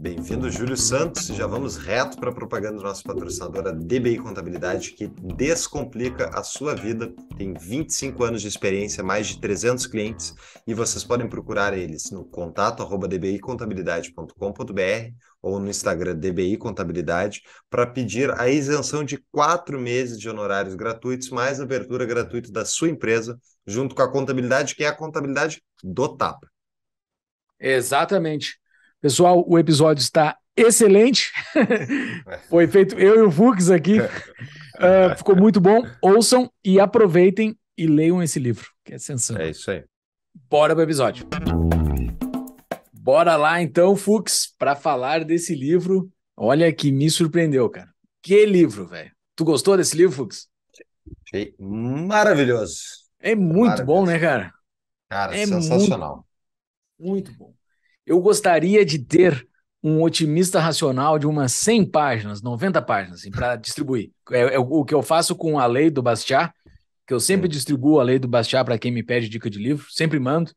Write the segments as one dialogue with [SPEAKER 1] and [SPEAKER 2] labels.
[SPEAKER 1] Bem-vindo, Júlio Santos. Já vamos reto para a propaganda da nossa patrocinadora DBI Contabilidade, que descomplica a sua vida. Tem 25 anos de experiência, mais de 300 clientes, e vocês podem procurar eles no contato arroba dbicontabilidade.com.br ou no Instagram DBI Contabilidade para pedir a isenção de quatro meses de honorários gratuitos, mais abertura gratuita da sua empresa, junto com a contabilidade, que é a contabilidade do TAPA. Exatamente.
[SPEAKER 2] Pessoal, o episódio está excelente. Foi feito eu e o Fux aqui. Uh, ficou muito bom. Ouçam e aproveitem e leiam esse livro, que é sensacional. É isso aí. Bora para o episódio. Bora lá então, Fux, para falar desse livro. Olha que me surpreendeu, cara. Que livro, velho. Tu gostou desse livro, Fux? Achei maravilhoso. É muito maravilhoso. bom, né, cara? Cara, é sensacional. muito, muito bom. Eu gostaria de ter um otimista racional de umas 100 páginas, 90 páginas, assim, para distribuir. É, é, o que eu faço com a lei do Bastiat, que eu sempre distribuo a lei do Bastiat para quem me pede dica de livro, sempre mando.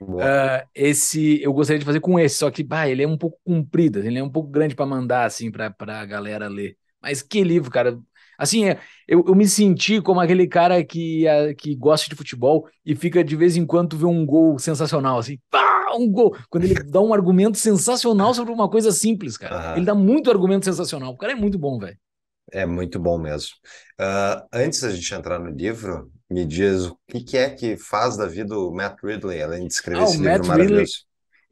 [SPEAKER 2] Uh, esse eu gostaria de fazer com esse, só que bah, ele é um pouco comprido, assim, ele é um pouco grande para mandar assim para a galera ler. Mas que livro, cara! Assim, é, eu, eu me senti como aquele cara que, a, é, que gosta de futebol e fica de vez em quando vê um gol sensacional, assim, pá, um gol. Quando ele dá um argumento sensacional sobre uma coisa simples, cara. Uhum. Ele dá muito argumento sensacional. O cara é muito bom, velho.
[SPEAKER 1] É muito bom mesmo. Uh, antes da gente entrar no livro, me diz o que, que, é que faz da vida o Matt Ridley, além de escrever ah, esse livro Matt maravilhoso. Ridley,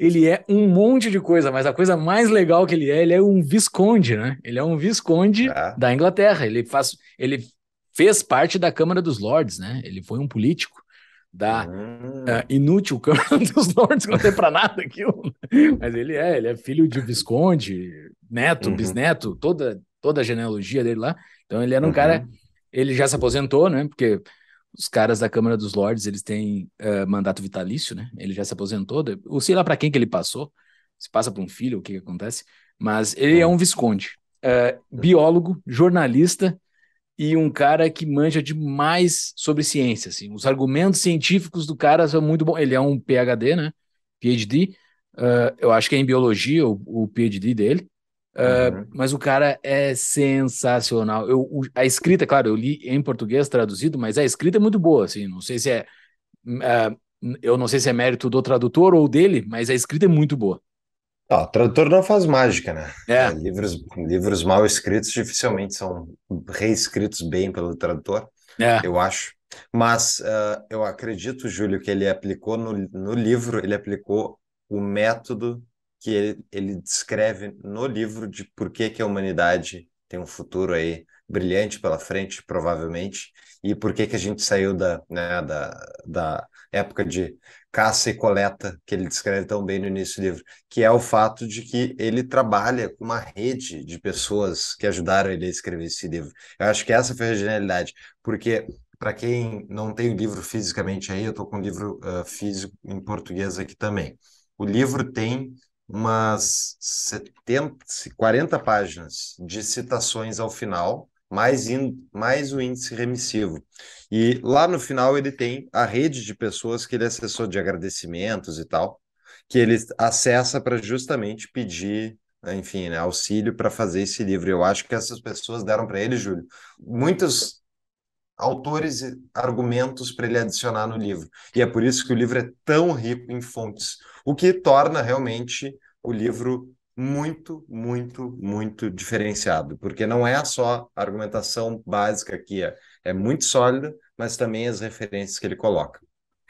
[SPEAKER 2] ele é um monte de coisa, mas a coisa mais legal que ele é, ele é um visconde, né? Ele é um visconde ah. da Inglaterra. Ele faz, ele fez parte da Câmara dos Lords, né? Ele foi um político da hum. uh, inútil Câmara dos Lords, não tem para nada aquilo. Mas ele é, ele é filho de visconde, neto, uhum. bisneto, toda toda a genealogia dele lá. Então ele era um uhum. cara, ele já se aposentou, né? Porque os caras da Câmara dos Lordes, eles têm uh, mandato vitalício, né? Ele já se aposentou. Ou sei lá para quem que ele passou. Se passa para um filho, o que, que acontece. Mas ele é, é. um visconde. Uh, biólogo, jornalista e um cara que manja demais sobre ciência. Assim. Os argumentos científicos do cara são muito bons. Ele é um PhD, né? PhD. Uh, eh, eu acho que é em biologia o, o PhD dele. Uhum. mas o cara é sensacional. Eu, o, a escrita, claro, eu li em português traduzido, mas a escrita é muito boa, assim. Não sei se é. Uh, eu não sei se é mérito do tradutor ou dele,
[SPEAKER 1] mas a escrita é muito boa. Ah, o tradutor não faz mágica, né? É. é. Livros, livros mal escritos dificilmente são reescritos bem pelo tradutor, é. eu acho. Mas uh, eu acredito, Júlio, que ele aplicou no, no livro, ele aplicou o método que ele, ele descreve no livro de por que, que a humanidade tem um futuro aí brilhante pela frente, provavelmente, e por que, que a gente saiu da, né, da, da época de caça e coleta, que ele descreve tão bem no início do livro, que é o fato de que ele trabalha com uma rede de pessoas que ajudaram ele a escrever esse livro. Eu acho que essa foi a genialidade, porque para quem não tem o livro fisicamente aí, eu estou com o livro uh, físico em português aqui também. O livro tem umas 70, 40 páginas de citações ao final, mais, in, mais o índice remissivo. E lá no final ele tem a rede de pessoas que ele acessou de agradecimentos e tal, que ele acessa para justamente pedir, enfim, né, auxílio para fazer esse livro. Eu acho que essas pessoas deram para ele, Júlio, muitos autores e argumentos para ele adicionar no livro. E é por isso que o livro é tão rico em fontes, o que torna realmente o livro muito, muito, muito diferenciado, porque não é só a argumentação básica que é, é muito sólida, mas também as referências que ele coloca.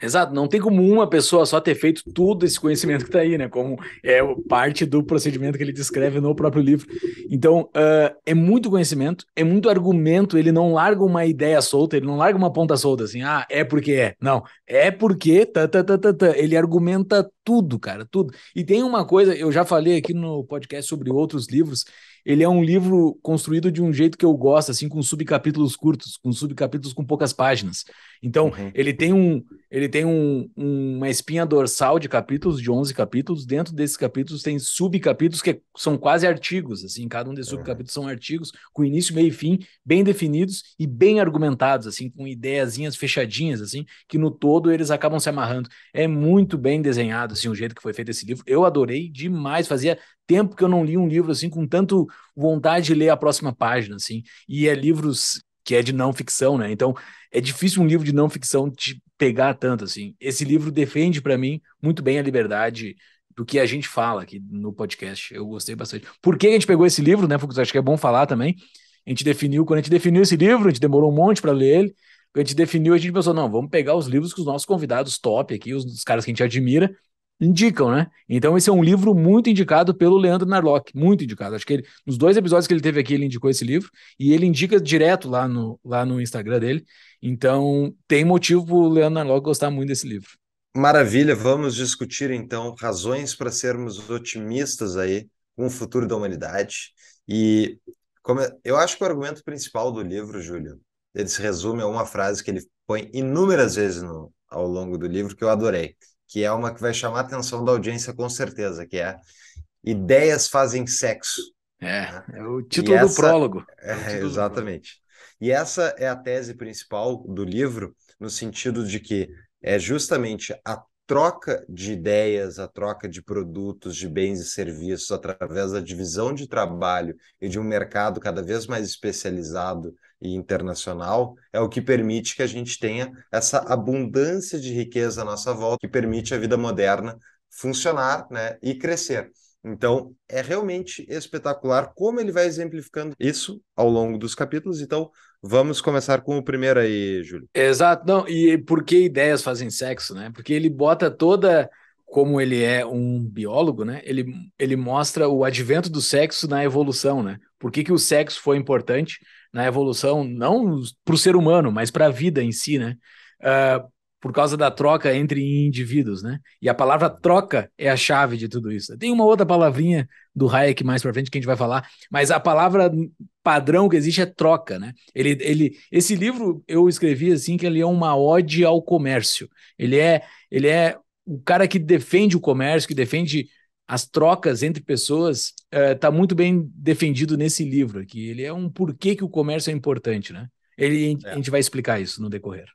[SPEAKER 1] Exato, não tem como uma pessoa só ter feito todo esse conhecimento
[SPEAKER 2] que está aí, né? Como é parte do procedimento que ele descreve no próprio livro. Então, uh, é muito conhecimento, é muito argumento, ele não larga uma ideia solta, ele não larga uma ponta solta, assim, ah, é porque é. Não, é porque. Tá, tá, tá, tá, tá. Ele argumenta tudo, cara, tudo. E tem uma coisa, eu já falei aqui no podcast sobre outros livros, ele é um livro construído de um jeito que eu gosto, assim, com subcapítulos curtos, com subcapítulos com poucas páginas. Então, uhum. ele tem, um, ele tem um, uma espinha dorsal de capítulos, de 11 capítulos. Dentro desses capítulos tem subcapítulos que são quase artigos, assim, cada um desses uhum. subcapítulos são artigos com início, meio e fim, bem definidos e bem argumentados, assim, com ideiazinhas fechadinhas, assim, que no todo eles acabam se amarrando. É muito bem desenhado, assim, o jeito que foi feito esse livro. Eu adorei demais, fazia tempo que eu não li um livro, assim, com tanto vontade de ler a próxima página, assim. E é livros que é de não ficção, né? Então é difícil um livro de não ficção te pegar tanto assim. Esse livro defende para mim muito bem a liberdade do que a gente fala aqui no podcast. Eu gostei bastante. Por que a gente pegou esse livro, né, Fux? Acho que é bom falar também. A gente definiu, quando a gente definiu esse livro, a gente demorou um monte para ler ele. Quando a gente definiu, a gente pensou, não, vamos pegar os livros que os nossos convidados top aqui, os, os caras que a gente admira, indicam, né? Então esse é um livro muito indicado pelo Leandro Narlock, muito indicado. Acho que ele, nos dois episódios que ele teve aqui, ele indicou esse livro e ele indica direto lá no, lá no Instagram dele. Então
[SPEAKER 1] tem motivo para o Leandro Narlock gostar muito desse livro. Maravilha, vamos discutir então razões para sermos otimistas aí com o futuro da humanidade. E como é, eu acho que o argumento principal do livro, Júlio, ele se resume a uma frase que ele põe inúmeras vezes no, ao longo do livro que eu adorei que é uma que vai chamar a atenção da audiência com certeza, que é Ideias Fazem Sexo. É, né? é o título essa... É é, do prólogo. É, é exatamente. E essa é a tese principal do livro, no sentido de que é justamente a troca de ideias, a troca de produtos, de bens e serviços através da divisão de trabalho e de um mercado cada vez mais especializado e internacional é o que permite que a gente tenha essa abundância de riqueza à nossa volta, que permite a vida moderna funcionar né, e crescer. Então, é realmente espetacular como ele vai exemplificando isso ao longo dos capítulos. Então, vamos começar com o primeiro aí, Júlio. Exato,
[SPEAKER 2] não, e por que ideias fazem sexo, né? Porque ele bota toda como ele é um biólogo, né? Ele, ele mostra o advento do sexo na evolução, né? Por que, que o sexo foi importante? na evolução, não para o ser humano, mas para a vida em si, né? Uh, por causa da troca entre indivíduos, né? E a palavra troca é a chave de tudo isso. Tem uma outra palavrinha do Hayek mais para frente que a gente vai falar, mas a palavra padrão que existe é troca, né? Ele, ele, esse livro eu escrevi assim que ele é uma ode ao comércio. Ele é, ele é o cara que defende o comércio, que defende as trocas entre pessoas está eh, uh, muito bem defendido nesse livro aqui. Ele é um porquê que o comércio é importante, né? Ele, é. A gente vai explicar isso no decorrer.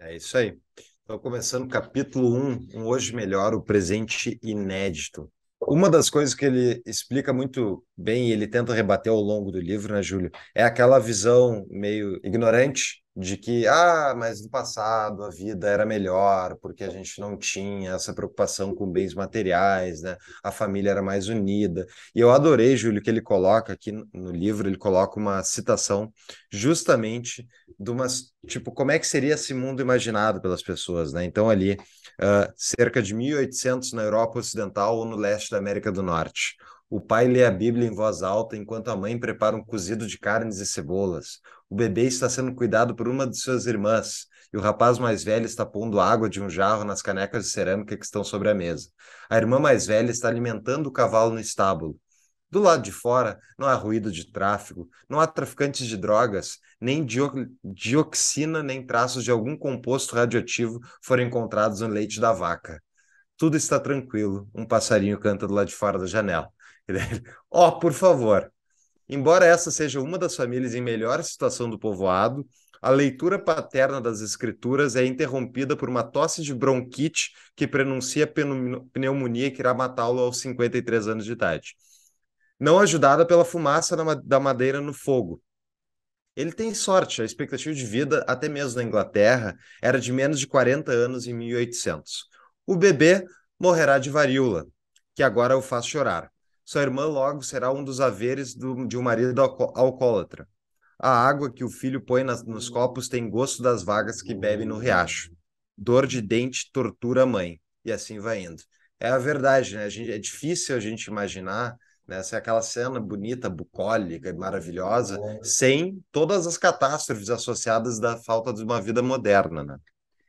[SPEAKER 1] É isso aí. Então, começando capítulo 1, um Hoje Melhor, o presente inédito. Uma das coisas que ele explica muito bem, ele tenta rebater ao longo do livro, né, Júlio? É aquela visão meio ignorante de que, ah, mas no passado a vida era melhor, porque a gente não tinha essa preocupação com bens materiais, né? A família era mais unida. E eu adorei, Júlio, que ele coloca aqui no livro, ele coloca uma citação justamente de umas tipo, como é que seria esse mundo imaginado pelas pessoas, né? Então ali, uh, cerca de 1800 na Europa Ocidental ou no leste da América do Norte o pai lê a Bíblia em voz alta enquanto a mãe prepara um cozido de carnes e cebolas. O bebê está sendo cuidado por uma de suas irmãs e o rapaz mais velho está pondo água de um jarro nas canecas de cerâmica que estão sobre a mesa. A irmã mais velha está alimentando o cavalo no estábulo. Do lado de fora, não há ruído de tráfego, não há traficantes de drogas, nem dioxina, nem traços de algum composto radioativo foram encontrados no leite da vaca. Tudo está tranquilo, um passarinho canta do lado de fora da janela. Ó, oh, por favor. Embora essa seja uma das famílias em melhor situação do povoado, a leitura paterna das escrituras é interrompida por uma tosse de bronquite que prenuncia pneumonia que irá matá-lo aos 53 anos de idade. Não ajudada pela fumaça da madeira no fogo. Ele tem sorte, a expectativa de vida, até mesmo na Inglaterra, era de menos de 40 anos em 1800. O bebê morrerá de varíola, que agora o faz chorar. Sua irmã logo será um dos haveres do, de um marido alco alcoólatra. A água que o filho põe nas, nos copos tem gosto das vagas que bebe no riacho. Dor de dente tortura a mãe. E assim vai indo. É a verdade, né? A gente, é difícil a gente imaginar né, essa aquela cena bonita, bucólica, maravilhosa, é. sem todas as catástrofes associadas da falta de uma vida moderna, né?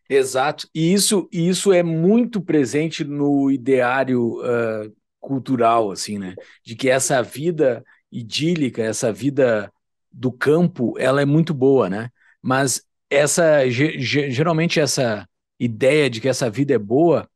[SPEAKER 1] Exato, e isso, isso é muito presente no ideário
[SPEAKER 2] uh, cultural, assim, né? De que essa vida idílica, essa vida do campo, ela é muito boa, né? Mas essa geralmente essa ideia de que essa vida é boa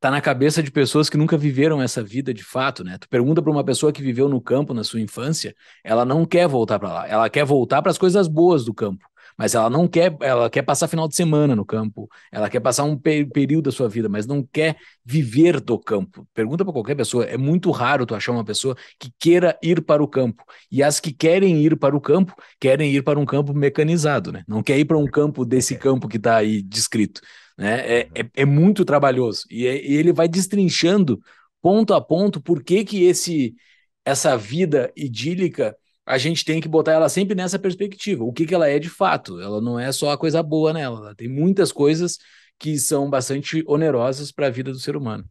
[SPEAKER 2] tá na cabeça de pessoas que nunca viveram essa vida de fato, né? Tu pergunta para uma pessoa que viveu no campo na sua infância, ela não quer voltar para lá, ela quer voltar para as coisas boas do campo mas ela não quer, ela quer passar final de semana no campo, ela quer passar um período da sua vida, mas não quer viver do campo. Pergunta para qualquer pessoa, é muito raro tu achar uma pessoa que queira ir para o campo. E as que querem ir para o campo, querem ir para um campo mecanizado, né? Não quer ir para um campo desse é. campo que está aí descrito. Né? É, é, uhum. é muito trabalhoso. E, é, e ele vai destrinchando ponto a ponto por que, que esse, essa vida idílica a gente tem que botar ela sempre nessa perspectiva. O que, que ela é de fato? Ela não é só a coisa boa nela. Ela tem muitas coisas que são bastante onerosas para a vida do ser humano.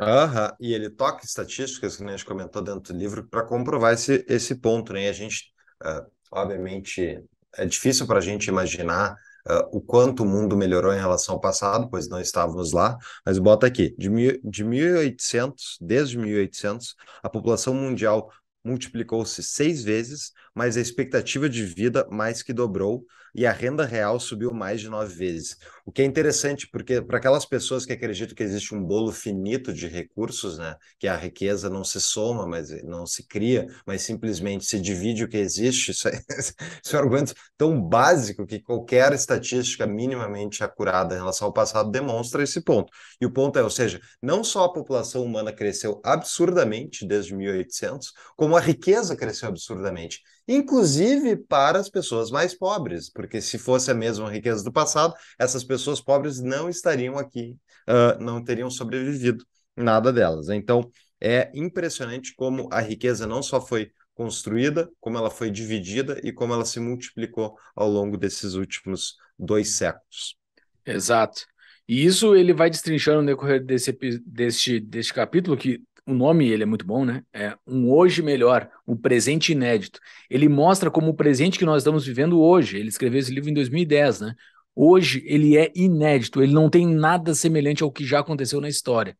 [SPEAKER 1] Aham, e ele toca estatísticas, que a gente comentou dentro do livro, para comprovar esse, esse ponto. Né? a gente, uh, obviamente, é difícil para a gente imaginar Uh, o quanto o mundo melhorou em relação ao passado, pois não estávamos lá, mas bota aqui, de, mil, de 1800, desde 1800, a população mundial multiplicou-se seis vezes, mas a expectativa de vida mais que dobrou e a renda real subiu mais de nove vezes. O que é interessante, porque para aquelas pessoas que acreditam que existe um bolo finito de recursos, né, que a riqueza não se soma, mas eh, não se cria, mas simplesmente se divide o que existe, isso é, isso é um argumento tão básico que qualquer estatística minimamente acurada em relação ao passado demonstra esse ponto. E o ponto é, ou seja, não só a população humana cresceu absurdamente desde 1800, como a riqueza cresceu absurdamente inclusive para as pessoas mais pobres, porque se fosse a mesma riqueza do passado, essas pessoas pobres não estariam aqui, uh, não teriam sobrevivido nada delas. Então, é impressionante como a riqueza não só foi construída, como ela foi dividida e como ela se multiplicou ao longo desses últimos dois séculos. Exato. E isso ele vai destrinchando no decorrer desse, deste, deste
[SPEAKER 2] capítulo, que o nome ele é muito bom, né? É um hoje melhor, um presente inédito. Ele mostra como o presente que nós estamos vivendo hoje. Ele escreveu esse livro em 2010, né? Hoje ele é inédito, ele não tem nada semelhante ao que já aconteceu na história.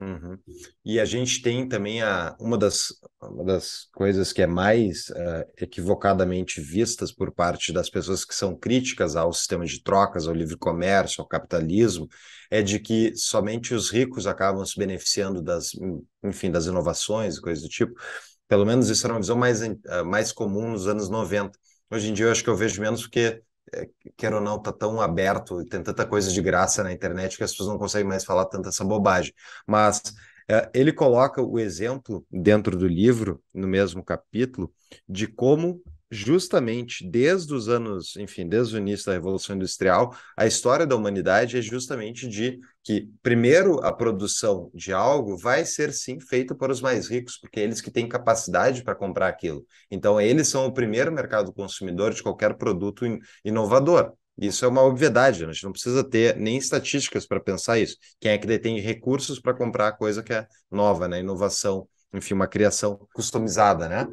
[SPEAKER 1] Uhum. E a gente tem também a, uma das uma das coisas que é mais uh, equivocadamente vistas por parte das pessoas que são críticas ao sistema de trocas, ao livre comércio, ao capitalismo, é de que somente os ricos acabam se beneficiando das, enfim, das inovações e coisas do tipo. Pelo menos isso era uma visão mais, uh, mais comum nos anos 90. Hoje em dia eu acho que eu vejo menos porque eh, quer ou não, está tão aberto, e tem tanta coisa de graça na internet que as pessoas não conseguem mais falar tanta essa bobagem. Mas é, ele coloca o exemplo dentro do livro, no mesmo capítulo, de como justamente desde os anos, enfim, desde o início da Revolução Industrial, a história da humanidade é justamente de que, primeiro, a produção de algo vai ser sim feita para os mais ricos, porque é eles que têm capacidade para comprar aquilo. Então, eles são o primeiro mercado consumidor de qualquer produto inovador. Isso é uma obviedade, né? a gente não precisa ter nem estatísticas para pensar isso. Quem é que detém recursos para comprar coisa que é nova, né? Inovação, enfim, uma criação customizada, né?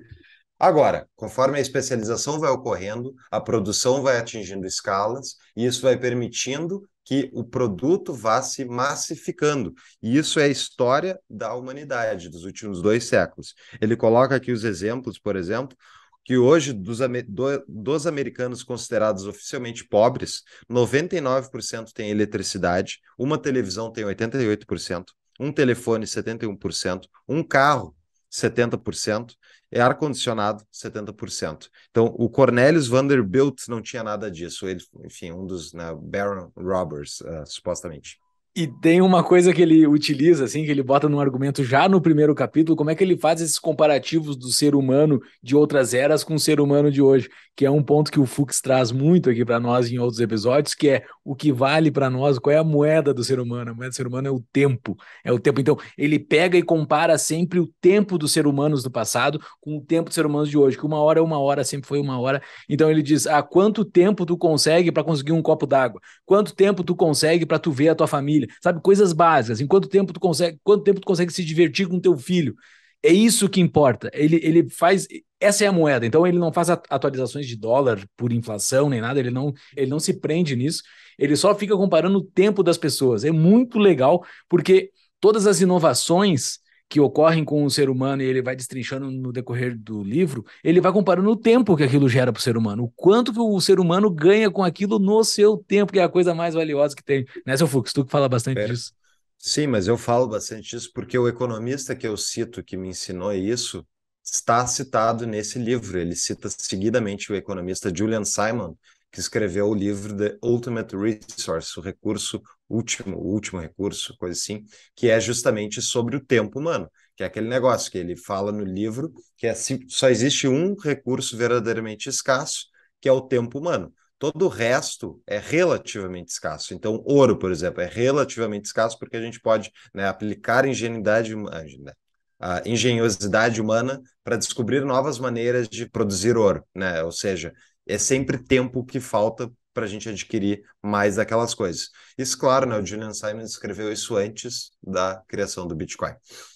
[SPEAKER 1] Agora, conforme a especialização vai ocorrendo, a produção vai atingindo escalas, e isso vai permitindo que o produto vá se massificando. E isso é a história da humanidade dos últimos dois séculos. Ele coloca aqui os exemplos, por exemplo, que hoje, dos, do, dos americanos considerados oficialmente pobres, 99% tem eletricidade, uma televisão tem 88%, um telefone 71%, um carro 70%, é ar-condicionado 70%. Então, o Cornelius Vanderbilt não tinha nada disso, ele, enfim, um dos né, Baron Robbers, uh, supostamente.
[SPEAKER 2] E tem uma coisa que ele utiliza, assim, que ele bota num argumento já no primeiro capítulo, como é que ele faz esses comparativos do ser humano de outras eras com o ser humano de hoje, que é um ponto que o Fuchs traz muito aqui para nós em outros episódios, que é o que vale para nós, qual é a moeda do ser humano? A moeda do ser humano é o tempo, é o tempo. Então, ele pega e compara sempre o tempo dos seres humanos do passado com o tempo dos seres humanos de hoje, que uma hora é uma hora, sempre foi uma hora. Então, ele diz: "Ah, quanto tempo tu consegue para conseguir um copo d'água? Quanto tempo tu consegue para tu ver a tua família?" família, sabe? Coisas básicas. Em quanto tempo tu consegue, quanto tempo tu consegue se divertir com teu filho? É isso que importa. Ele, ele faz. Essa é a moeda. Então ele não faz atualizações de dólar por inflação nem nada. Ele não, ele não se prende nisso. Ele só fica comparando o tempo das pessoas. É muito legal porque todas as inovações que ocorrem com o ser humano e ele vai destrinchando no decorrer do livro, ele vai comparando o tempo que aquilo gera para o ser humano, o quanto que o ser humano ganha com aquilo no seu tempo, que é a
[SPEAKER 1] coisa mais valiosa que tem. Né, seu Fux?
[SPEAKER 2] Tu que fala bastante
[SPEAKER 1] é. disso. Sim, mas eu falo bastante disso porque o economista que eu cito que me ensinou isso está citado nesse livro. Ele cita seguidamente o economista Julian Simon, que escreveu o livro The Ultimate Resource, o recurso último, último recurso, coisa assim, que é justamente sobre o tempo humano, que é aquele negócio que ele fala no livro, que é só existe um recurso verdadeiramente escasso, que é o tempo humano. Todo o resto é relativamente escasso. Então, ouro, por exemplo, é relativamente escasso porque a gente pode né, aplicar ingenuidade, né, a engenhosidade humana para descobrir novas maneiras de produzir ouro, né? Ou seja, é sempre tempo que falta para a gente adquirir mais daquelas coisas. Isso, claro, né, o uhum. Julian Simon escreveu isso antes da criação do Bitcoin.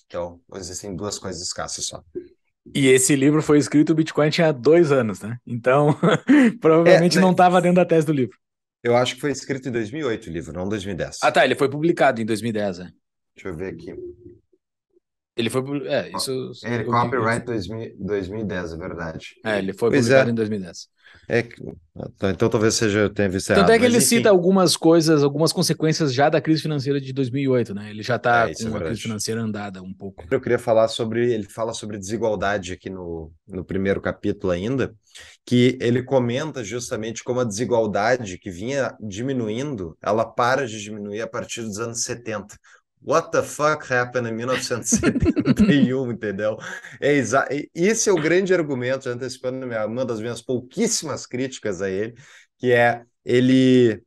[SPEAKER 1] Então, existem duas coisas escassas só.
[SPEAKER 2] E esse livro foi escrito, o Bitcoin tinha
[SPEAKER 1] dois anos, né? Então, provavelmente é, não estava né? dentro da tese do livro. Eu acho que foi escrito em 2008 o livro, não 2010. Ah,
[SPEAKER 2] tá, ele foi publicado em 2010, né? Deixa eu ver aqui.
[SPEAKER 1] Ele foi. É, isso. Ele, copyright 2000, 2010, é verdade. É, ele foi pois publicado é. em 2010. É, tá, então talvez seja tenha visto errado. Tanto é que ele cita
[SPEAKER 2] algumas coisas, algumas consequências já da crise financeira de 2008,
[SPEAKER 1] né? Ele já está é, com é a crise financeira andada um pouco. Eu queria falar sobre, ele fala sobre desigualdade aqui no, no primeiro capítulo ainda, que ele comenta justamente como a desigualdade que vinha diminuindo, ela para de diminuir a partir dos anos 70. What the fuck happened em 1971, entendeu? É exa... Esse é o grande argumento, já antecipando uma das minhas pouquíssimas críticas a ele, que é ele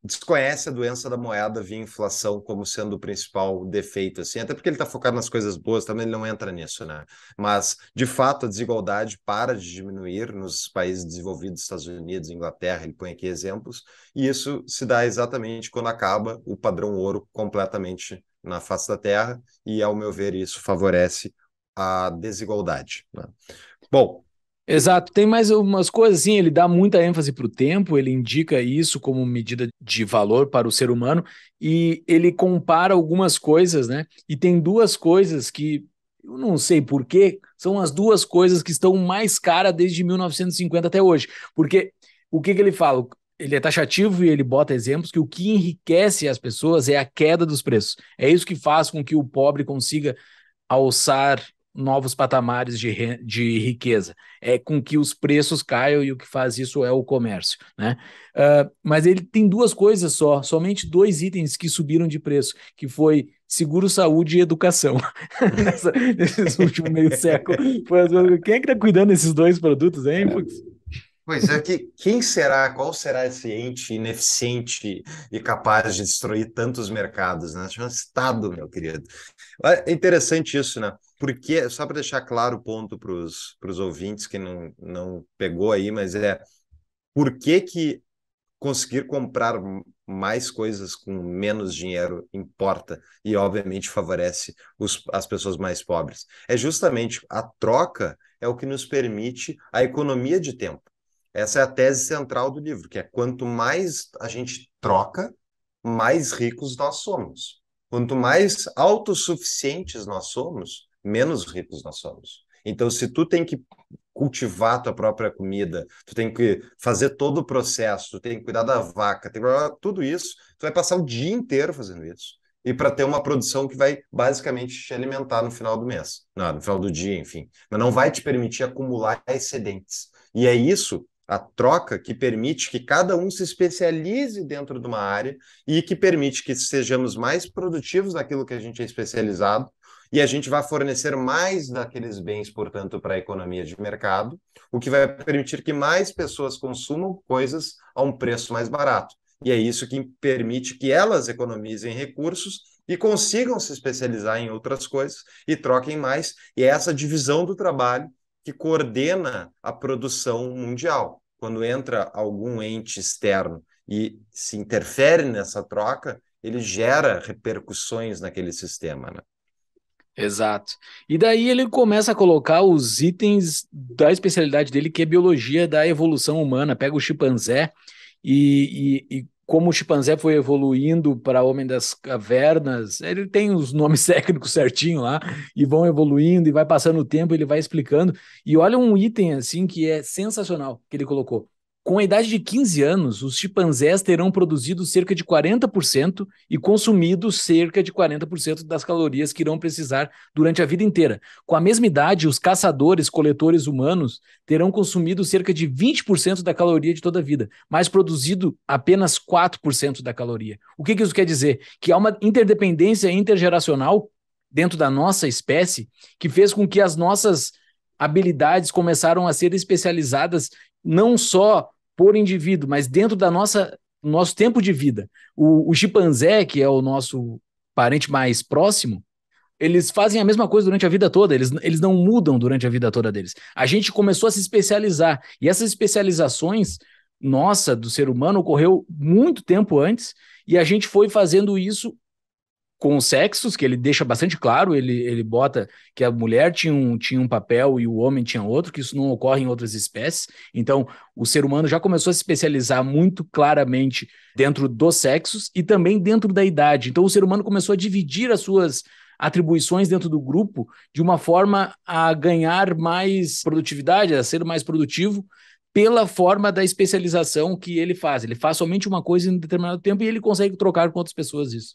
[SPEAKER 1] desconhece a doença da moeda via inflação como sendo o principal defeito, assim, até porque ele está focado nas coisas boas, também ele não entra nisso, né? Mas, de fato, a desigualdade para de diminuir nos países desenvolvidos, Estados Unidos, Inglaterra, ele põe aqui exemplos, e isso se dá exatamente quando acaba o padrão ouro completamente na face da Terra, e, ao meu ver, isso favorece a desigualdade. Né? Bom. Exato,
[SPEAKER 2] tem mais umas coisas assim, ele dá muita ênfase para o tempo, ele indica isso como medida de valor para o ser humano e ele compara algumas coisas, né? E tem duas coisas que eu não sei porquê, são as duas coisas que estão mais caras desde 1950 até hoje. Porque o que, que ele fala? ele é taxativo e ele bota exemplos que o que enriquece as pessoas é a queda dos preços. É isso que faz com que o pobre consiga alçar novos patamares de, de riqueza. É com que os preços caiam e o que faz isso é o comércio. Né? Uh, mas ele tem duas coisas só, somente dois itens que subiram de preço, que foi seguro saúde e educação. nesses últimos meio século. Quem é que está cuidando desses dois produtos,
[SPEAKER 1] hein, Fux? Pois é, que, quem será, qual será esse ente ineficiente e capaz de destruir tantos mercados, né? Chama Estado, meu querido. É interessante isso, né? Porque, só para deixar claro o ponto para os ouvintes que não, não pegou aí, mas é por que, que conseguir comprar mais coisas com menos dinheiro importa e, obviamente, favorece os, as pessoas mais pobres? É justamente a troca é o que nos permite a economia de tempo. Essa é a tese central do livro, que é quanto mais a gente troca, mais ricos nós somos. Quanto mais autossuficientes nós somos, menos ricos nós somos. Então, se tu tem que cultivar tua própria comida, tu tem que fazer todo o processo, tu tem que cuidar da vaca, tem que cuidar tudo isso, tu vai passar o dia inteiro fazendo isso. E para ter uma produção que vai basicamente te alimentar no final do mês, não, no final do dia, enfim. Mas não vai te permitir acumular excedentes. E é isso a troca que permite que cada um se especialize dentro de uma área e que permite que sejamos mais produtivos naquilo que a gente é especializado e a gente vai fornecer mais daqueles bens, portanto, para a economia de mercado, o que vai permitir que mais pessoas consumam coisas a um preço mais barato. E é isso que permite que elas economizem recursos e consigam se especializar em outras coisas e troquem mais. E é essa divisão do trabalho que coordena a produção mundial. Quando entra algum ente externo e se interfere nessa troca, ele gera repercussões naquele sistema. Né? Exato. E daí ele começa a colocar os itens da especialidade dele,
[SPEAKER 2] que é biologia da evolução humana. Pega o chimpanzé e, e, e como o chimpanzé foi evoluindo para homem das cavernas, ele tem os nomes técnicos certinho lá, e vão evoluindo, e vai passando o tempo, ele vai explicando. E olha um item assim que é sensacional que ele colocou. Com a idade de 15 anos, os chimpanzés terão produzido cerca de 40% e consumido cerca de 40% das calorias que irão precisar durante a vida inteira. Com a mesma idade, os caçadores-coletores humanos terão consumido cerca de 20% da caloria de toda a vida, mas produzido apenas 4% da caloria. O que, isso quer dizer? Que há uma interdependência intergeracional dentro da nossa espécie que fez com que as nossas habilidades começaram a ser especializadas não só por indivíduo, mas dentro da nossa nosso tempo de vida. O, o chimpanzé, que é o nosso parente mais próximo, eles fazem a mesma coisa durante a vida toda, eles, eles não mudam durante a vida toda deles. A gente começou a se especializar, e essas especializações nossa do ser humano ocorreu muito tempo antes, e a gente foi fazendo isso com os sexos, que ele deixa bastante claro, ele, ele bota que a mulher tinha um, tinha um papel e o homem tinha outro, que isso não ocorre em outras espécies. Então, o ser humano já começou a se especializar muito claramente dentro dos sexos e também dentro da idade. Então, o ser humano começou a dividir as suas atribuições dentro do grupo de uma forma a ganhar mais produtividade, a ser mais produtivo, pela forma da especialização que ele faz. Ele faz somente uma coisa em determinado tempo
[SPEAKER 1] e ele consegue trocar com outras pessoas isso.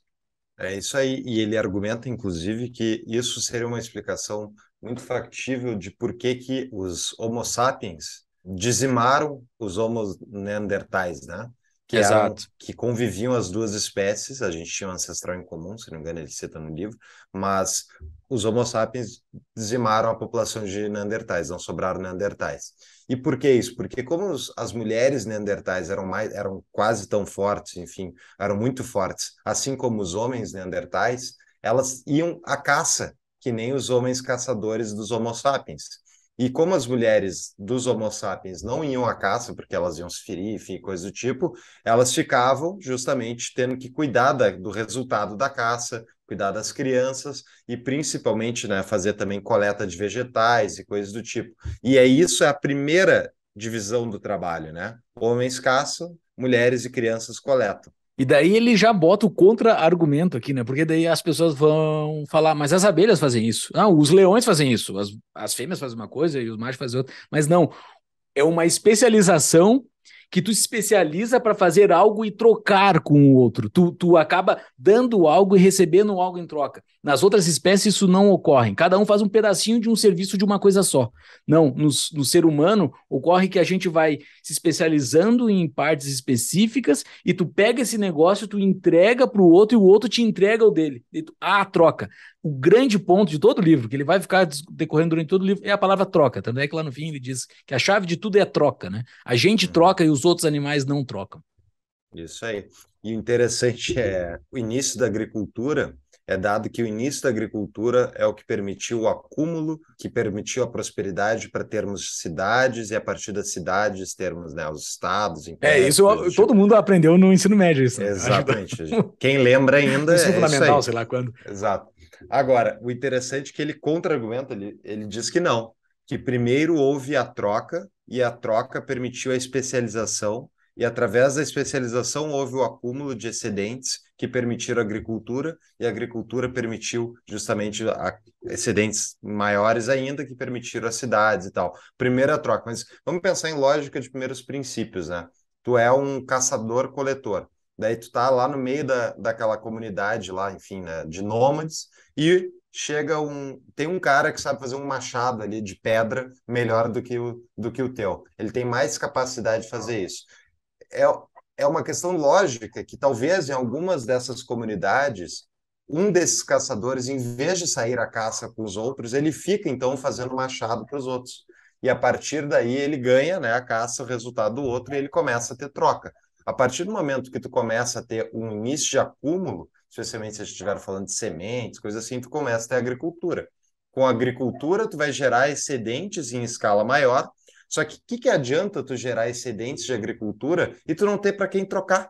[SPEAKER 1] É isso aí. E ele argumenta, inclusive, que isso seria uma explicação muito factível de por que, que os Homo sapiens dizimaram os Homo neandertais, né? Que, eram, que conviviam as duas espécies, a gente tinha um ancestral em comum, se não me engano, ele cita no livro, mas os Homo sapiens dizimaram a população de neandertais, não sobraram neandertais. E por que isso? Porque como os, as mulheres neandertais eram mais eram quase tão fortes, enfim, eram muito fortes, assim como os homens neandertais, elas iam à caça, que nem os homens caçadores dos Homo sapiens. E como as mulheres dos Homo sapiens não iam à caça, porque elas iam se ferir, enfim, coisa do tipo, elas ficavam justamente tendo que cuidar da, do resultado da caça, cuidar das crianças e principalmente né, fazer também coleta de vegetais e coisas do tipo. E é isso é a primeira divisão do trabalho, né? Homens caçam, mulheres e crianças coletam.
[SPEAKER 2] E daí ele já bota o contra-argumento aqui, né? Porque daí as pessoas vão falar, mas as abelhas fazem isso. Ah, os leões fazem isso. As, as fêmeas fazem uma coisa e os machos fazem outra. Mas não, é uma especialização que tu se especializa para fazer algo e trocar com o outro. Tu, tu acaba dando algo e recebendo algo em troca. Nas outras espécies isso não ocorre. Cada um faz um pedacinho de um serviço de uma coisa só. Não, no, no ser humano ocorre que a gente vai se especializando em partes específicas e tu pega esse negócio, tu entrega para o outro e o outro te entrega o dele. Tu, ah, troca o grande ponto de todo o livro, que ele vai ficar decorrendo durante todo o livro, é a palavra troca. Tanto é que lá no fim ele diz que a chave de tudo é a troca, né? A gente uhum. troca e os outros animais não trocam.
[SPEAKER 1] Isso aí. E o interessante é o início da agricultura. É dado que o início da agricultura é o que permitiu o acúmulo, que permitiu a prosperidade para termos cidades e a partir das cidades termos né, os estados. É, empresas. é, isso
[SPEAKER 2] eu, todo mundo aprendeu no ensino médio. Isso, né? Exatamente. Quem lembra ainda. É isso é fundamental, isso sei
[SPEAKER 1] lá quando. Exato. Agora, o interessante é que ele contra-argumenta, ele, ele diz que não, que primeiro houve a troca e a troca permitiu a especialização e através da especialização houve o acúmulo de excedentes que permitiram a agricultura e a agricultura permitiu justamente excedentes maiores ainda que permitiram as cidades e tal. Primeira troca, mas vamos pensar em lógica de primeiros princípios, né? Tu é um caçador-coletor, daí tu tá lá no meio da, daquela comunidade lá, enfim, né, de nômades, e chega um. Tem um cara que sabe fazer um machado ali de pedra melhor do que o, do que o teu. Ele tem mais capacidade de fazer isso. É, é uma questão lógica que talvez em algumas dessas comunidades um desses caçadores, em vez de sair à caça com os outros, ele fica então fazendo machado para os outros. E a partir daí ele ganha né, a caça, o resultado do outro, e ele começa a ter troca. A partir do momento que tu começa a ter um início de acúmulo, especialmente se a gente estiver falando de sementes, coisas assim, tu começa a ter agricultura. Com a agricultura, tu vai gerar excedentes em escala maior, só que o que, que adianta tu gerar excedentes de agricultura e tu não ter para quem trocar?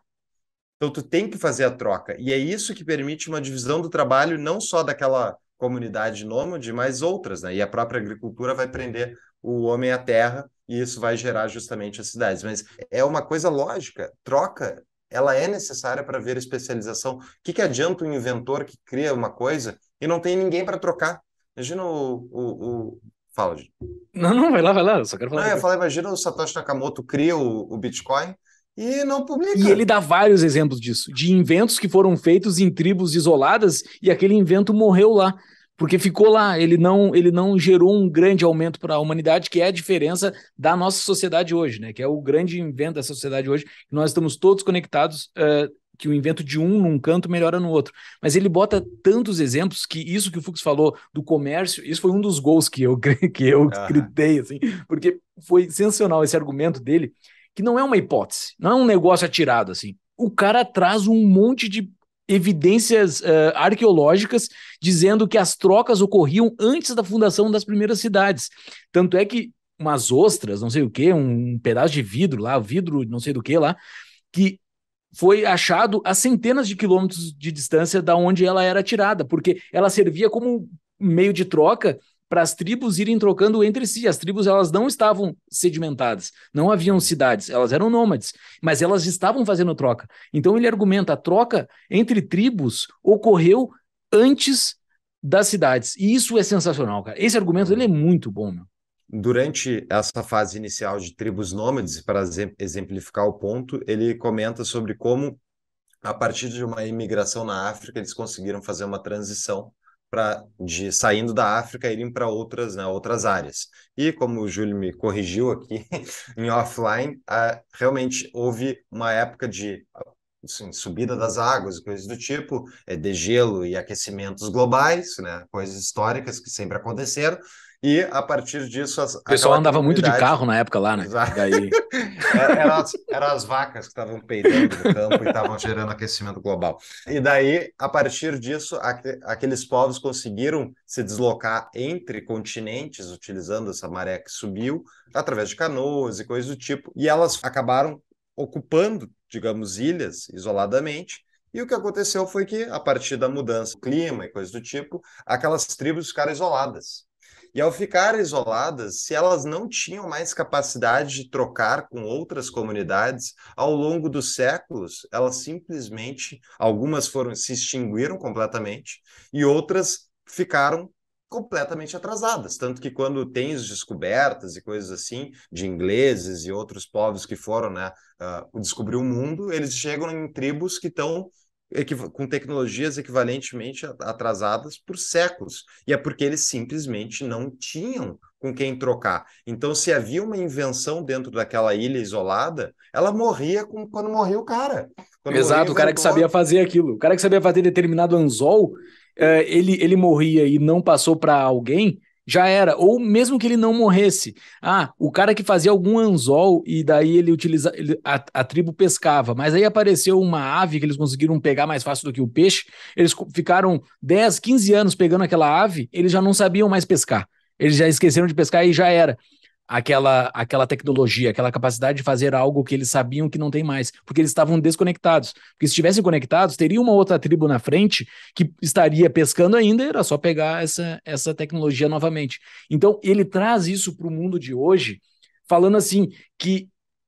[SPEAKER 1] Então tu tem que fazer a troca. E é isso que permite uma divisão do trabalho não só daquela comunidade nômade, mas outras, né? E a própria agricultura vai prender o homem à terra e isso vai gerar justamente as cidades. Mas é uma coisa lógica, troca ela é necessária para ver especialização. O que, que adianta um inventor que cria uma coisa e não tem ninguém para trocar? Imagina o, o, o... Fala, gente. Não, não, vai lá, vai lá, eu só quero falar. Não, eu falei, imagina o Satoshi Nakamoto cria o, o Bitcoin e não publica. E ele
[SPEAKER 2] dá vários exemplos disso, de inventos que foram feitos em tribos isoladas e aquele invento morreu lá porque ficou lá, ele não, ele não gerou um grande aumento para a humanidade, que é a diferença da nossa sociedade hoje, né? Que é o grande invento dessa sociedade hoje, que nós estamos todos conectados, uh, que o invento de um num canto melhora no outro. Mas ele bota tantos exemplos que isso que o Fux falou do comércio, isso foi um dos gols que eu, que eu ah. gritei, assim, porque foi sensacional esse argumento dele, que não é uma hipótese, não é um negócio atirado, assim. O cara traz um monte de evidências uh, arqueológicas dizendo que as trocas ocorriam antes da fundação das primeiras cidades. Tanto é que umas ostras, não sei o que, um pedaço de vidro lá, vidro não sei do que lá, que foi achado a centenas de quilômetros de distância da onde ela era tirada, porque ela servia como meio de troca para as tribos irem trocando entre si. As tribos elas não estavam sedimentadas, não haviam cidades, elas eram nômades, mas elas estavam fazendo troca. Então ele argumenta a troca entre tribos ocorreu antes das cidades. E isso é sensacional, cara. Esse argumento ele é muito bom, meu.
[SPEAKER 1] Durante essa fase inicial de tribos nômades, para exemplificar o ponto, ele comenta sobre como a partir de uma imigração na África, eles conseguiram fazer uma transição para de saindo da África irem para outras né, outras áreas. E como o Júlio me corrigiu aqui em offline, uh, realmente houve uma época de assim, subida das águas e coisas do tipo, é, degelo e aquecimentos globais, né, coisas históricas que sempre aconteceram, e a partir disso. As, o pessoal andava muito de carro na época lá, né? Exato. Aí... Eram as, era as vacas que estavam peidando no campo e estavam gerando aquecimento global. E daí, a partir disso, aqu aqueles povos conseguiram se deslocar entre continentes, utilizando essa maré que subiu, através de canoas e coisas do tipo. E elas acabaram ocupando, digamos, ilhas isoladamente. E o que aconteceu foi que, a partir da mudança do clima e coisas do tipo, aquelas tribos ficaram isoladas. E ao ficar isoladas, se elas não tinham mais capacidade de trocar com outras comunidades, ao longo dos séculos, elas simplesmente, algumas foram se extinguiram completamente e outras ficaram completamente atrasadas. Tanto que quando tem as descobertas e coisas assim, de ingleses e outros povos que foram né, uh, descobrir o mundo, eles chegam em tribos que estão com tecnologias equivalentemente atrasadas por séculos. E é porque eles simplesmente não tinham com quem trocar. Então, se havia uma invenção dentro daquela ilha isolada, ela morria com, quando morria o cara. Quando Exato, o cara que sabia
[SPEAKER 2] fazer aquilo. O cara que sabia fazer determinado anzol, eh, ele, ele morria e não passou para alguém já era. Ou mesmo que ele não morresse. Ah, o cara que fazia algum anzol e daí ele utiliza, ele, a, a, tribo pescava, mas aí apareceu uma ave que eles conseguiram pegar mais fácil do que o peixe. Eles ficaram 10, 15 anos pegando aquela ave, eles já não sabiam mais pescar. Eles já esqueceram de pescar e já era aquela, aquela tecnologia, aquela capacidade de fazer algo que eles sabiam que não tem mais, porque eles estavam desconectados. Porque se estivessem conectados, teria uma outra tribo na frente que estaria pescando ainda, era só pegar essa, essa tecnologia novamente. Então, ele traz isso para o mundo de hoje, falando assim que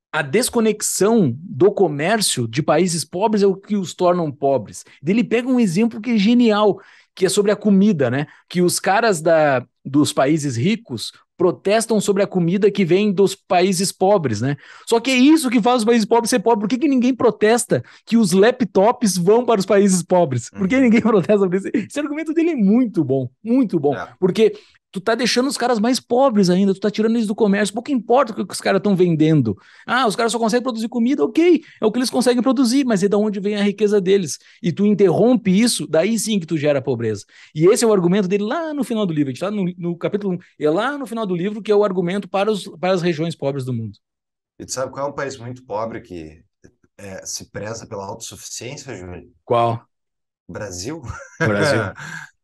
[SPEAKER 2] a desconexão do comércio de países pobres é o que os tornam pobres. Ele pega um exemplo que é genial, que é sobre a comida, né? Que os caras da, dos países ricos protestam sobre a comida que vem dos países pobres, né? Só que é isso que faz os países pobres ser pobres. Por que, que ninguém protesta que os laptops vão para os países pobres? Por que uhum. ninguém protesta? Esse argumento dele é muito bom, muito bom. É. Porque tu tá deixando os caras mais pobres ainda, tu tá tirando eles do comércio, pouco importa o que os caras estão vendendo. Ah, os caras só conseguem produzir comida, ok, é o que eles conseguem produzir, mas é da onde vem a riqueza deles. E tu interrompe isso, daí sim que tu gera a pobreza. E esse é o argumento dele lá no final do livro, a gente tá no, no capítulo 1, é lá no final do livro que é o argumento para, os, para as regiões pobres do mundo.
[SPEAKER 1] E tu sabe qual é um país muito pobre que é, se preza pela autossuficiência, Júlio? Qual? Brasil. Brasil.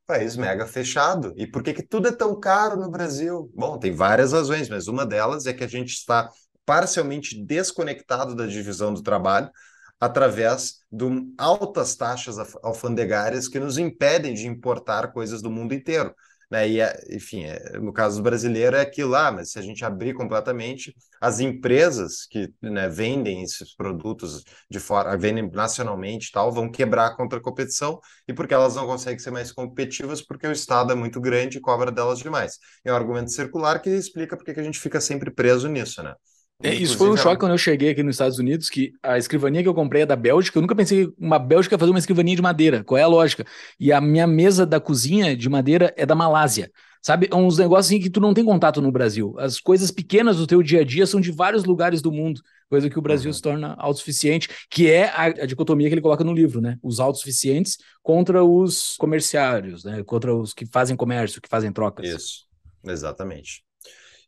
[SPEAKER 1] país mega fechado. E por que, que tudo é tão caro no Brasil? Bom, tem várias razões, mas uma delas é que a gente está parcialmente desconectado da divisão do trabalho através de altas taxas alfandegárias que nos impedem de importar coisas do mundo inteiro. Né? E, é, enfim, é, no caso brasileiro é aquilo lá, ah, mas se a gente abrir completamente, as empresas que né, vendem esses produtos de fora, vendem nacionalmente tal, vão quebrar contra a competição, e porque elas não conseguem ser mais competitivas, porque o Estado é muito grande e cobra delas demais. É um argumento circular que explica porque que a gente fica sempre preso nisso, né? É, isso foi um choque quando eu cheguei aqui nos Estados Unidos, que a escrivaninha que eu comprei é da Bélgica. Eu nunca pensei que uma
[SPEAKER 2] Bélgica ia fazer uma escrivaninha de madeira. Qual é a lógica? E a minha mesa da cozinha de madeira é da Malásia. Sabe, é uns negócios assim que tu não tem contato no Brasil. As coisas pequenas do teu dia a dia são de vários lugares do mundo, coisa que o Brasil uhum. se torna autossuficiente, que é a, a, dicotomia que ele coloca no livro, né? Os autossuficientes contra os comerciários, né? Contra os que fazem comércio, que fazem
[SPEAKER 1] trocas. Isso, exatamente.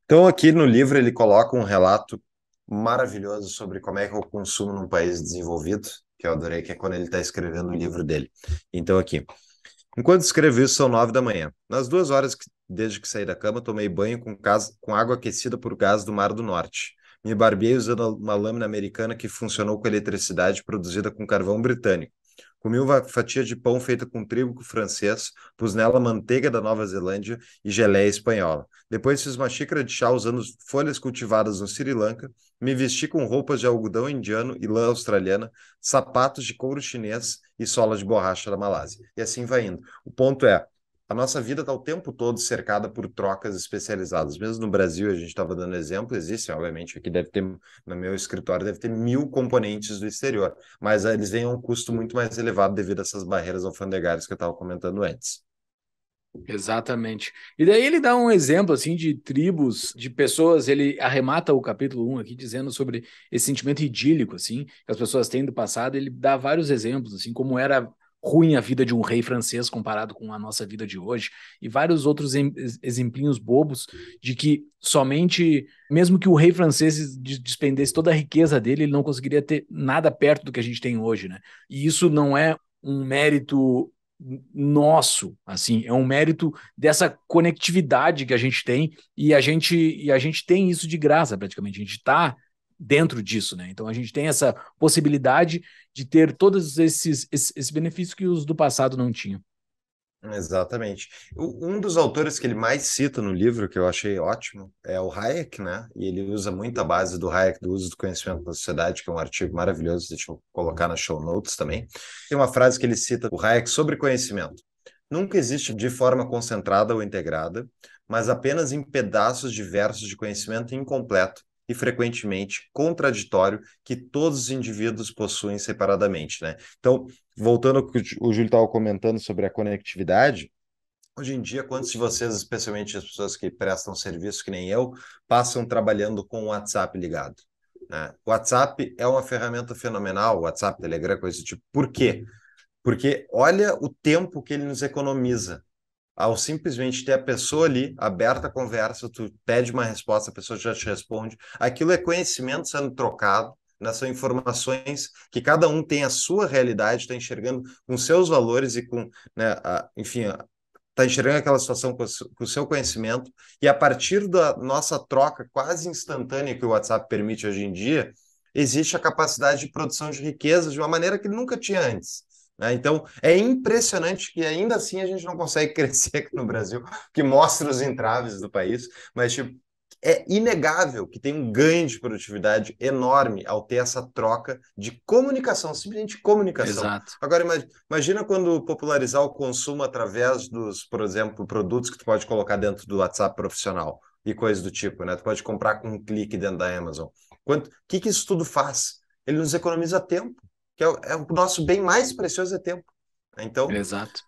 [SPEAKER 1] Então, aqui no livro, ele coloca um relato maravilhoso sobre como é que é o consumo num país desenvolvido, que eu adorei, que é quando ele está escrevendo o livro dele. Então, aqui. Enquanto escrevi isso, são nove da manhã. Nas duas horas que, desde que saí da cama, tomei banho com, casa, com água aquecida por gás do Mar do Norte. Me barbeei usando uma lâmina americana que funcionou com eletricidade produzida com carvão britânico comi uma fatia de pão feita com trigo francês, pus nela manteiga da Nova Zelândia e geleia espanhola. Depois fiz uma xícara de chá usando folhas cultivadas no Sri Lanka, me vesti com roupas de algodão indiano e lã australiana, sapatos de couro chinês e solas de borracha da Malásia. E assim vai indo. O ponto é, a nossa vida está o tempo todo cercada por trocas especializadas. Mesmo no Brasil, a gente estava dando exemplo, existe, obviamente, aqui deve ter, no meu escritório, deve ter mil componentes do exterior, mas ah, eles vêm a um custo muito mais elevado devido a essas barreiras alfandegárias que eu estava comentando antes. Exatamente.
[SPEAKER 2] E daí ele dá um exemplo assim de tribos, de pessoas, ele arremata o capítulo 1 aqui dizendo sobre esse sentimento idílico assim que as pessoas têm do passado, ele dá vários exemplos assim como era ruim a vida de um rei francês comparado com a nossa vida de hoje, e vários outros exemplinhos bobos de que somente, mesmo que o rei francês despendesse toda a riqueza dele, ele não conseguiria ter nada perto do que a gente tem hoje, né? E isso não é um mérito nosso, assim, é um mérito dessa conectividade que a gente tem e a gente e a gente tem isso de graça praticamente. A gente está dentro disso, né? Então a gente tem essa possibilidade de ter todos esses, esses benefícios que os do passado não tinham.
[SPEAKER 1] Exatamente. Um dos autores que ele mais cita no livro, que eu achei ótimo, é o Hayek, né? E ele usa muito a base do Hayek, do uso do conhecimento da sociedade, que é um artigo maravilhoso, deixa eu colocar na show notes também. Tem uma frase que ele cita, o Hayek, sobre conhecimento. Nunca existe de forma concentrada ou integrada, mas apenas em pedaços diversos de conhecimento incompleto, e frequentemente contraditório que todos os indivíduos possuem separadamente, né? Então, voltando ao que o Júlio estava comentando sobre a conectividade, Hoje em dia, quantos de vocês, especialmente as pessoas que prestam serviço, que nem eu, passam trabalhando com o WhatsApp ligado? Né? O WhatsApp é uma ferramenta fenomenal, WhatsApp, Telegram, coisa do tipo. Por quê? Porque olha o tempo que ele nos economiza ao simplesmente ter a pessoa ali, aberta a conversa, tu pede uma resposta, a pessoa já te responde. Aquilo é conhecimento sendo trocado, né? são informações que cada um tem a sua realidade, está enxergando com seus valores e com, né, a, enfim, está enxergando aquela situação com, o seu conhecimento. E a partir da nossa troca quase instantânea que o WhatsApp permite hoje em dia, existe a capacidade de produção de riqueza de uma maneira que nunca tinha antes. Né? Então, é impressionante que ainda assim a gente não consegue crescer aqui no Brasil, que mostra os entraves do país, mas tipo, é inegável que tem um ganho de produtividade enorme ao ter essa troca de comunicação, simplesmente comunicação. Exato. Agora, imagina quando popularizar o consumo através dos, por exemplo, produtos que tu pode colocar dentro do WhatsApp profissional e coisas do tipo, né? Tu pode comprar com um clique dentro da Amazon. Quanto, o que, que isso tudo faz? Ele nos economiza tempo que é o, é o nosso bem mais precioso é tempo. Né? Então, Exato.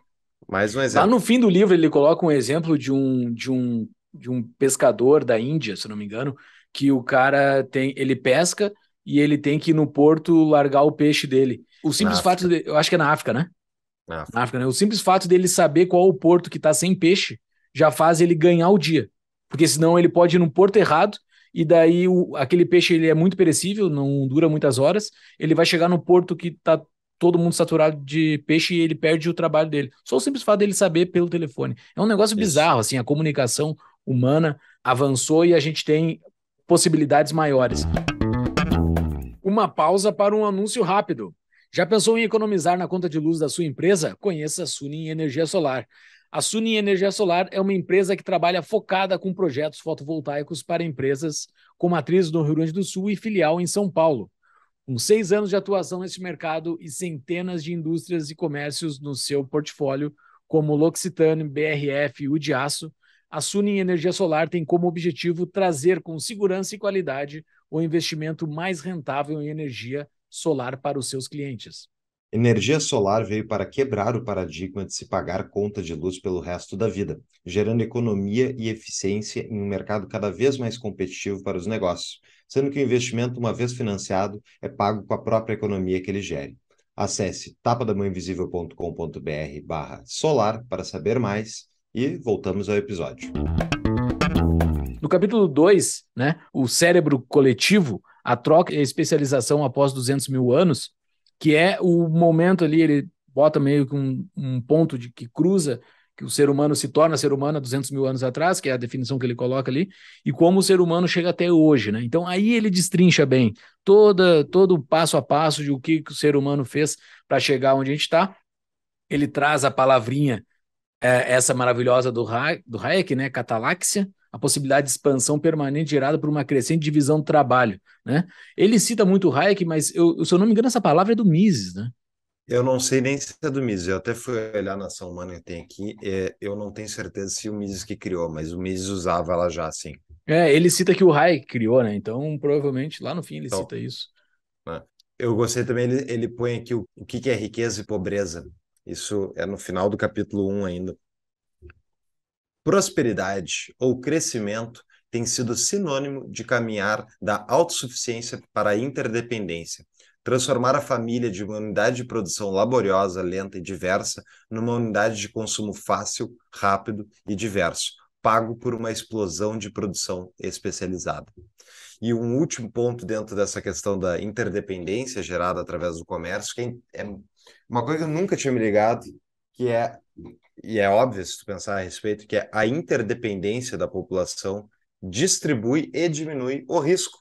[SPEAKER 2] mais um exemplo. Lá no fim do livro ele coloca um exemplo de um, de um, de um pescador da Índia, se não me engano, que o cara tem, ele pesca e ele tem que ir no porto largar o peixe dele. O simples fato, de, eu acho que é na África, né? Na África. Na África né? O simples fato dele saber qual o porto que está sem peixe já faz ele ganhar o dia. Porque senão ele pode ir no porto errado e daí o, aquele peixe ele é muito perecível, não dura muitas horas, ele vai chegar no porto que está todo mundo saturado de peixe e ele perde o trabalho dele. Só o simples fato dele saber pelo telefone. É um negócio Isso. bizarro, assim, a comunicação humana avançou e a gente tem possibilidades maiores. Uma pausa para um anúncio rápido. Já pensou em economizar na conta de luz da sua empresa? Conheça a Suning Energia Solar. A Suni Energia Solar é uma empresa que trabalha focada com projetos fotovoltaicos para empresas com matriz no Rio Grande do Sul e filial em São Paulo. Com seis anos de atuação neste mercado e centenas de indústrias e comércios no seu portfólio, como L'Occitane, BRF e o a Suni Energia Solar tem como objetivo trazer com segurança e qualidade o investimento mais rentável em energia solar para os seus clientes.
[SPEAKER 1] Energia solar veio para quebrar o paradigma de se pagar conta de luz pelo resto da vida, gerando economia e eficiência em um mercado cada vez mais competitivo para os negócios, sendo que o investimento, uma vez financiado, é pago com a própria economia que ele gere. Acesse tapadamãoinvisível.com.br barra solar para saber mais e voltamos ao episódio. No capítulo 2, né, o cérebro coletivo,
[SPEAKER 2] a troca e a especialização após 200 mil anos, que é o momento ali, ele bota meio que um, um ponto de que cruza que o ser humano se torna ser humano há 200 mil anos atrás, que é a definição que ele coloca ali, e como o ser humano chega até hoje, né? Então aí ele destrincha bem toda, todo o passo a passo de o que, que o ser humano fez para chegar onde a gente está. Ele traz a palavrinha, é, essa maravilhosa do, ha do Hayek, né? Cataláxia, a possibilidade de expansão permanente gerada por uma crescente divisão do trabalho. Né? Ele cita muito Hayek, mas eu, se eu não me engano, essa palavra é do Mises, né?
[SPEAKER 1] Eu não sei nem se é do Mises, eu até fui olhar na ação humana que tem aqui, é, eu não tenho certeza se o Mises que criou, mas o Mises usava ela já, sim.
[SPEAKER 2] É, ele cita que o Hayek criou, né? Então, provavelmente, lá no fim ele então, cita isso.
[SPEAKER 1] Né? Eu gostei também, ele, ele põe aqui o, o que, que é riqueza e pobreza. Isso é no final do capítulo 1 ainda prosperidade ou crescimento tem sido sinônimo de caminhar da autossuficiência para a interdependência, transformar a família de uma unidade de produção laboriosa, lenta e diversa numa unidade de consumo fácil, rápido e diverso, pago por uma explosão de produção especializada. E um último ponto dentro dessa questão da interdependência gerada através do comércio, que é, é uma coisa que eu nunca tinha me ligado, que é e é óbvio se tu pensar a respeito, que é a interdependência da população distribui e diminui o risco.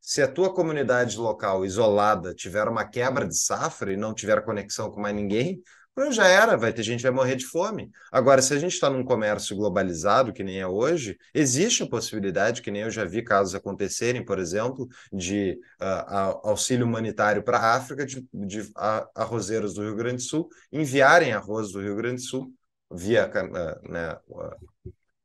[SPEAKER 1] Se a tua comunidade local isolada tiver uma quebra de safra e não tiver conexão com mais ninguém, já era, vai ter gente que vai morrer de fome. Agora, se a gente está num comércio globalizado, que nem é hoje, existe a possibilidade, que nem eu já vi casos acontecerem, por exemplo, de uh, auxílio humanitário para a África, de, de arrozeiros do Rio Grande do Sul enviarem arroz do Rio Grande do Sul via ah, né, ah,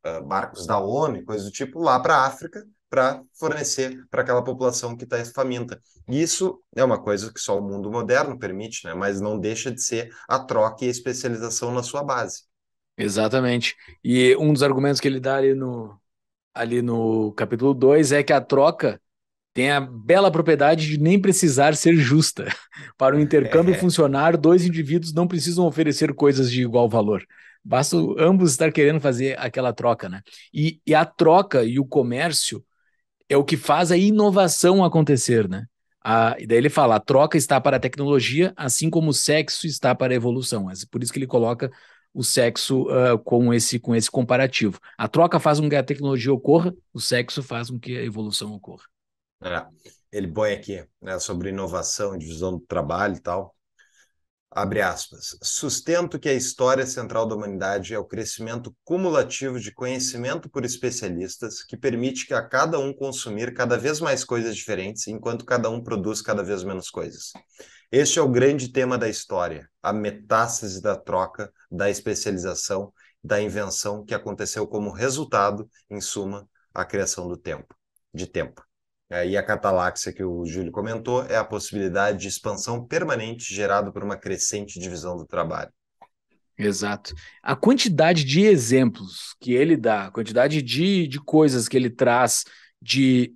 [SPEAKER 1] ah, barcos da ONU, coisas do tipo, lá para a África, para fornecer para aquela população que está faminta. isso é uma coisa que só o mundo moderno permite, né? mas não deixa de ser a troca e a especialização na sua base. Exatamente. E um dos argumentos
[SPEAKER 2] que ele dá ali no, ali no capítulo 2 é que a troca tem a bela propriedade de nem precisar ser justa. Para o intercâmbio é. funcionar, dois indivíduos não precisam oferecer coisas de igual valor. Basta ambos estar querendo fazer aquela troca, né? E, e a troca e o comércio é o que faz a inovação acontecer, né? A, daí ele fala, a troca está para a tecnologia, assim como o sexo está para a evolução. É por isso que ele coloca o sexo uh, com, esse, com esse comparativo. A troca faz com que a tecnologia ocorra, o sexo faz com que a evolução ocorra.
[SPEAKER 1] É, ele põe aqui né, sobre inovação, divisão do trabalho e tal abre aspas, sustento que a história central da humanidade é o crescimento cumulativo de conhecimento por especialistas que permite que a cada um consumir cada vez mais coisas diferentes, enquanto cada um produz cada vez menos coisas. Este é o grande tema da história, a metástase da troca, da especialização, da invenção que aconteceu como resultado, em suma, a criação do tempo, de tempo. É, e a cataláxia que o Júlio comentou é a possibilidade de expansão permanente gerada por uma crescente divisão do trabalho. Exato. A quantidade de exemplos que ele dá,
[SPEAKER 2] a quantidade de, de coisas que ele traz de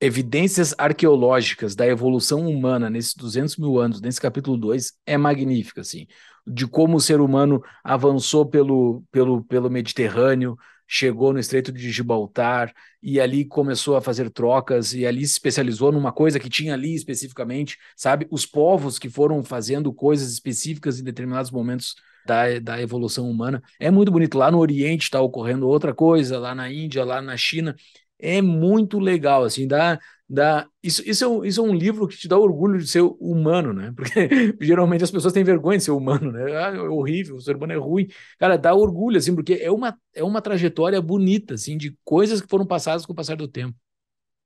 [SPEAKER 2] evidências arqueológicas da evolução humana nesses 200 mil anos, nesse capítulo 2, é magnífica, assim. De como o ser humano avançou pelo, pelo, pelo Mediterrâneo, chegou no Estreito de Gibraltar e ali começou a fazer trocas e ali se especializou numa coisa que tinha ali especificamente, sabe? Os povos que foram fazendo coisas específicas em determinados momentos da, da evolução humana. É muito bonito. Lá no Oriente está ocorrendo outra coisa, lá na Índia, lá na China. É muito legal, assim, dá, da. Isso, isso, é um, isso é um livro que te dá orgulho de ser humano, né? Porque geralmente as pessoas têm vergonha de ser humano, né? Ah, é horrível, o ser humano é ruim. Cara, dá orgulho, assim, porque é uma, é uma trajetória bonita, assim, de coisas que foram passadas com o passar do tempo.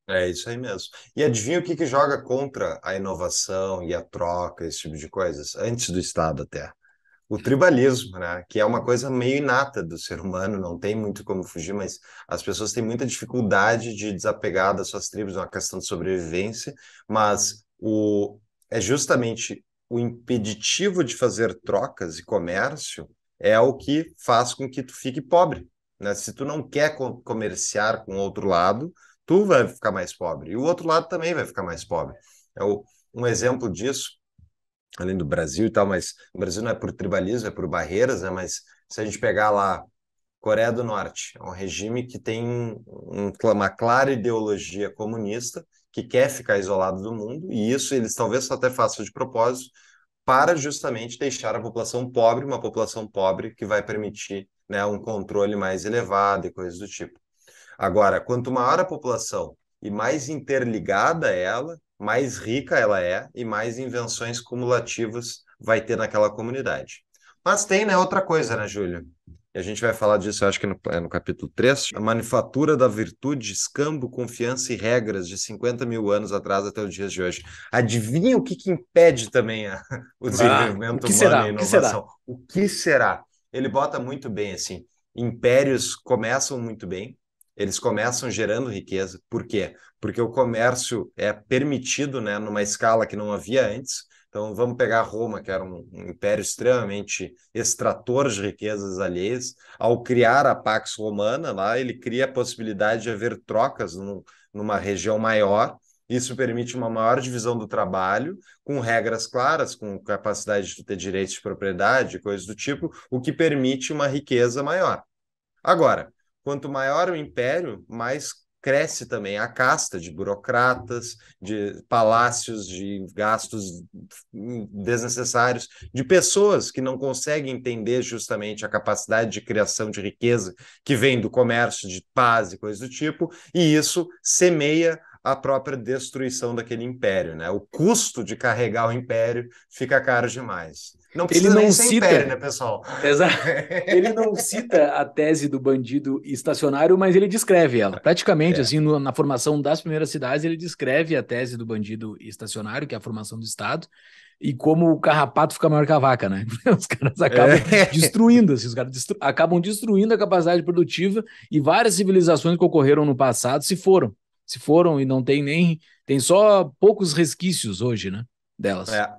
[SPEAKER 1] É isso aí mesmo. E adivinha o que, que joga contra a inovação e a troca, esse tipo de coisas? Antes do Estado até o tribalismo, né? Que é uma coisa meio inata do ser humano, não tem muito como fugir, mas as pessoas têm muita dificuldade de desapegar das suas tribos, é uma questão de sobrevivência, mas o é justamente o impeditivo de fazer trocas e comércio é o que faz com que tu fique pobre, né? Se tu não quer comerciar com o outro lado, tu vai ficar mais pobre e o outro lado também vai ficar mais pobre. É o, um exemplo disso além do Brasil e tal, mas o Brasil não é por tribalismo, é por barreiras, né? Mas se a gente pegar lá Coreia do Norte, é um regime que tem um, uma clara ideologia comunista, que quer ficar isolado do mundo, e isso eles talvez até façam de propósito, para justamente deixar a população pobre, uma população pobre que vai permitir né, um controle mais elevado e coisas do tipo. Agora, quanto maior a população e mais interligada ela, mais rica ela é e mais invenções cumulativas vai ter naquela comunidade. Mas tem né, outra coisa, né, Júlio? E a gente vai falar disso, acho que no, é no capítulo 3, a manufatura da virtude, escambo, confiança e regras de 50 mil anos atrás até os dias de hoje. Adivinha o que, que impede também a, o ah, desenvolvimento ah, o humano e inovação? O que, o que será? Ele bota muito bem assim. Impérios começam muito bem, eles começam gerando riqueza. Por quê? Porque o comércio é permitido né, numa escala que não havia antes. Então, vamos pegar Roma, que era um, um império extremamente extrator de riquezas alheias. Ao criar a Pax Romana, lá, ele cria a possibilidade de haver trocas no, numa região maior. Isso permite uma maior divisão do trabalho, com regras claras, com capacidade de ter direitos de propriedade, coisas do tipo, o que permite uma riqueza maior. Agora, quanto maior o império, mais cresce também a casta de burocratas, de palácios, de gastos desnecessários, de pessoas que não conseguem entender justamente a capacidade de criação de riqueza que vem do comércio, de paz e coisas do tipo, e isso semeia a própria destruição daquele império, né? O custo de carregar o império fica caro demais. Não ele não cita, né,
[SPEAKER 2] pessoal. Exato. Ele não cita a tese do bandido estacionário, mas ele descreve ela. Praticamente, é. assim, no, na formação das primeiras cidades, ele descreve a tese do bandido estacionário, que é a formação do Estado, e como o carrapato fica maior que a vaca, né? Os caras acabam é. destruindo, assim, os caras destru acabam destruindo a capacidade produtiva e várias civilizações que ocorreram no passado se foram. Se foram e não tem nem. Tem só poucos resquícios hoje, né?
[SPEAKER 1] Delas. É.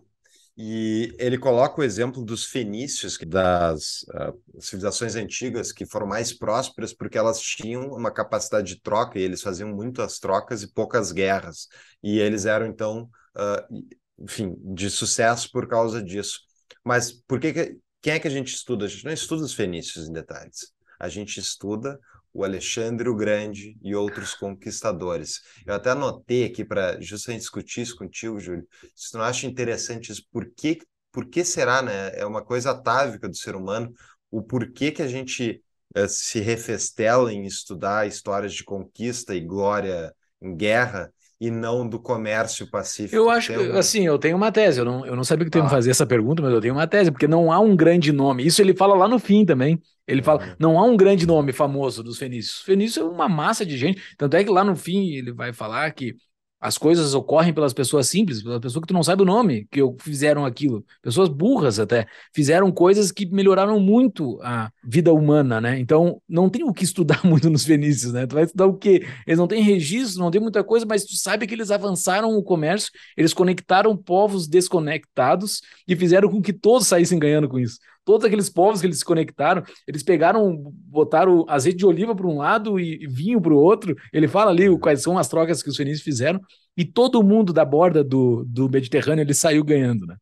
[SPEAKER 1] E ele coloca o exemplo dos fenícios, das uh, civilizações antigas que foram mais prósperas porque elas tinham uma capacidade de troca e eles faziam muitas trocas e poucas guerras. E eles eram, então, uh, enfim, de sucesso por causa disso. Mas por que, que quem é que a gente estuda? A gente não estuda os fenícios em detalhes. A gente estuda o Alexandre o Grande e outros conquistadores. Eu até anotei aqui para justamente discutir isso contigo, Júlio. Se tu não acha interessante isso, por que, por que será, né? É uma coisa atávica do ser humano, o porquê que a gente eh, se refestela em estudar histórias de conquista e glória em guerra, e não do comércio pacífico. Eu acho que,
[SPEAKER 2] assim, eu tenho uma tese, eu não, eu não sabia que tu ia ah. fazer essa pergunta, mas eu tenho uma tese, porque não há um grande nome. Isso ele fala lá no fim também. Ele fala, uhum. não há um grande nome famoso dos fenícios. Fenício é uma massa de gente. Tanto é que lá no fim ele vai falar que as coisas ocorrem pelas pessoas simples, pela pessoa que tu não sabe o nome, que fizeram aquilo. Pessoas burras até. Fizeram coisas que melhoraram muito a vida humana, né? Então, não tem o que estudar muito nos fenícios, né? Tu vai estudar o quê? Eles não têm registro, não tem muita coisa, mas tu sabe que eles avançaram o comércio, eles conectaram povos desconectados e fizeram com que todos saíssem ganhando com isso todos aqueles povos que eles se conectaram, eles pegaram, botaram azeite de oliva para um lado e vinho para o outro. Ele fala ali quais são as trocas que os fenícios fizeram, e todo mundo da borda do, do Mediterrâneo ele saiu ganhando, né?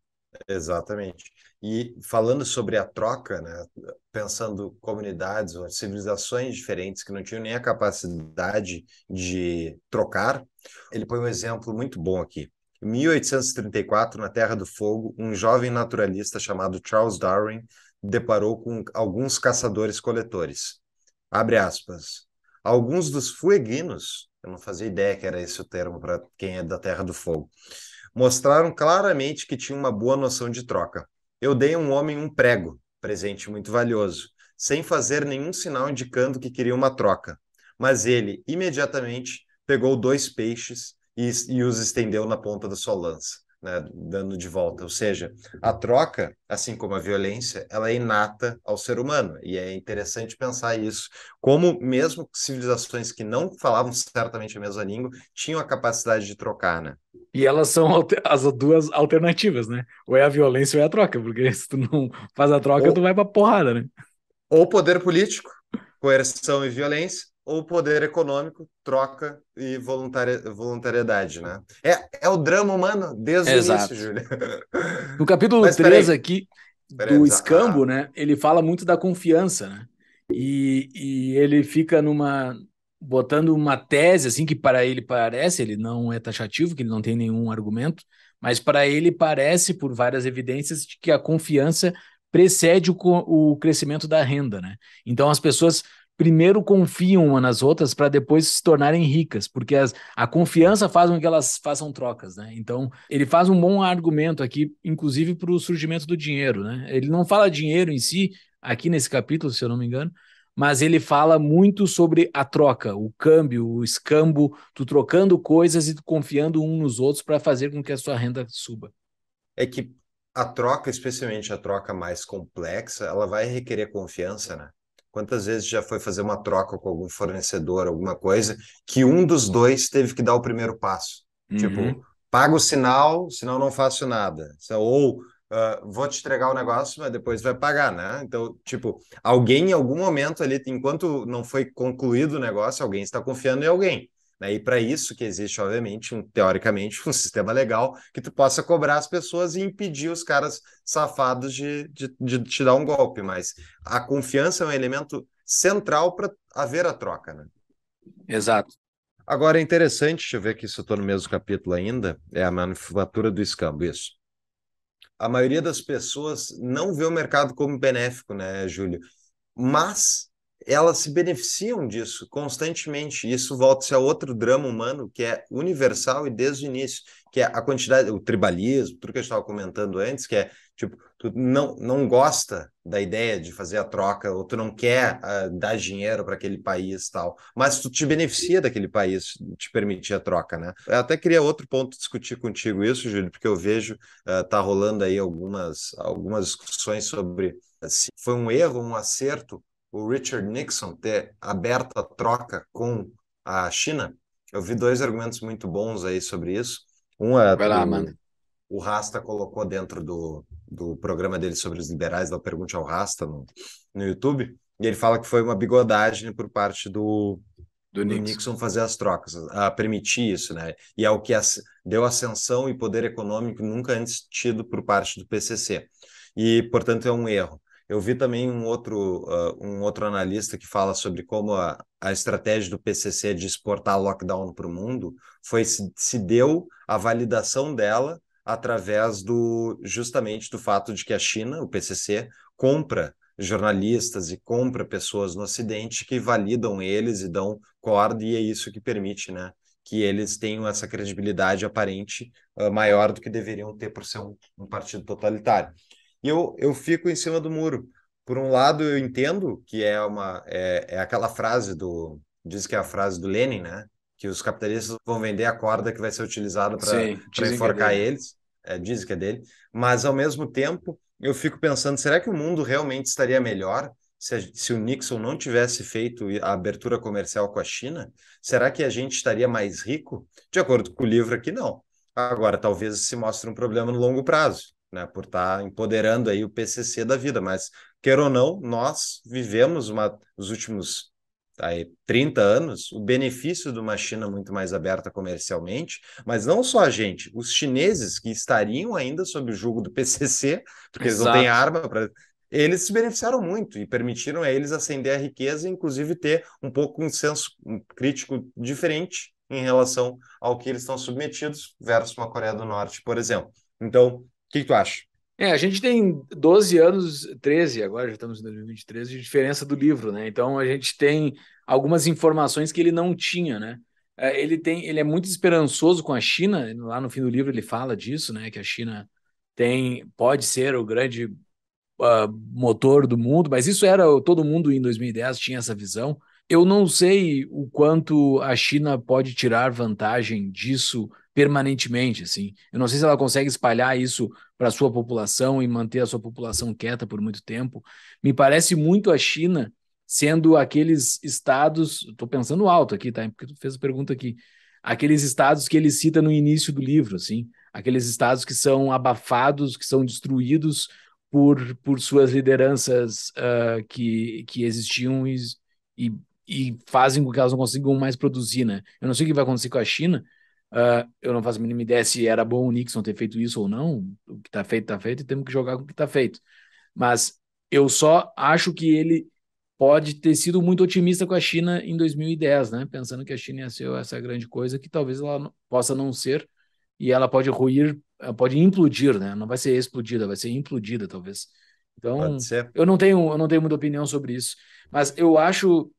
[SPEAKER 1] Exatamente. E falando sobre a troca, né, pensando comunidades ou civilizações diferentes que não tinham nem a capacidade de trocar, ele põe um exemplo muito bom aqui. Em 1834, na Terra do Fogo, um jovem naturalista chamado Charles Darwin deparou com alguns caçadores-coletores. Abre aspas. Alguns dos fueguinos, eu não fazia ideia que era esse o termo para quem é da Terra do Fogo, mostraram claramente que tinham uma boa noção de troca. Eu dei a um homem um prego, presente muito valioso, sem fazer nenhum sinal indicando que queria uma troca. Mas ele, imediatamente, pegou dois peixes e, e os estendeu na ponta da sua lança, né, dando de volta. Ou seja, a uhum. troca, assim como a violência, ela é inata ao ser humano. E é interessante pensar isso. Como mesmo civilizações que não falavam certamente a mesma língua tinham a capacidade de trocar, né?
[SPEAKER 2] E elas são as duas alternativas, né? Ou é a violência ou é a troca, porque se tu não
[SPEAKER 1] faz a troca, ou... tu vai pra porrada, né? Ou poder político, coerção e violência, ou poder econômico, troca e voluntariedade, né? É, é o drama humano desde Exato. o início, Júlia.
[SPEAKER 2] No capítulo Mas, 3 peraí. aqui peraí, do escambo, ah. né? Ele fala muito da confiança, né? E, e ele fica numa botando uma tese assim que para ele parece, ele não é taxativo, que ele não tem nenhum argumento, mas para ele parece por várias evidências de que a confiança precede o, o crescimento da renda, né? Então as pessoas primeiro confiam umas nas outras para depois se tornarem ricas, porque as, a confiança faz com que elas façam trocas, né? Então, ele faz um bom argumento aqui, inclusive para o surgimento do dinheiro, né? Ele não fala dinheiro em si, aqui nesse capítulo, se eu não me engano, mas ele fala muito sobre a troca, o câmbio, o escambo, tu trocando coisas e tu confiando um nos
[SPEAKER 1] outros para fazer com que a sua
[SPEAKER 2] renda suba.
[SPEAKER 1] É que a troca, especialmente a troca mais complexa, ela vai requerer confiança, né? Quantas vezes já foi fazer uma troca com algum fornecedor, alguma coisa, que um dos dois teve que dar o primeiro passo? Tipo, uhum. Tipo, paga o sinal, senão não faço nada. Ou uh, vou te entregar o negócio, mas depois vai pagar, né? Então, tipo, alguém em algum momento ali, enquanto não foi concluído o negócio, alguém está confiando em alguém. Né? E para isso que existe, obviamente, um, teoricamente, um sistema legal que tu possa cobrar as pessoas e impedir os caras safados de, de, de te dar um golpe. Mas a confiança é um elemento central para haver a troca. Né? Exato. Agora é interessante, deixa eu ver aqui se eu estou no mesmo capítulo ainda, é a manufatura do escambo, isso. A maioria das pessoas não vê o mercado como benéfico, né, Júlio? Mas elas se beneficiam disso constantemente. Isso volta-se a outro drama humano que é universal e desde o início, que é a quantidade, o tribalismo, tudo que eu estava comentando antes, que é tipo, tu não, não gosta da ideia de fazer a troca, ou tu não quer uh, dar dinheiro para aquele país tal, mas tu te beneficia daquele país, te permitir a troca, né? Eu até queria outro ponto discutir contigo isso, Júlio, porque eu vejo, uh, tá rolando aí algumas, algumas discussões sobre ah, se foi um erro, um acerto o Richard Nixon ter aberto a troca com a China, eu vi dois argumentos muito bons aí sobre isso. Um é Vai lá, o, mano. o Rasta colocou dentro do, do programa dele sobre os liberais, da Pergunte ao Rasta no, no YouTube, e ele fala que foi uma bigodagem por parte do,
[SPEAKER 2] do, do Nixon. Nixon.
[SPEAKER 1] fazer as trocas, a permitir isso, né? E é o que as, deu ascensão e poder econômico nunca antes tido por parte do PCC. E, portanto, é um erro. Eu vi também um outro, uh, um outro analista que fala sobre como a, a estratégia do PCC de exportar lockdown para o mundo foi se, se deu a validação dela através do justamente do fato de que a China, o PCC, compra jornalistas e compra pessoas no Ocidente que validam eles e dão corda e é isso que permite, né? que eles tenham essa credibilidade aparente uh, maior do que deveriam ter por ser um, um partido totalitário e eu, eu fico em cima do muro. Por um lado, eu entendo que é uma é, é aquela frase do diz que é a frase do Lenin, né? Que os capitalistas vão vender a corda que vai ser utilizada para é enforcar é eles. É, diz que é dele. Mas ao mesmo tempo, eu fico pensando: será que o mundo realmente estaria melhor se, se, o Nixon não tivesse feito a abertura comercial com a China, será que a gente estaria mais rico? De acordo com o livro aqui, não. Agora, talvez se mostre um problema no longo prazo né, por estar tá empoderando aí o PCC da vida, mas quer ou não, nós vivemos uma, os últimos aí, 30 anos o benefício de uma China muito mais aberta comercialmente, mas não só a gente, os chineses que estariam ainda sob o jugo do PCC, porque Exato. eles não têm arma para eles se beneficiaram muito e permitiram a eles ascender a riqueza e, inclusive, ter um pouco um senso crítico diferente em relação ao que eles estão submetidos versus uma Coreia do Norte, por exemplo. Então, que, que tu acha? É, a gente tem 12 anos,
[SPEAKER 2] 13, agora já estamos em 2023, de diferença do livro, né? Então a gente tem algumas informações que ele não tinha, né? É, ele tem, ele é muito esperançoso com a China, lá no fim do livro ele fala disso, né, que a China tem pode ser o grande uh, motor do mundo, mas isso era todo mundo em 2010 tinha essa visão. Eu não sei o quanto a China pode tirar vantagem disso permanentemente, assim. Eu não sei se ela consegue espalhar isso para a sua população e manter a sua população quieta por muito tempo. Me parece muito a China sendo aqueles estados, estou pensando alto aqui, tá? Porque tu fez a pergunta aqui. Aqueles estados que ele cita no início do livro, assim, aqueles estados que são abafados, que são destruídos por, por suas lideranças uh, que, que existiam e, e e fazem com que elas não consigam mais produzir, né? Eu não sei o que vai acontecer com a China. Uh, eu não faço a mínima ideia se era bom o Nixon ter feito isso ou não. O que está feito, está feito, e temos que jogar com o que está feito. Mas eu só acho que ele pode ter sido muito otimista com a China em 2010, né? Pensando que a China ia ser essa grande coisa que talvez ela possa não ser e ela pode ruir, ela pode implodir, né? Não vai ser explodida, vai ser implodida talvez. Então, eu não tenho, eu não tenho muita opinião sobre isso, mas eu acho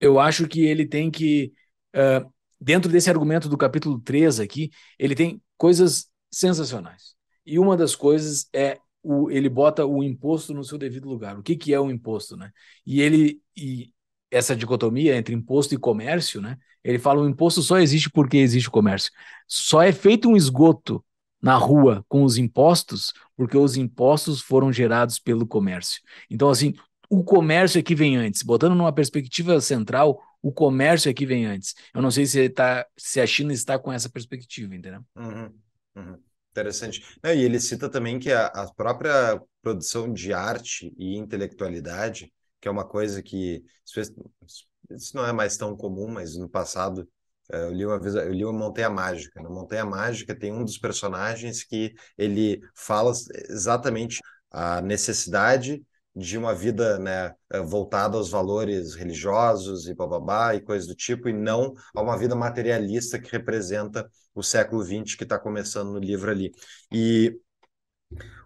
[SPEAKER 2] eu acho que ele tem que. Uh, dentro desse argumento do capítulo 3 aqui, ele tem coisas sensacionais. E uma das coisas é o, ele bota o imposto no seu devido lugar. O que, que é o imposto, né? E ele e essa dicotomia entre imposto e comércio, né? Ele fala o imposto só existe porque existe o comércio. Só é feito um esgoto na rua com os impostos porque os impostos foram gerados pelo comércio. Então assim, o comércio é que vem antes. Botando numa perspectiva central, o comércio é que vem antes. Eu não sei se, tá, se a China está com essa perspectiva, entendeu?
[SPEAKER 1] Uhum, uhum. Interessante. Não, e ele cita também que a, a, própria produção de arte e intelectualidade, que é uma coisa que isso não é mais tão comum, mas no passado eh, eu li uma vez, eu li uma Montanha Mágica. Na né? Montanha Mágica tem um dos personagens que ele fala exatamente a necessidade de uma vida né, eh, voltada aos valores religiosos e bababá e coisas do tipo, e não a uma vida materialista que representa o século XX que está começando no livro ali. E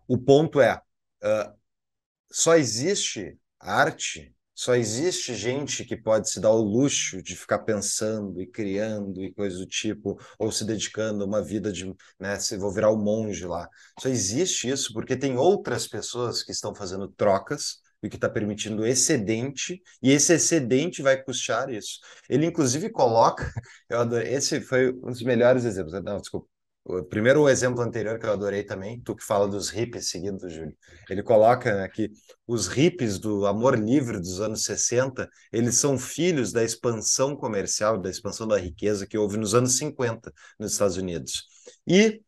[SPEAKER 1] o ponto é, uh, só existe arte só existe gente que pode se dar o luxo de ficar pensando e criando e coisas do tipo, ou se dedicando a uma vida de, né, se vou virar o um monge lá. Só existe isso porque tem outras pessoas que estão fazendo trocas e que está permitindo excedente, e esse excedente vai custear isso. Ele, inclusive, coloca, eu esse foi um dos melhores exemplos, né? não, desculpa, o primeiro o exemplo anterior que eu adorei também, tu que fala dos hippies seguindo, Júlio. Ele coloca né, que os hippies do amor livre dos anos 60, eles são filhos da expansão comercial, da expansão da riqueza que houve nos anos 50 nos Estados Unidos. E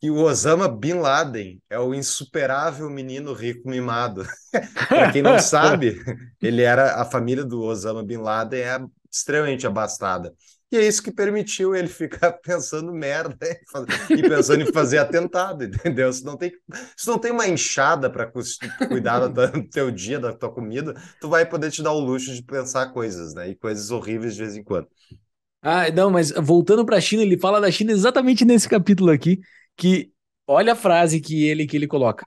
[SPEAKER 1] que o Osama Bin Laden é o insuperável menino rico mimado. Para quem não sabe, ele era a família do Osama Bin Laden é extremamente abastada. E é isso que permitiu ele ficar pensando merda e pensando em fazer atentado, entendeu? Se não tem, se não tem uma enxada para cuidar do teu dia, da tua comida, tu vai poder te dar o luxo de pensar coisas, né? E coisas horríveis de vez em quando. Ah, não, mas voltando para a China, ele fala
[SPEAKER 2] da China exatamente nesse capítulo aqui, que olha a frase que ele que ele coloca.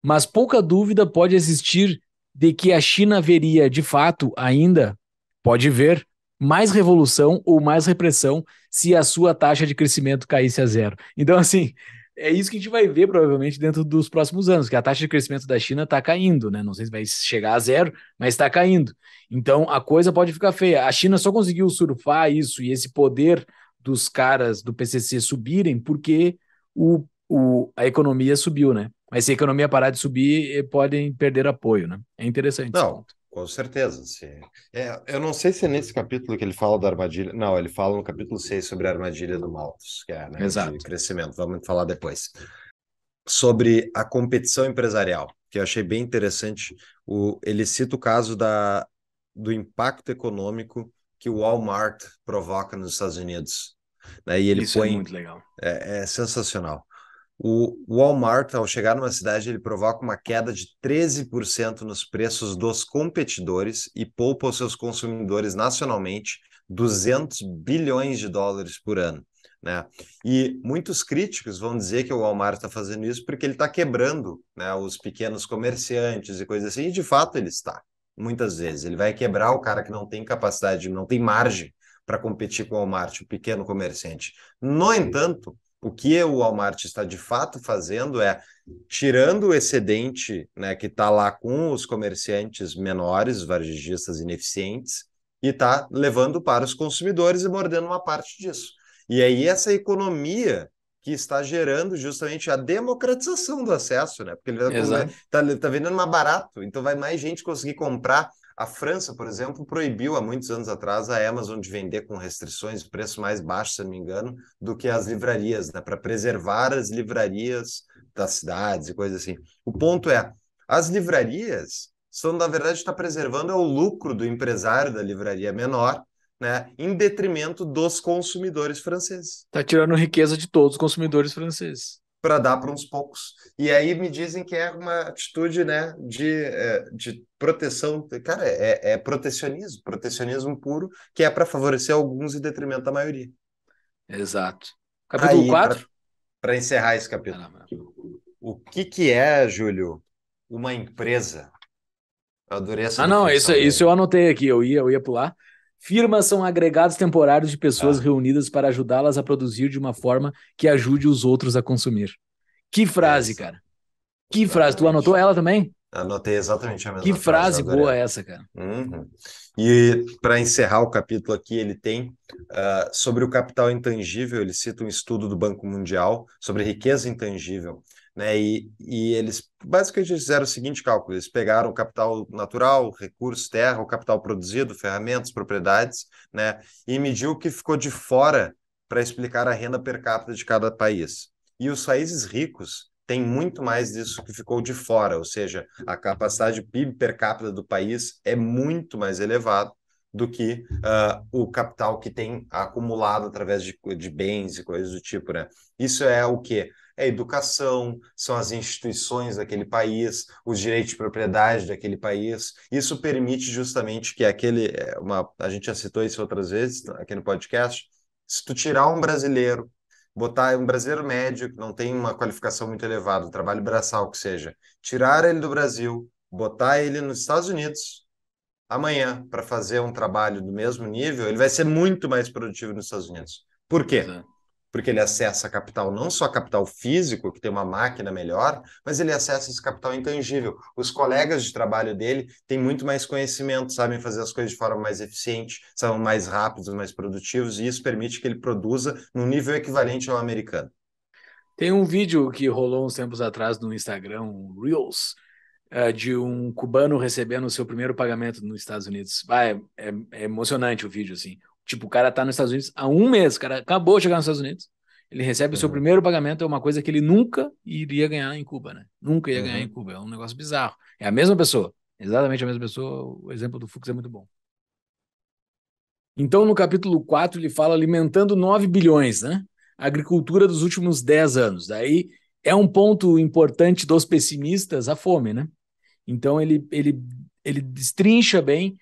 [SPEAKER 2] Mas pouca dúvida pode existir de que a China veria de fato ainda, pode ver, mais revolução ou mais repressão se a sua taxa de crescimento caísse a zero. Então, assim, é isso que a gente vai ver provavelmente dentro dos próximos anos, que a taxa de crescimento da China está caindo, né? Não sei se vai chegar a zero, mas está caindo. Então a coisa pode ficar feia. A China só conseguiu surfar isso e esse poder dos caras do PCC subirem porque o, o, a economia subiu, né? Mas se a economia parar de subir, eh, podem perder apoio, né? É interessante. Não,
[SPEAKER 1] com certeza, sim. É, eu não sei se é nesse capítulo que ele fala da armadilha. Não, ele fala no capítulo 6 sobre a armadilha do Maltos, que é né, Exato. crescimento. Vamos falar depois. Sobre a competição empresarial, que eu achei bem interessante. O, ele cita o caso da, do impacto econômico que o Walmart provoca nos Estados Unidos. Né, e ele Isso é põe, é muito legal. É, é sensacional. O Walmart, ao chegar numa cidade, ele provoca uma queda de 13% nos preços dos competidores e poupa os seus consumidores nacionalmente 200 bilhões de dólares por ano. Né? E muitos críticos vão dizer que o Walmart está fazendo isso porque ele está quebrando né, os pequenos comerciantes e coisas assim, e de fato ele está, muitas vezes. Ele vai quebrar o cara que não tem capacidade, não tem margem para competir com o Walmart, o pequeno comerciante. No entanto, o que o Walmart está de fato fazendo é tirando o excedente né, que está lá com os comerciantes menores, varejistas ineficientes, e está levando para os consumidores e mordendo uma parte disso. E aí essa economia que está gerando justamente a democratização do acesso, né? Porque ele está tá, tá vendendo mais barato, então vai mais gente conseguir comprar a França, por exemplo, proibiu há muitos anos atrás a Amazon de vender com restrições, preço mais baixo, se não me engano, do que as livrarias, né? para preservar as livrarias das cidades e coisas assim. O ponto é, as livrarias são, na verdade, está preservando é o lucro do empresário da livraria menor, né, em detrimento dos consumidores franceses.
[SPEAKER 2] Está tirando riqueza de todos os consumidores
[SPEAKER 1] franceses para dar para uns poucos. E aí me dizem que é uma atitude né, de, é, de proteção. Cara, é, é protecionismo, protecionismo puro, que é para favorecer alguns e detrimento da maioria. Exato. Capítulo 4? Para encerrar esse capítulo. o que, que é, Júlio, uma empresa? Eu adorei essa. Ah, não, isso,
[SPEAKER 2] isso eu anotei aqui, eu ia, eu ia pular. Firmas são agregados temporários de pessoas ah. reunidas para ajudá-las a produzir de uma forma que ajude os outros a consumir. Que frase, essa. cara. Que exatamente. frase. Tu anotou ela também?
[SPEAKER 1] Anotei exatamente a mesma Que frase, frase boa é essa, cara. Uhum. E para encerrar o capítulo aqui, ele tem uh, sobre o capital intangível, ele cita um estudo do Banco Mundial sobre riqueza intangível. Né? E, e eles basicamente fizeram o seguinte cálculo: eles pegaram o capital natural, recursos, terra, o capital produzido, ferramentas, propriedades, né? e mediu o que ficou de fora para explicar a renda per capita de cada país. E os países ricos têm muito mais disso que ficou de fora, ou seja, a capacidade PIB per capita do país é muito mais elevada do que uh, o capital que tem acumulado através de, de bens e coisas do tipo, né? Isso é o que é a educação, são as instituições daquele país, os direitos de propriedade daquele país. Isso permite justamente que aquele, é, uma, a gente já citou isso outras vezes aqui no podcast, se tu tirar um brasileiro, botar um brasileiro médio que não tem uma qualificação muito elevada, um trabalho braçal que seja, tirar ele do Brasil, botar ele nos Estados Unidos, amanhã para fazer um trabalho do mesmo nível, ele vai ser muito mais produtivo nos Estados Unidos. Por quê? Exato porque ele acessa capital, não só capital físico, que tem uma máquina melhor, mas ele acessa esse capital intangível. Os colegas de trabalho dele têm muito mais conhecimento, sabem fazer as coisas de forma mais eficiente, são mais rápidos, mais produtivos, e isso permite que ele produza no nível equivalente ao americano. Tem um vídeo que rolou uns tempos atrás no Instagram, um Reels, eh, de
[SPEAKER 2] um cubano recebendo o seu primeiro pagamento nos Estados Unidos. Ah, é, é, é emocionante o vídeo, assim. Tipo, o cara tá nos Estados Unidos há um mês, o cara acabou de chegar nos Estados Unidos, ele recebe uhum. o seu uhum. primeiro pagamento, é uma coisa que ele nunca iria ganhar em Cuba, né? Nunca ia uhum. ganhar em uhum. Cuba, é um negócio bizarro. É a mesma pessoa, exatamente a mesma pessoa, o exemplo do Fux é muito bom. Então, no capítulo 4, ele fala alimentando 9 bilhões, né? A agricultura dos últimos 10 anos. Daí é um ponto importante dos pessimistas, a fome, né? Então, ele, ele, ele destrincha bem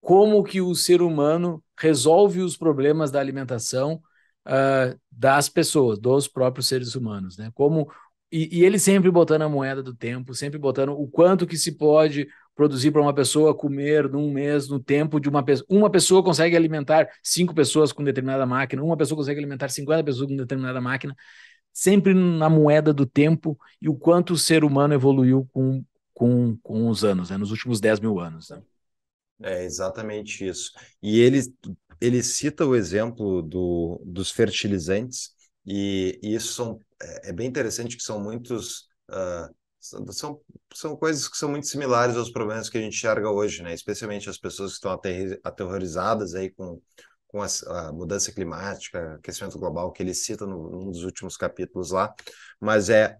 [SPEAKER 2] como que o ser humano resolve os problemas da alimentação uh, das pessoas, dos próprios seres humanos, né? Como e, e, ele sempre botando a moeda do tempo, sempre botando o quanto que se pode produzir para uma pessoa comer num mês, no tempo de uma pessoa. Uma pessoa consegue alimentar cinco pessoas com determinada máquina, uma pessoa consegue alimentar 50 pessoas com determinada máquina, sempre na moeda do tempo e o quanto o ser humano evoluiu com, com,
[SPEAKER 1] com os anos, né? nos últimos 10 mil anos. Né? É exatamente isso. E ele, ele cita o exemplo do, dos fertilizantes, e, e isso são, é, é bem interessante que são muitos. Uh, são, são coisas que são muito similares aos problemas que a gente enxerga hoje, né? especialmente as pessoas que estão aterrorizadas aí com, com a, a, mudança climática, aquecimento global, que ele cita no, num dos últimos capítulos lá, mas é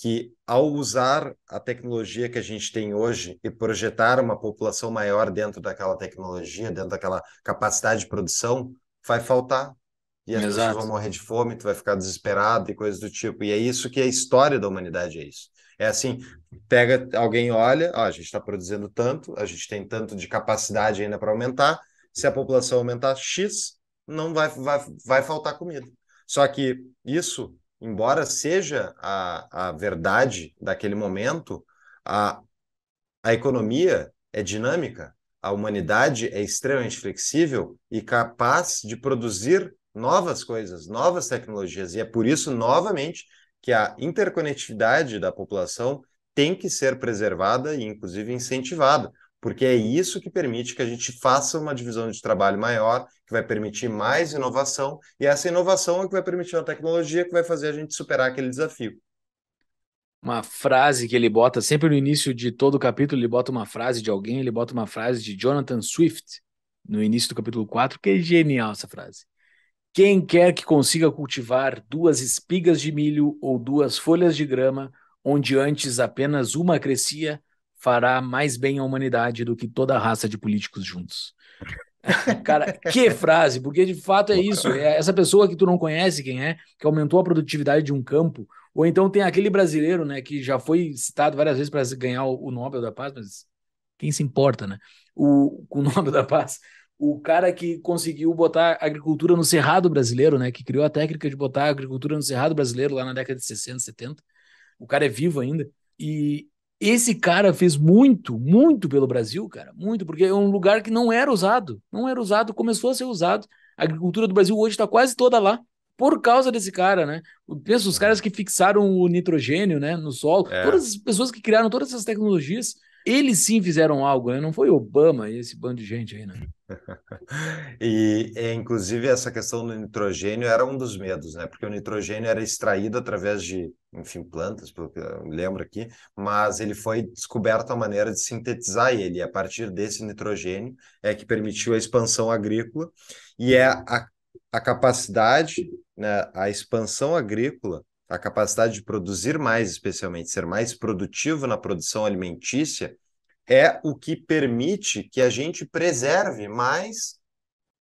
[SPEAKER 1] que ao usar a tecnologia que a gente tem hoje e projetar uma população maior dentro daquela tecnologia, dentro daquela capacidade de produção, vai faltar. E as Exato. pessoas vão morrer de fome, tu vai ficar desesperado e coisas do tipo. E é isso que é a história da humanidade, é isso. É assim, pega alguém olha, ó, a gente está produzindo tanto, a gente tem tanto de capacidade ainda para aumentar. Se a população aumentar X, não vai, vai, vai faltar comida. Só que isso embora seja a, a verdade daquele momento, a, a economia é dinâmica, a humanidade é extremamente flexível e capaz de produzir novas coisas, novas tecnologias. E é por isso, novamente, que a interconectividade da população tem que ser preservada e, inclusive, incentivada, porque é isso que permite que a gente faça uma divisão de trabalho maior que vai permitir mais inovação, e essa inovação é que vai permitir uma tecnologia que vai fazer a gente superar aquele desafio.
[SPEAKER 2] Uma frase que ele bota sempre no início de todo o capítulo, ele bota uma frase de alguém, ele bota uma frase de Jonathan Swift no início do capítulo 4, que é genial essa frase. Quem quer que consiga cultivar duas espigas de milho ou duas folhas de grama, onde antes apenas uma crescia, fará mais bem à humanidade do que toda a raça de políticos juntos. Cara, que frase, porque de fato é isso. É essa pessoa que tu não conhece quem é, que aumentou a produtividade de um campo, ou então tem aquele brasileiro, né, que já foi citado várias vezes para ganhar o Nobel da Paz, mas quem se importa, né? O, com o Nobel da Paz. O cara que conseguiu botar agricultura no cerrado brasileiro, né, que criou a técnica de botar agricultura no cerrado brasileiro lá na década de 60, 70. O cara é vivo ainda. E, esse cara fez muito, muito pelo Brasil, cara, muito, porque é um lugar que não era usado, não era usado, começou a ser usado. A agricultura do Brasil hoje está quase toda lá por causa desse cara, né? Pensa os é. caras que fixaram o nitrogênio, né, no solo, é. todas as pessoas que criaram todas essas tecnologias, eles sim fizeram algo, né? Não foi Obama e esse bando de gente aí, né?
[SPEAKER 1] e, e, inclusive, essa questão do nitrogênio era um dos medos, né? Porque o nitrogênio era extraído através de, enfim, plantas, pelo que eu lembro aqui, mas ele foi descoberta a maneira de sintetizar ele. E a partir desse nitrogênio é que permitiu a expansão agrícola e é a, a capacidade, né, a expansão agrícola, a capacidade de produzir mais, especialmente, ser mais produtivo na produção alimentícia, é o que permite que a gente preserve mais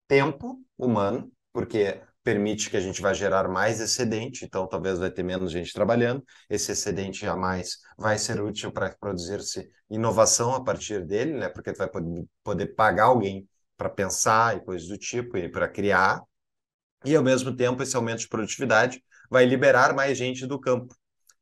[SPEAKER 1] tempo humano, porque permite que a gente vai gerar mais excedente, então talvez vai ter menos gente trabalhando, esse excedente jamais vai ser útil para produzir-se inovação a partir dele, né? porque tu vai poder pagar alguém para pensar e coisas do tipo, e para criar, e ao mesmo tempo esse aumento de produtividade vai liberar mais gente do campo,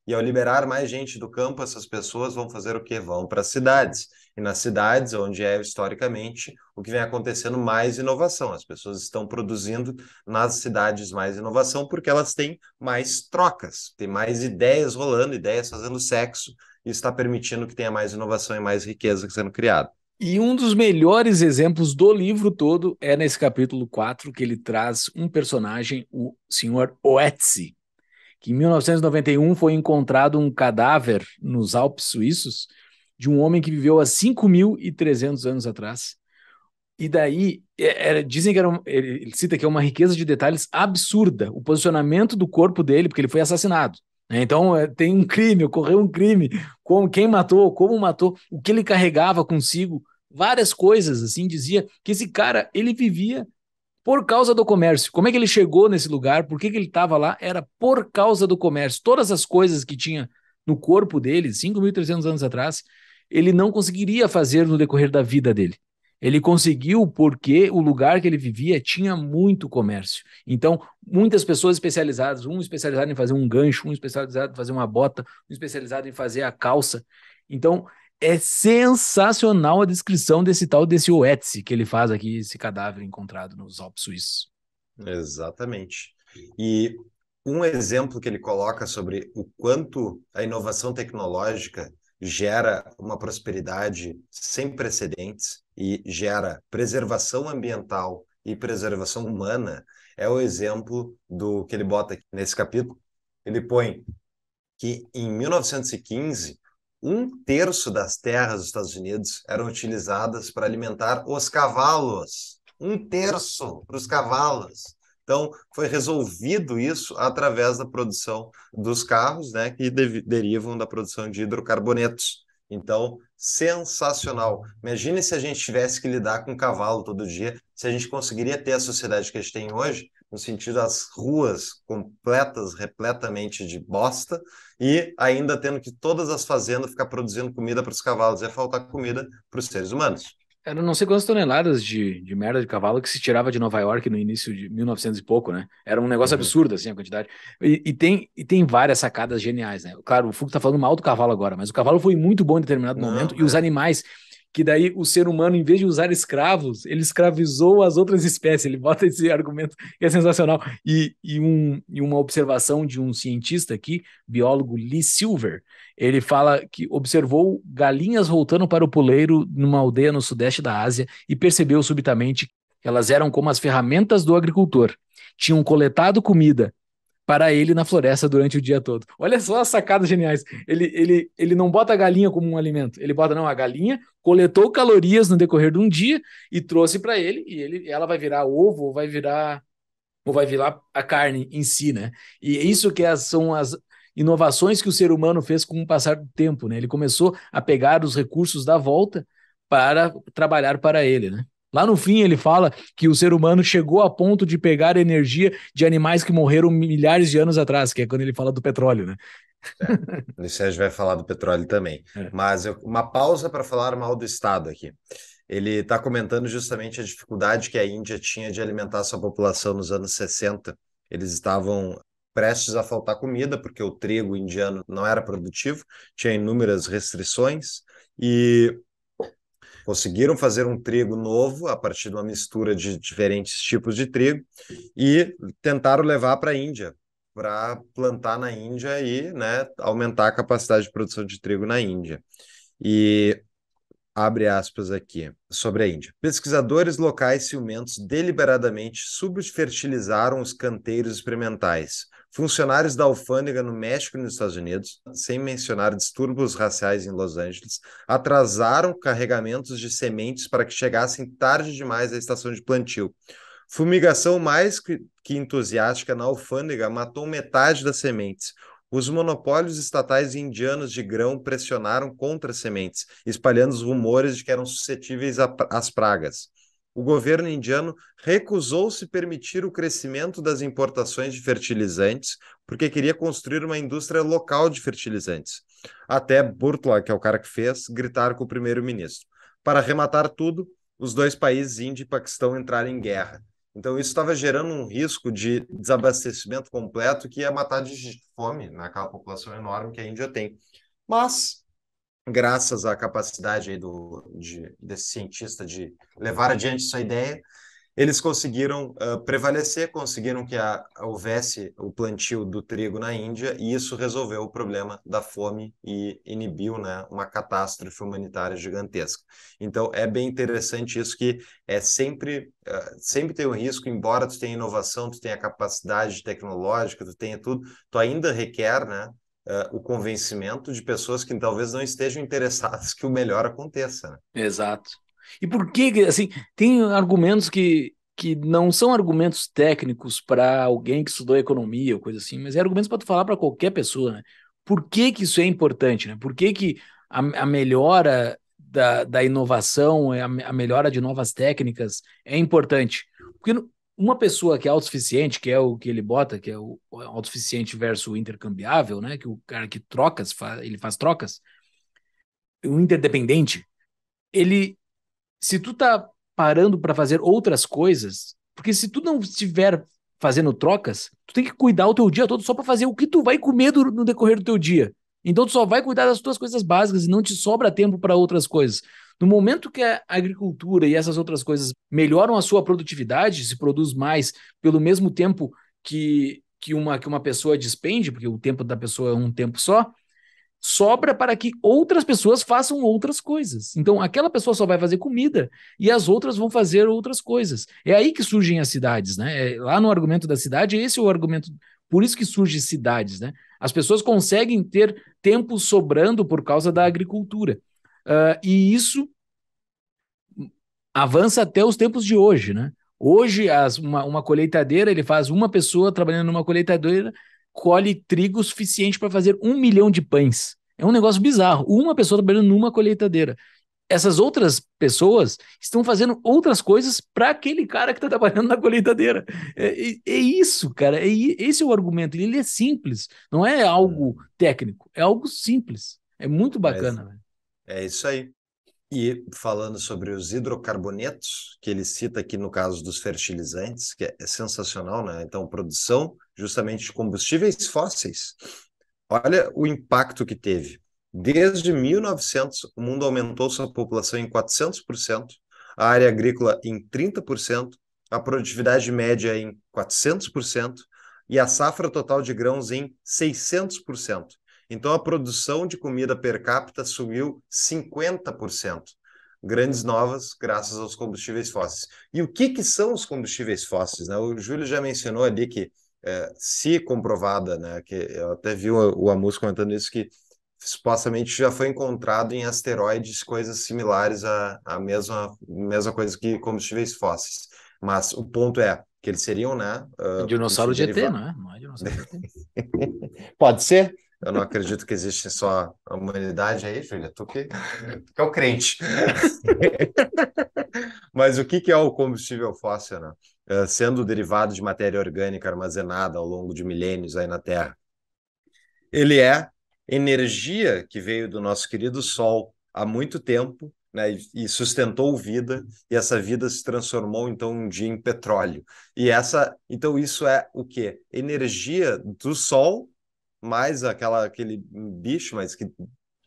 [SPEAKER 1] e ao liberar mais gente do campo, essas pessoas vão fazer o quê? Vão para as cidades. E nas cidades, onde é historicamente o que vem acontecendo mais inovação, as pessoas estão produzindo nas cidades mais inovação porque elas têm mais trocas, tem mais ideias rolando, ideias fazendo sexo, e está permitindo que tenha mais inovação e mais riqueza sendo criada.
[SPEAKER 2] E um dos melhores exemplos do livro todo é nesse capítulo 4, que ele traz um personagem, o senhor Oetzi, que em 1991 foi encontrado um cadáver nos Alpes suíços de um homem que viveu há 5.300 anos atrás. E daí, é, dizem que era um, ele, cita que é uma riqueza de detalhes absurda, o posicionamento do corpo dele, porque ele foi assassinado. Né? Então, é, tem um crime, ocorreu um crime, como quem matou, como matou, o que ele carregava consigo, várias coisas, assim, dizia que esse cara, ele vivia por causa do comércio. Como é que ele chegou nesse lugar? Por que, que ele estava lá? Era por causa do comércio. Todas as coisas que tinha no corpo dele, 5.300 anos atrás, ele não conseguiria fazer no decorrer da vida dele. Ele conseguiu porque o lugar que ele vivia tinha muito comércio. Então, muitas pessoas especializadas, um especializado em fazer um gancho, um especializado em fazer uma bota, um especializado em fazer a calça. Então, é sensacional a descrição desse tal desse Oetzi que ele faz aqui, esse cadáver encontrado
[SPEAKER 1] nos Alpes Suíços. Exatamente. E um exemplo que ele coloca sobre o quanto a inovação tecnológica gera uma prosperidade sem precedentes e gera preservação ambiental e preservação humana é o exemplo do que ele bota aqui nesse capítulo. Ele põe que em 1915 um terço das terras dos Estados Unidos eram utilizadas para alimentar os cavalos. Um terço para os cavalos. Então, foi resolvido isso através da produção dos carros, né, que derivam da produção de hidrocarbonetos. Então, sensacional. Imagine se a gente tivesse que lidar com cavalo todo dia, se a gente conseguiria ter a sociedade que a gente tem hoje, no sentido das ruas completas, repletamente de bosta, e ainda tendo que todas as fazendas ficar produzindo comida para os cavalos, ia faltar comida para os seres humanos era não sei quantas toneladas de, de merda
[SPEAKER 2] de cavalo que se tirava de Nova York no início de 1900 e pouco, né? Era um negócio uhum. absurdo, assim, a quantidade. E, e, tem, e tem várias sacadas geniais, né? Claro, o Fulco tá falando mal do cavalo agora, mas o cavalo foi muito bom em determinado não, momento, cara. e os animais que daí o ser humano, em vez de usar escravos, ele escravizou as outras espécies. Ele bota esse argumento que é sensacional. E, e, um, e uma observação de um cientista aqui, biólogo Lee Silver, ele fala que observou galinhas voltando para o poleiro numa aldeia no sudeste da Ásia e percebeu subitamente que elas eram como as ferramentas do agricultor. Tinham coletado comida para ele na floresta durante o dia todo. Olha só as sacadas geniais. Ele, ele, ele não bota a galinha como um alimento. Ele bota, não, a galinha coletou calorias no decorrer de um dia e trouxe para ele, e ele, ela vai virar ovo ou vai virar ou vai virar a carne em si, né? E é isso que é, são as, inovações que o ser humano fez com o passar do tempo, né? Ele começou a pegar os recursos da volta para trabalhar para ele, né? Lá no fim ele fala que o ser humano chegou a ponto de pegar energia de animais que morreram milhares de anos atrás, que é quando ele fala do petróleo, né?
[SPEAKER 1] É, o Sérgio vai falar do petróleo também. É. Mas eu, uma pausa para falar mal do Estado aqui. Ele está comentando justamente a dificuldade que a Índia tinha de alimentar sua população nos anos 60. Eles estavam prestes a faltar comida, porque o trigo indiano não era produtivo, tinha inúmeras restrições, e conseguiram fazer um trigo novo a partir de uma mistura de diferentes tipos de trigo e tentaram levar para a Índia, para plantar na Índia e né, aumentar a capacidade de produção de trigo na Índia. E abre aspas aqui, sobre a Índia. Pesquisadores locais ciumentos deliberadamente subfertilizaram os canteiros experimentais, funcionários da alfândega no México e nos Estados Unidos, sem mencionar distúrbios raciais em Los Angeles, atrasaram carregamentos de sementes para que chegassem tarde demais à estação de plantio. Fumigação mais que entusiástica na alfândega matou metade das sementes. Os monopólios estatais indianos de grão pressionaram contra as sementes, espalhando os rumores de que eram suscetíveis às pragas o governo indiano recusou-se permitir o crescimento das importações de fertilizantes, porque queria construir uma indústria local de fertilizantes. Até Burtla, que é o cara que fez, gritar com o primeiro-ministro. Para arrematar tudo, os dois países, Índia e Paquistão, entraram em guerra. Então, isso estava gerando um risco de desabastecimento completo que ia matar de fome naquela né, população enorme que a Índia tem. Mas graças à capacidade do, de, desse cientista de levar adiante sua ideia, eles conseguiram uh, prevalecer, conseguiram que a, houvesse o plantio do trigo na Índia e isso resolveu o problema da fome e inibiu né, uma catástrofe humanitária gigantesca. Então é bem interessante isso que é sempre uh, sempre tem o um risco, embora tu tenha inovação, tu tenha capacidade tecnológica, tu tenha tudo, tu ainda requer né, uh, o convencimento de pessoas que talvez não estejam interessadas que o melhor aconteça. Né? Exato.
[SPEAKER 2] E por que, assim, tem argumentos que, que não são argumentos técnicos para alguém que estudou economia ou coisa assim, mas é argumentos para tu falar para qualquer pessoa, né? Por que, que isso é importante, né? Por que, que a, a melhora da, da inovação, a, a melhora de novas técnicas é importante? Porque uma pessoa que é autossuficiente, que é o que ele bota, que é o autossuficiente versus intercambiável, né? Que o cara que trocas, ele faz trocas, o interdependente, ele se tu tá parando para fazer outras coisas, porque se tu não estiver fazendo trocas, tu tem que cuidar o teu dia todo só para fazer o que tu vai comer no decorrer do teu dia. Então tu só vai cuidar das tuas coisas básicas e não te sobra tempo para outras coisas. No momento que a agricultura e essas outras coisas melhoram a sua produtividade, se produz mais pelo mesmo tempo que, que, uma, que uma pessoa despende, porque o tempo da pessoa é um tempo só, sobra para que outras pessoas façam outras coisas. Então, aquela pessoa só vai fazer comida e as outras vão fazer outras coisas. É aí que surgem as cidades, né? É, lá no argumento da cidade, esse é o argumento. Por isso que surgem cidades, né? As pessoas conseguem ter tempo sobrando por causa da agricultura. Uh, e isso avança até os tempos de hoje, né? Hoje, as, uma, uma colheitadeira, ele faz uma pessoa trabalhando numa colheitadeira, colhe trigo suficiente para fazer um milhão de pães. É um negócio bizarro. Uma pessoa trabalhando numa colheitadeira essas outras pessoas estão fazendo outras coisas para aquele cara que está trabalhando na colheitadeira. É, é, é isso, cara. É, esse é o argumento. Ele é simples. Não é algo é. técnico. É algo simples. É muito bacana.
[SPEAKER 1] é isso aí. E falando sobre os hidrocarbonetos, que ele cita aqui no caso dos fertilizantes, que é, é sensacional, né? Então, produção justamente de combustíveis fósseis. Olha o impacto que teve. Desde 1900, o mundo aumentou sua população em 400%, a área agrícola em 30%, a produtividade média em 400% e a safra total de grãos em 600%. Então, a produção de comida per capita subiu 50%. Grandes novas, graças aos combustíveis fósseis. E o que, que são os combustíveis fósseis? Né? O Júlio já mencionou ali que, é, se comprovada, né, que eu até vi o, o comentando isso, que supostamente já foi encontrado em asteroides coisas similares à, à mesma, mesma coisa que combustíveis fósseis. Mas o ponto é que eles seriam, né? Uh, dinossauro de ET, não é? Não é dinossauro Pode ser. Eu não acredito que existe só a humanidade aí, Júlia. Tu que, tu é o crente. Mas o que, que é o combustível fóssil, né? Uh, sendo derivado de matéria orgânica armazenada ao longo de milênios aí na Terra. Ele é energia que veio do nosso querido Sol há muito tempo, né, e sustentou vida, e essa vida se transformou então um dia em petróleo. E essa, então isso é o que Energia do sol mais aquela aquele bicho, mas que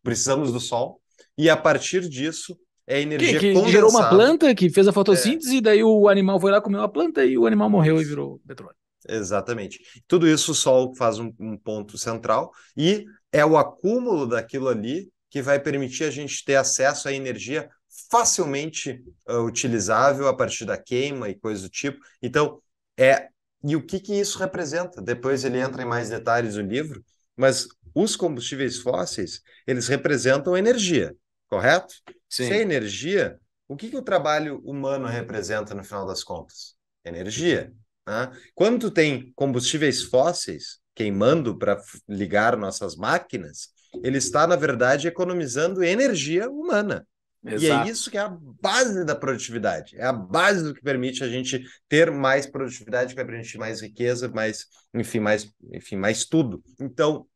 [SPEAKER 1] precisamos do sol. E a partir disso é energia que, que condensada. gerou uma planta
[SPEAKER 2] que fez a é. fotossíntese,
[SPEAKER 1] é. daí o animal foi lá comeu a planta e o animal morreu e virou petróleo. Exatamente. Tudo isso o Sol faz um, um ponto central e é o acúmulo daquilo ali que vai permitir a gente ter acesso à energia facilmente uh, utilizável a partir da queima e coisa do tipo. Então, é e o que que isso representa? Depois ele entra em mais detalhes no livro, mas os combustíveis fósseis, eles representam energia, correto? Sim. energia, o que que o trabalho humano representa no final das contas? Energia. Né? Quando tu tem combustíveis fósseis queimando para ligar nossas máquinas, ele está, na verdade, economizando energia humana. Exato. E é isso que é a base da produtividade, é a base do que permite a gente ter mais produtividade, que vai permitir mais riqueza, mais, enfim, mais, enfim, mais tudo. Então,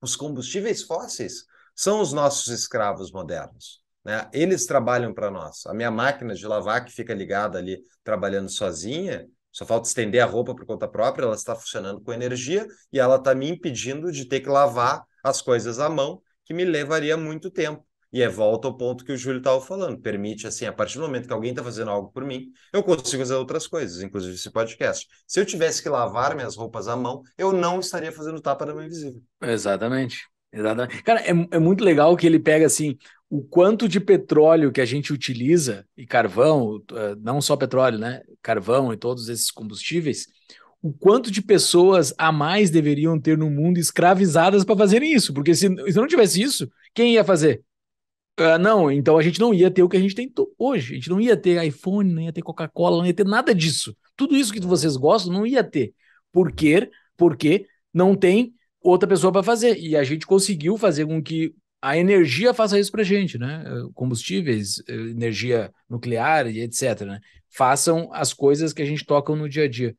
[SPEAKER 1] os combustíveis fósseis são os nossos escravos modernos. Né? Eles trabalham para nós. A minha máquina de lavar que fica ligada ali trabalhando sozinha, só falta estender a roupa por conta própria, ela está funcionando com energia e ela está me impedindo de ter que lavar as coisas à mão, que me levaria muito tempo. E é volta ao ponto que o Júlio estava falando. Permite, assim, a partir do momento que alguém está fazendo algo por mim, eu consigo fazer outras coisas, inclusive esse podcast. Se eu tivesse que lavar minhas roupas à mão, eu não estaria fazendo tapa da mão invisível.
[SPEAKER 2] Exatamente. Exatamente. Cara, é, é muito legal que ele pega assim o quanto de petróleo que a gente utiliza, e carvão, eh, não só petróleo, né? Carvão e todos esses combustíveis, o quanto de pessoas a mais deveriam ter no mundo escravizadas para fazerem isso? Porque se, se não tivesse isso, quem ia fazer? Uh, não, então a gente não ia ter o que a gente tem hoje. A gente não ia ter iPhone, não ia ter Coca-Cola, não ia ter nada disso. Tudo isso que vocês gostam não ia ter. Por quê? Porque não tem outra pessoa para fazer. E a gente conseguiu fazer com que a energia faça isso para a gente, né? Combustíveis, energia nuclear e etc. Né? Façam as coisas que a gente toca no dia a dia.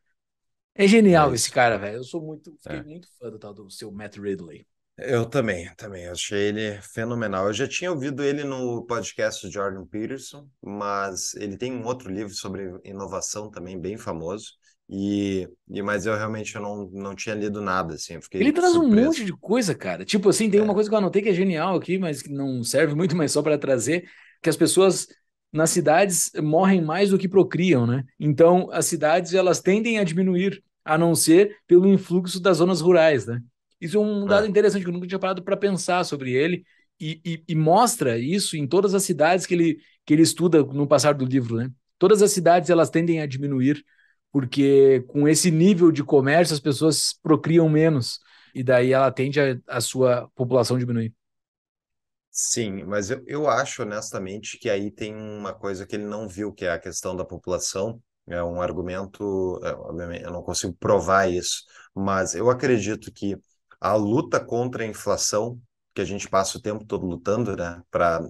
[SPEAKER 2] É genial é esse cara, velho. Eu sou muito, é.
[SPEAKER 1] fiquei é. muito fã do tal do seu Matt Ridley. Eu também, também. Achei ele fenomenal. Eu já tinha ouvido ele no podcast de Jordan Peterson, mas ele tem um outro livro sobre inovação também bem famoso. E, e mas eu realmente eu não, não tinha lido nada, assim, fiquei Ele traz
[SPEAKER 2] surpreso. um monte de coisa, cara. Tipo assim, tem é. uma coisa que eu anotei que é genial aqui, mas que não serve muito, mas só para trazer que as pessoas nas cidades morrem mais do que procriam, né? Então, as cidades elas tendem a diminuir, a não ser pelo influxo das zonas rurais, né? Isso é um é. dado é. interessante que eu nunca tinha parado para pensar sobre ele e, e, e mostra isso em todas as cidades que ele que ele estuda no passar do livro, né? Todas as cidades elas tendem a diminuir porque com esse nível de comércio as pessoas procriam menos e daí ela tende a, a sua população diminuir.
[SPEAKER 1] Sim, mas eu, eu acho honestamente que aí tem uma coisa que ele não viu, que é a questão da população. É um argumento, é, obviamente, eu não consigo provar isso, mas eu acredito que a luta contra a inflação, que a gente passa o tempo todo lutando, né, para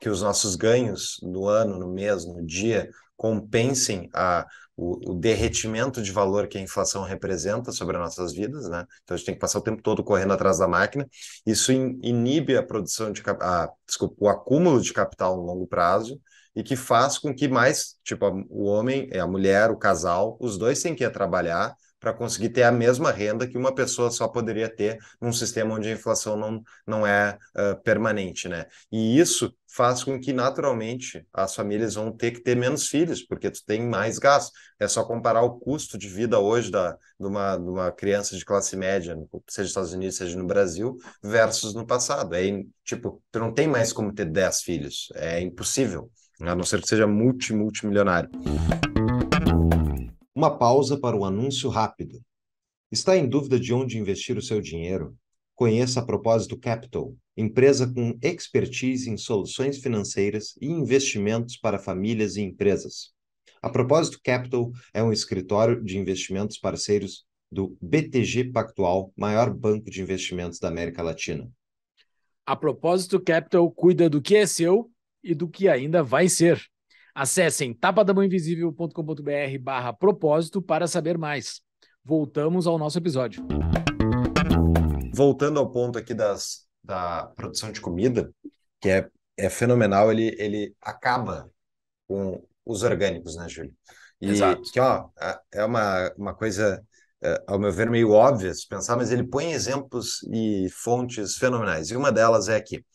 [SPEAKER 1] que os nossos ganhos no ano, no mês, no dia, compensem a, o, o, derretimento de valor que a inflação representa sobre as nossas vidas, né? Então a gente tem que passar o tempo todo correndo atrás da máquina. Isso inibe a produção de a, desculpa, o acúmulo de capital no longo prazo e que faz com que mais, tipo, a, o homem, a mulher, o casal, os dois têm que ir trabalhar para conseguir ter a mesma renda que uma pessoa só poderia ter num sistema onde a inflação não, não é uh, permanente, né? E isso faz com que naturalmente as famílias vão ter que ter menos filhos, porque tu tem mais gasto. É só comparar o custo de vida hoje da, de, uma, de uma criança de classe média, seja nos Estados Unidos, seja no Brasil, versus no passado. É, tipo, tu não tem mais como ter 10 filhos, é impossível, a não ser que seja multi, multimilionário. Uma pausa para um anúncio rápido. Está em dúvida de onde investir o seu dinheiro? Conheça a Propósito Capital, empresa com expertise em soluções financeiras e investimentos para famílias e empresas. A Propósito Capital é um escritório de investimentos parceiros do BTG Pactual, maior banco de investimentos da América Latina.
[SPEAKER 2] A Propósito Capital cuida do que é seu e do que ainda vai ser. Acessem tapadamãoinvisível.com.br barra propósito para saber mais. Voltamos ao nosso episódio.
[SPEAKER 1] Voltando ao ponto aqui das, da produção de comida, que é, é fenomenal, ele, ele acaba com os orgânicos, né, Júlio? E Exato. que ó, é, é uma, uma coisa, é, ao meu ver, meio óbvia se pensar, mas ele põe exemplos e fontes fenomenais. E uma delas é aqui.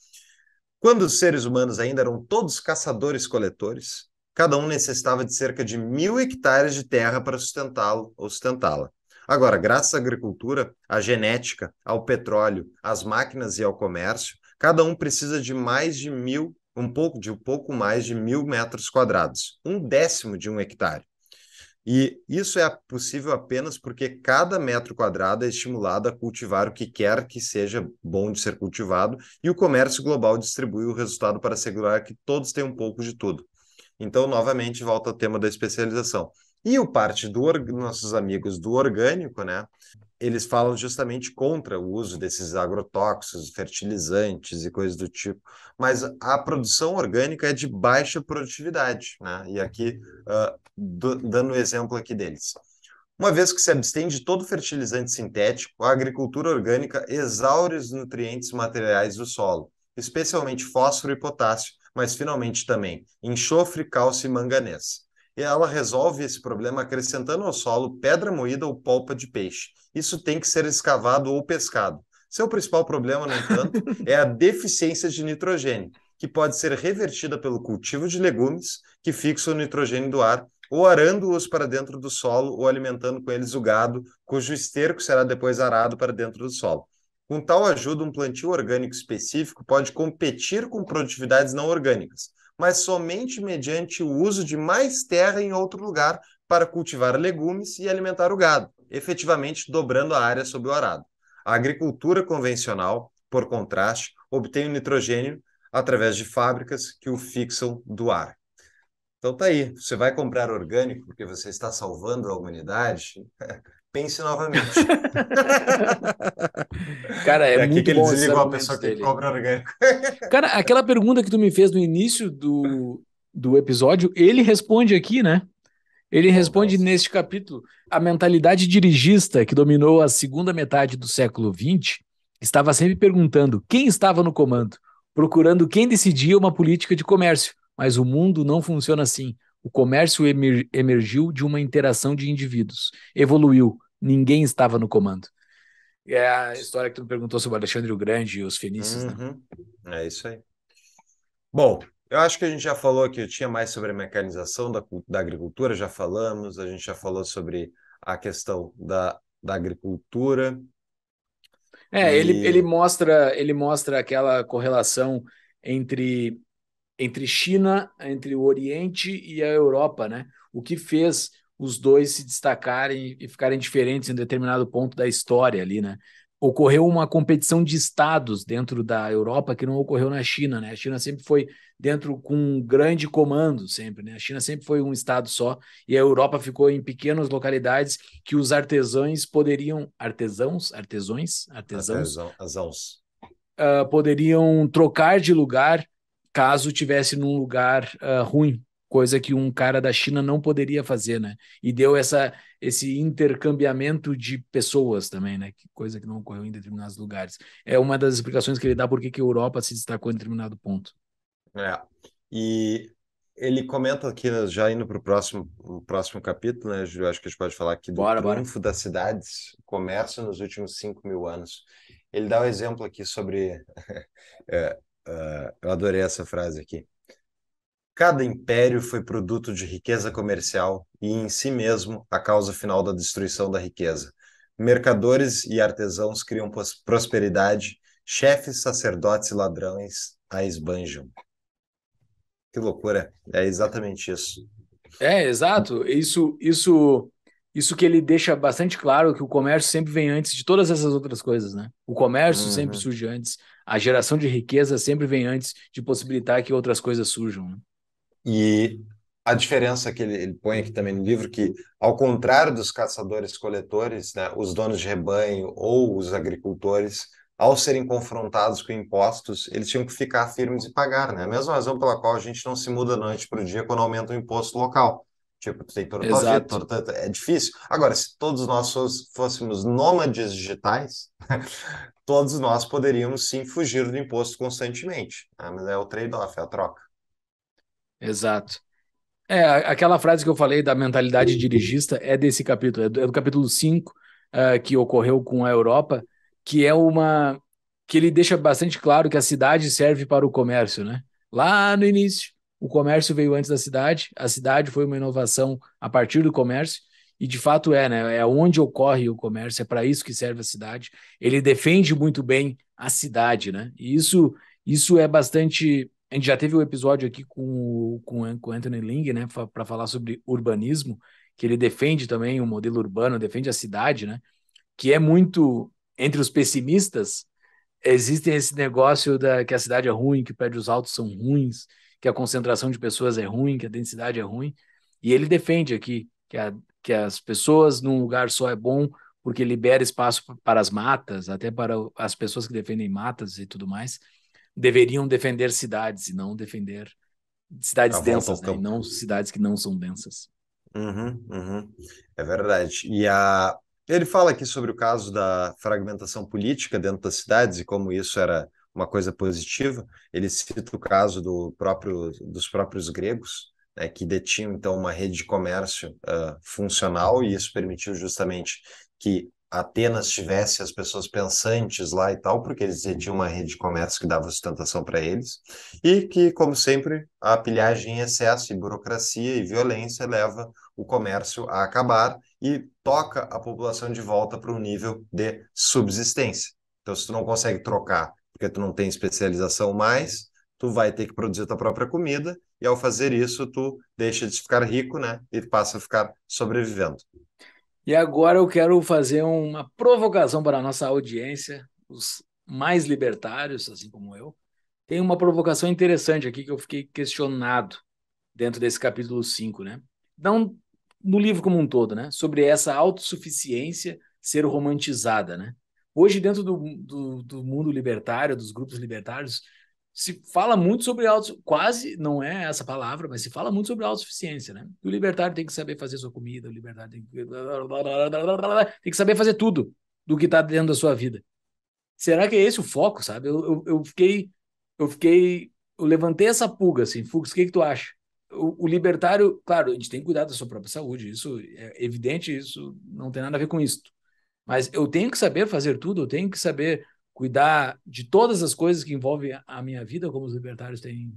[SPEAKER 1] Quando os seres humanos ainda eram todos caçadores-coletores, Cada um necessitava de cerca de mil hectares de terra para sustentá-lo ou sustentá-la. Agora, graças à agricultura, à genética, ao petróleo, às máquinas e ao comércio, cada um precisa de mais de mil, um pouco de um pouco mais de mil metros quadrados, um décimo de um hectare. E isso é possível apenas porque cada metro quadrado é estimulado a cultivar o que quer que seja bom de ser cultivado, e o comércio global distribui o resultado para assegurar que todos têm um pouco de tudo. Então, novamente, volta ao tema da especialização. E o parte dos nossos amigos do orgânico, né? Eles falam justamente contra o uso desses agrotóxicos, fertilizantes e coisas do tipo. Mas a produção orgânica é de baixa produtividade, né? E aqui, uh, do, dando o exemplo aqui deles. Uma vez que se abstém de todo fertilizante sintético, a agricultura orgânica exaure os nutrientes materiais do solo, especialmente fósforo e potássio, mas finalmente também enxofre, cálcio e manganês. E ela resolve esse problema acrescentando ao solo pedra moída ou polpa de peixe. Isso tem que ser escavado ou pescado. Seu principal problema, no entanto, é a deficiência de nitrogênio, que pode ser revertida pelo cultivo de legumes, que fixa o nitrogênio do ar, ou arando-os para dentro do solo ou alimentando com eles o gado, cujo esterco será depois arado para dentro do solo. Com tal ajuda, um plantio orgânico específico pode competir com produtividades não orgânicas, mas somente mediante o uso de mais terra em outro lugar para cultivar legumes e alimentar o gado, efetivamente dobrando a área sob o arado. A agricultura convencional, por contraste, obtém o nitrogênio através de fábricas que o fixam do ar. Então tá aí, você vai comprar orgânico porque você está salvando a humanidade? pense novamente. Cara, é, é muito que bom. Ele desligou a pessoa dele. que cobra orgânico.
[SPEAKER 2] Cara, aquela pergunta que tu me fez no início do, do episódio, ele responde aqui, né? Ele responde Nossa. neste capítulo: a mentalidade dirigista que dominou a segunda metade do século XX estava sempre perguntando quem estava no comando, procurando quem decidia uma política de comércio. Mas o mundo não funciona assim. O comércio emergiu de uma interação de indivíduos, evoluiu, ninguém estava no comando. É a história que tu me perguntou
[SPEAKER 1] sobre Alexandre o Grande e os fenícios. Né? Uhum. Né? É isso aí. Bom, eu acho que a gente já falou aqui, eu tinha mais sobre a mecanização da, da agricultura, já falamos, a gente já falou sobre a questão da, da agricultura. É, e... ele, ele,
[SPEAKER 2] mostra, ele mostra aquela correlação entre, entre China, entre o Oriente e a Europa, né? O que fez os dois se destacarem e ficarem diferentes em determinado ponto da história ali, né? Ocorreu uma competição de estados dentro da Europa que não ocorreu na China, né? A China sempre foi dentro com um grande comando, sempre, né? A China sempre foi um estado só e a Europa ficou em pequenas localidades que os artesãos poderiam artesãos, artesões, artesãos, artesãos. Uh, poderiam trocar de lugar caso tivesse num lugar uh, ruim, coisa que um cara da China não poderia fazer, né? E deu essa, esse intercambiamento de pessoas também, né? Que coisa que não ocorreu em determinados lugares. É uma das explicações que ele dá por que a Europa se destacou em determinado ponto.
[SPEAKER 1] É. E ele comenta aqui, né, já indo para o próximo, próximo capítulo, né, Júlio? Acho que a gente pode falar aqui do bora, triunfo bora. das cidades, comércio nos últimos 5 mil anos. Ele dá um exemplo aqui sobre. é, uh, eu adorei essa frase aqui. Cada império foi produto de riqueza comercial e, em si mesmo, a causa final da destruição da riqueza. Mercadores e artesãos criam prosperidade, chefes, sacerdotes e ladrões a esbanjam. Que loucura! É exatamente isso.
[SPEAKER 2] É, exato. Isso, isso, isso que ele deixa bastante claro que o comércio sempre vem antes de todas essas outras coisas, né? O comércio uhum. sempre surge antes. A geração de riqueza sempre vem antes de possibilitar que outras coisas
[SPEAKER 1] surjam. Né? E a diferença que ele, ele, põe aqui também no livro, que ao contrário dos caçadores-coletores, né, os donos de rebanho ou os agricultores, ao serem confrontados com impostos, eles tinham que ficar firmes e pagar, né? A mesma razão pela qual a gente não se muda noite para o dia quando aumenta o imposto local. Tipo, tu tem toda vida, toda, é difícil. Agora, se todos nós fôssemos nômades digitais, todos nós poderíamos sim fugir do imposto constantemente. Né? Mas é o trade-off, é a troca. Exato.
[SPEAKER 2] É, aquela frase que eu falei da mentalidade dirigista é desse capítulo, é do, é do capítulo 5, uh, é, que ocorreu com a Europa, que é uma. que ele deixa bastante claro que a cidade serve para o comércio, né? Lá no início, o comércio veio antes da cidade, a cidade foi uma inovação a partir do comércio, e de fato é, né? É onde ocorre o comércio, é para isso que serve a cidade. Ele defende muito bem a cidade, né? E isso, isso é bastante a gente já teve o um episódio aqui com, com, com Anthony Ling, né, para falar sobre urbanismo, que ele defende também o modelo urbano, defende a cidade, né, que é muito, entre os pessimistas, existe esse negócio da que a cidade é ruim, que prédios altos são ruins, que a concentração de pessoas é ruim, que a densidade é ruim, e ele defende aqui que, a, que as pessoas num lugar só é bom porque libera espaço para as matas, até para as pessoas que defendem matas e tudo mais, deveriam defender cidades e não defender cidades densas, né? e não cidades que não são densas.
[SPEAKER 1] Uhum, uhum. É verdade. E a... ele fala aqui sobre o caso da fragmentação política dentro das cidades e como isso era uma coisa positiva. Ele cita o caso do próprio, dos próprios gregos, né, que detinham então uma rede de comércio uh, funcional e isso permitiu justamente que Atenas tivesse as pessoas pensantes lá e tal, porque eles tinham uma rede de comércio que dava sustentação para eles, e que, como sempre, a pilhagem em excesso e burocracia e violência leva o comércio a acabar e toca a população de volta para um nível de subsistência. Então, se tu não consegue trocar porque tu não tem especialização mais, tu vai ter que produzir tua própria comida, e ao fazer isso, tu deixa de ficar rico, né, e passa a ficar sobrevivendo.
[SPEAKER 2] E agora eu quero fazer uma provocação para a nossa audiência, os mais libertários, assim como eu. Tem uma provocação interessante aqui que eu fiquei questionado dentro desse capítulo 5, né? Não no livro como um todo, né? Sobre essa autossuficiência ser romantizada, né? Hoje, dentro do, do, do mundo libertário, dos grupos libertários, se fala muito sobre autossuficiência, quase não é essa palavra, mas se fala muito sobre autossuficiência, né? O libertário tem que saber fazer sua comida, o libertário tem que tem que saber fazer tudo do que está dentro da sua vida. Será que é esse o foco, sabe? Eu, eu, eu fiquei eu fiquei eu levantei essa pulga assim, Fux, o que que tu acha? O, o, libertário, claro, a gente tem que cuidar da sua própria saúde, isso é evidente, isso não tem nada a ver com isso. Mas eu tenho que saber fazer tudo, eu tenho que saber cuidar de todas as coisas que envolvem a minha vida, como os libertários têm,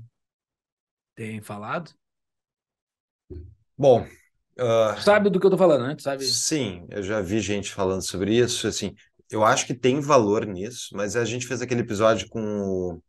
[SPEAKER 2] têm falado?
[SPEAKER 1] Bom. Uh... Sabe do que eu estou falando, né? sabe? Ah, sim, eu já vi gente falando sobre isso. Assim, eu acho que tem valor nisso, mas a gente fez aquele episódio com o,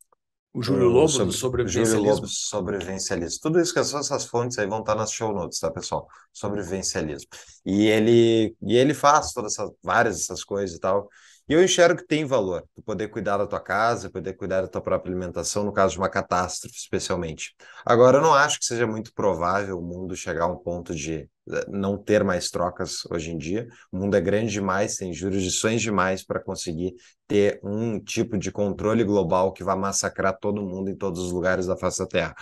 [SPEAKER 1] o Júlio Lobo sobre, sobrevivencialismo. Júlio Lobo sobrevivencialismo. Tudo isso que são essas fontes aí vão estar tá nas show notes, tá, pessoal? Sobrevivencialismo. E ele, e ele faz todas essas várias essas coisas e tal. E eu enxergo que tem valor, tu poder cuidar da tua casa, poder cuidar da tua própria alimentação, no caso de uma catástrofe, especialmente. Agora, eu não acho que seja muito provável o mundo chegar a um ponto de eh, não ter mais trocas hoje em dia. O mundo é grande demais, tem jurisdições demais para conseguir ter um tipo de controle global que vá massacrar todo mundo em todos os lugares da face da Terra.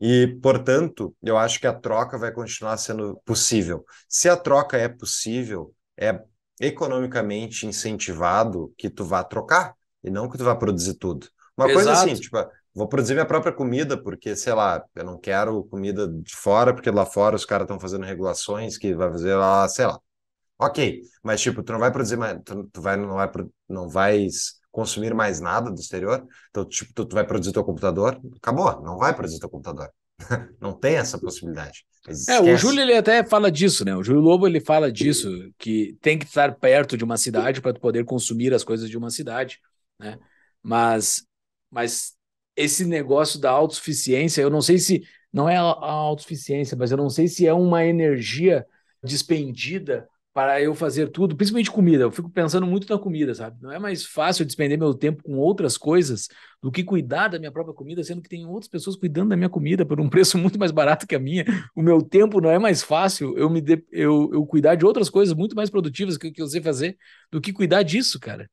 [SPEAKER 1] E, portanto, eu acho que a troca vai continuar sendo possível. Se a troca é possível, é economicamente incentivado que tu vá trocar e não que tu vá produzir tudo.
[SPEAKER 2] Uma Exato. coisa assim, tipo,
[SPEAKER 1] vou produzir minha própria comida porque, sei lá, eu não quero comida de fora porque lá fora os caras estão fazendo regulações que vai fazer lá, sei lá. OK, mas tipo, tu não vai produzir mais, tu, tu vai não vai não vais consumir mais nada do exterior. Então, tipo, tu, tu vai produzir teu computador, acabou, não vai produzir teu computador. não tem essa possibilidade. É, o Júlio
[SPEAKER 2] ele até fala disso, né? O Júlio Lobo ele fala disso, que tem que estar perto de uma cidade para poder consumir as coisas de uma cidade, né? Mas, mas esse negócio da autossuficiência, eu não sei se não é a autossuficiência, mas eu não sei se é uma energia despendida para eu fazer tudo, principalmente comida. Eu fico pensando muito na comida, sabe? Não é mais fácil despender meu tempo com outras coisas do que cuidar da minha própria comida, sendo que tem outras pessoas cuidando da minha comida por um preço muito mais barato que a minha. O meu tempo não é mais fácil eu me de... eu, eu cuidar de outras coisas muito mais produtivas que, que eu sei fazer do que cuidar disso, cara.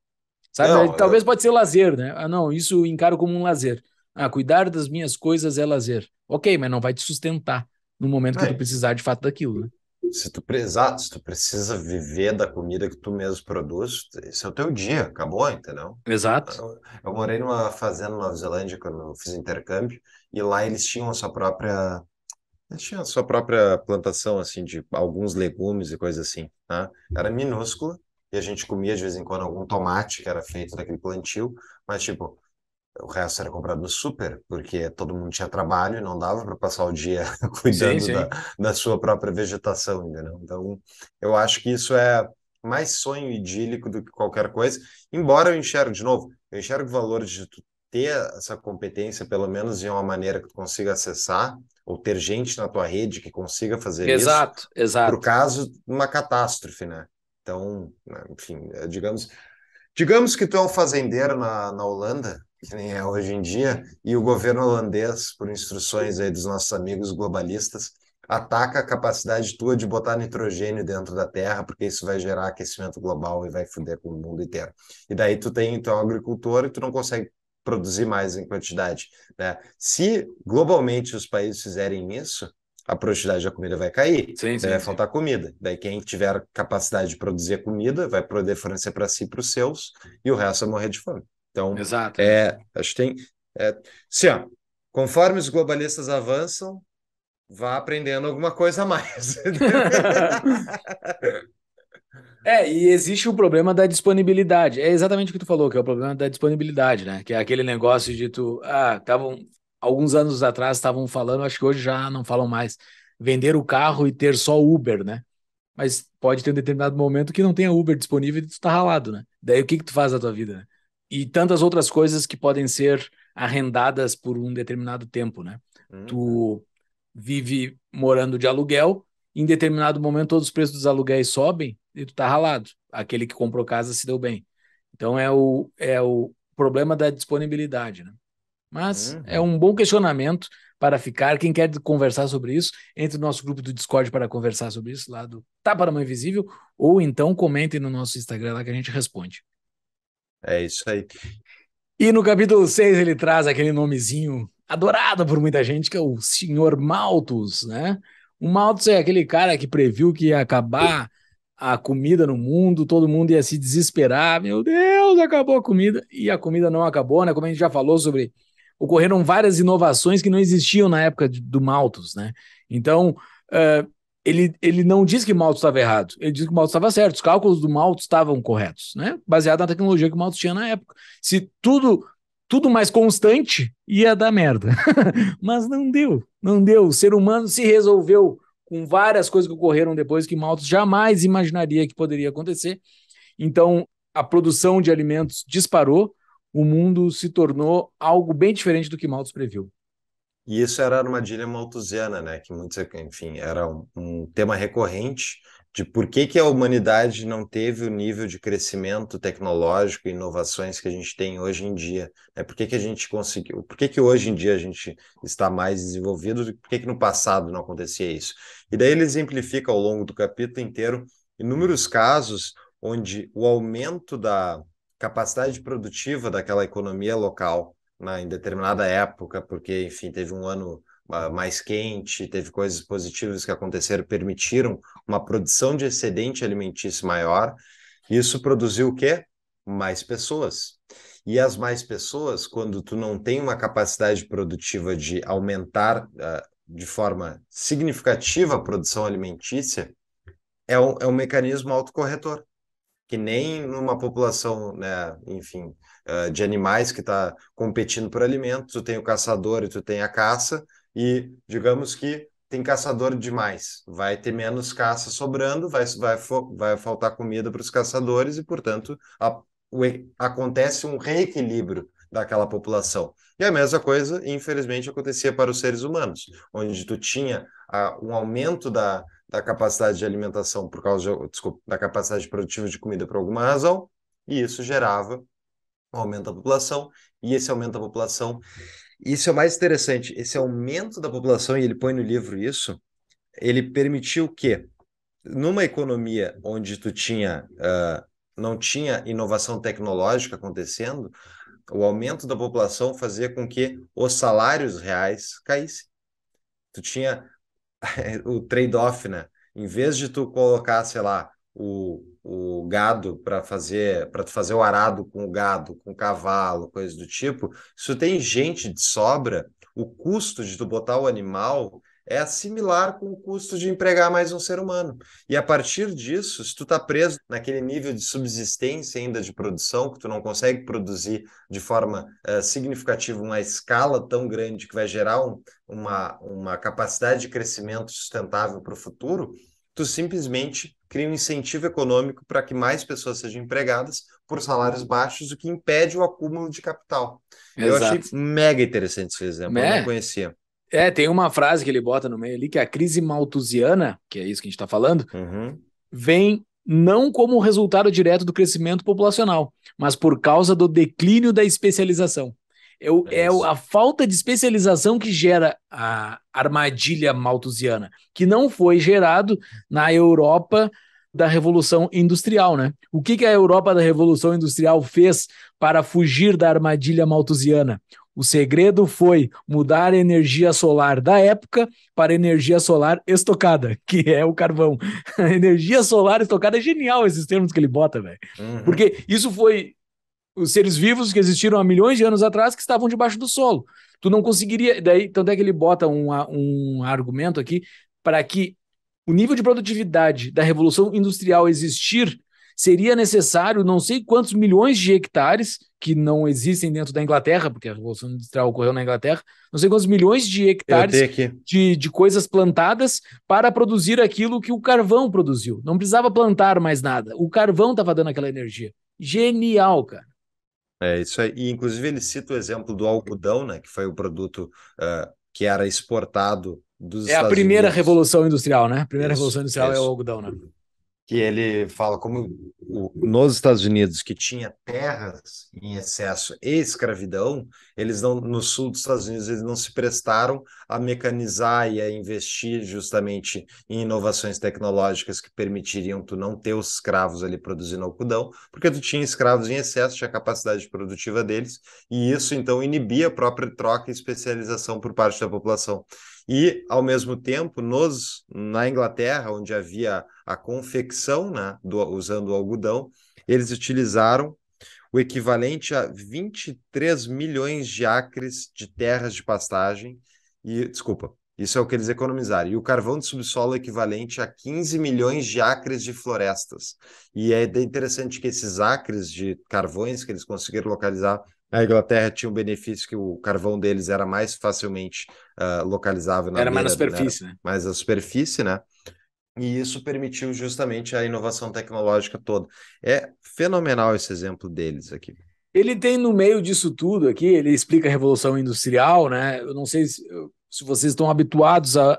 [SPEAKER 2] Sabe? Não, Talvez eu... pode ser lazer, né? Ah, não, isso eu encaro como um lazer. Ah, cuidar das minhas coisas é lazer. Ok, mas não vai te sustentar no momento é. que tu é. precisar de fato daquilo, né?
[SPEAKER 1] Se tu precisar, se tu precisa viver da comida que tu mesmo produz, esse é o teu dia, acabou, entendeu? Exato. Eu, eu morei numa fazenda na Nova Zelândia quando eu fiz intercâmbio, e lá eles tinham a sua própria. Eles tinham a sua própria plantação, assim, de alguns legumes e coisa assim, tá? Era minúscula, e a gente comia de vez em quando algum tomate que era feito daquele plantio, mas tipo, o resto era comprado no super, porque todo mundo tinha trabalho e não dava para passar o dia cuidando sim, sim. Da, da, sua própria vegetação, entendeu? Então, eu acho que isso é mais sonho idílico do que qualquer coisa, embora eu enxergo, de novo, eu enxergo o valor de tu ter essa competência, pelo menos em uma maneira que tu consiga acessar, ou ter gente na tua rede que consiga fazer exato, isso. Exato, exato. Por caso de uma catástrofe, né? Então, né, enfim, é, digamos... Digamos que tu é um fazendeiro na, na Holanda, que nem é hoje em dia, e o governo holandês, por instruções aí dos nossos amigos globalistas, ataca a capacidade tua de botar nitrogênio dentro da terra, porque isso vai gerar aquecimento global e vai foder com o mundo inteiro. E daí tu tem, então, agricultor e tu não consegue produzir mais em quantidade. Né? Se globalmente os países fizerem isso, a produtividade da comida vai cair, sim, né? sim, vai faltar sim. comida. Daí quem tiver capacidade de produzir comida vai poder fornecer para si e para os seus, e o resto vai morrer de fome. Então, Exato. É, acho que tem. É, assim, ó, conforme os globalistas avançam, vá aprendendo alguma coisa a mais.
[SPEAKER 2] é, e existe o problema da disponibilidade. É exatamente o que tu falou, que é o problema da disponibilidade, né? Que é aquele negócio de tu. Ah, estavam. Alguns anos atrás estavam falando, acho que hoje já não falam mais, vender o carro e ter só Uber, né? Mas pode ter um determinado momento que não tenha Uber disponível e tu tá ralado, né? Daí o que que tu faz da tua vida, né? e tantas outras coisas que podem ser arrendadas por um determinado tempo, né? Uhum. Tu vive morando de aluguel, em determinado momento todos os preços dos aluguéis sobem e tu tá ralado. Aquele que comprou casa se deu bem. Então é o, é o problema da disponibilidade, né? Mas uhum. é um bom questionamento para ficar. Quem quer conversar sobre isso, entre no nosso grupo do Discord para conversar sobre isso, lá do Tá Para Mão Invisível, ou então comentem no nosso Instagram lá que a gente responde.
[SPEAKER 1] É isso aí.
[SPEAKER 2] E no capítulo 6 ele traz aquele nomezinho adorado por muita gente, que é o Sr. Malthus, né? O Malthus é aquele cara que previu que ia acabar a comida no mundo, todo mundo ia se desesperar, meu Deus, acabou a comida, e a comida não acabou, né? Como a gente já falou sobre ocorreram várias inovações que não existiam na época do Malthus, né? Então, uh, ele, ele não diz que Maltz estava errado, ele diz que Maltz estava certo, os cálculos do Maltz estavam corretos, né? Baseado na tecnologia que o tinha na época. Se tudo tudo mais constante ia dar merda. Mas não deu, não deu. O ser humano se resolveu com várias coisas que ocorreram depois que Maltz jamais imaginaria que poderia acontecer. Então, a produção de alimentos disparou, o mundo se tornou algo bem diferente do que Maltz previu.
[SPEAKER 1] E isso era a armadilha maltusiana, né? Que muitos, enfim, era um, um, tema recorrente de por que, que a humanidade não teve o nível de crescimento tecnológico e inovações que a gente tem hoje em dia. Né? Por que, que a gente conseguiu? Por que, que hoje em dia a gente está mais desenvolvido? Por que, que no passado não acontecia isso? E daí ele exemplifica ao longo do capítulo inteiro inúmeros casos onde o aumento da capacidade produtiva daquela economia local na né, em determinada época, porque, enfim, teve um ano ah, mais quente, teve coisas positivas que aconteceram, permitiram uma produção de excedente alimentício maior. Isso produziu o quê? Mais pessoas. E as mais pessoas, quando tu não tem uma capacidade produtiva de aumentar uh, de forma significativa a produção alimentícia, é um, é um mecanismo autocorretor que nem numa população, né, enfim, eh, de animais que está competindo por alimento, tu tem o caçador e tu tem a caça, e digamos que tem caçador demais, vai ter menos caça sobrando, vai, vai, vai faltar comida para os caçadores e, portanto, a, o, acontece um reequilíbrio daquela população. E a mesma coisa, infelizmente, acontecia para os seres humanos, onde tu tinha a, ah, um aumento da, da capacidade de alimentação por causa, de, desculpa, da capacidade produtiva de comida por alguma razão, e isso gerava um aumento da população, e esse aumento da população, isso é o mais interessante, esse aumento da população, e ele põe no livro isso, ele permitiu que, numa economia onde tu tinha, uh, não tinha inovação tecnológica acontecendo, o aumento da população fazia com que os salários reais caíssem. Tu tinha o trade-off, né? Em vez de tu colocar, sei lá, o, o gado para fazer para fazer o arado com o gado, com o cavalo, coisas do tipo, se tu tem gente de sobra, o custo de tu botar o animal é similar com o custo de empregar mais um ser humano. E a partir disso, se tu está preso naquele nível de subsistência ainda de produção, que tu não consegue produzir de forma uh, significativa uma escala tão grande que vai gerar um, uma, uma capacidade de crescimento sustentável para o futuro, tu simplesmente cria um incentivo econômico para que mais pessoas sejam empregadas por salários baixos, o que impede o acúmulo de capital. Exato. Eu achei mega interessante esse exemplo, eu não né? conhecia. É, tem uma
[SPEAKER 2] frase que ele bota no meio ali, que é a crise maltusiana, que é isso que a gente está falando, uhum. vem não como resultado direto do crescimento populacional, mas por causa do declínio da especialização. É, o, é, a falta de especialização que gera a armadilha maltusiana, que não foi gerado na Europa da Revolução Industrial, né? O que, que a Europa da Revolução Industrial fez para fugir da armadilha maltusiana? O segredo foi mudar a energia solar da época para energia solar estocada, que é o carvão. energia solar estocada é genial esses termos que ele bota, velho. Uhum. Porque isso foi os seres vivos que existiram há milhões de anos atrás que estavam debaixo do solo. Tu não conseguiria. Daí, tanto é que ele bota um, um argumento aqui para que o nível de produtividade da revolução industrial existir seria necessário não sei quantos milhões de hectares que não existem dentro da Inglaterra, porque a Revolução Industrial ocorreu na Inglaterra, não sei quantos milhões de hectares de, de coisas plantadas para produzir aquilo que o carvão produziu. Não precisava plantar mais nada. O carvão estava dando aquela energia. Genial, cara.
[SPEAKER 1] É isso aí. E, inclusive, ele cita o exemplo do algodão, né, que foi o produto uh, que era exportado dos é Estados Unidos. É a primeira Unidos.
[SPEAKER 2] revolução industrial, né? A primeira isso, revolução industrial isso. é o algodão, né?
[SPEAKER 1] que ele fala como nos Estados Unidos que tinha terras em excesso e escravidão, eles não no sul dos Estados Unidos eles não se prestaram a mecanizar e a investir justamente em inovações tecnológicas que permitiriam tu não ter os escravos ali produzindo algodão, porque tu tinha escravos em excesso, tinha a capacidade produtiva deles, e isso então inibia a própria troca e especialização por parte da população. E, ao mesmo tempo, nos, na Inglaterra, onde havia a confecção, né, do, usando o algodão, eles utilizaram o equivalente a 23 milhões de acres de terras de pastagem. E, desculpa, isso é o que eles economizaram. E o carvão de subsolo é equivalente a 15 milhões de acres de florestas. E é interessante que esses acres de carvões que eles conseguiram localizar a Inglaterra tinha um benefício que o carvão deles era mais facilmente uh, localizável na Era mais na né, superfície, né? Mais na superfície, né? E isso permitiu justamente a inovação tecnológica toda. É fenomenal esse exemplo deles aqui. Ele tem no meio
[SPEAKER 2] disso tudo aqui, ele explica a Revolução Industrial, né? Eu não sei se, se vocês estão habituados a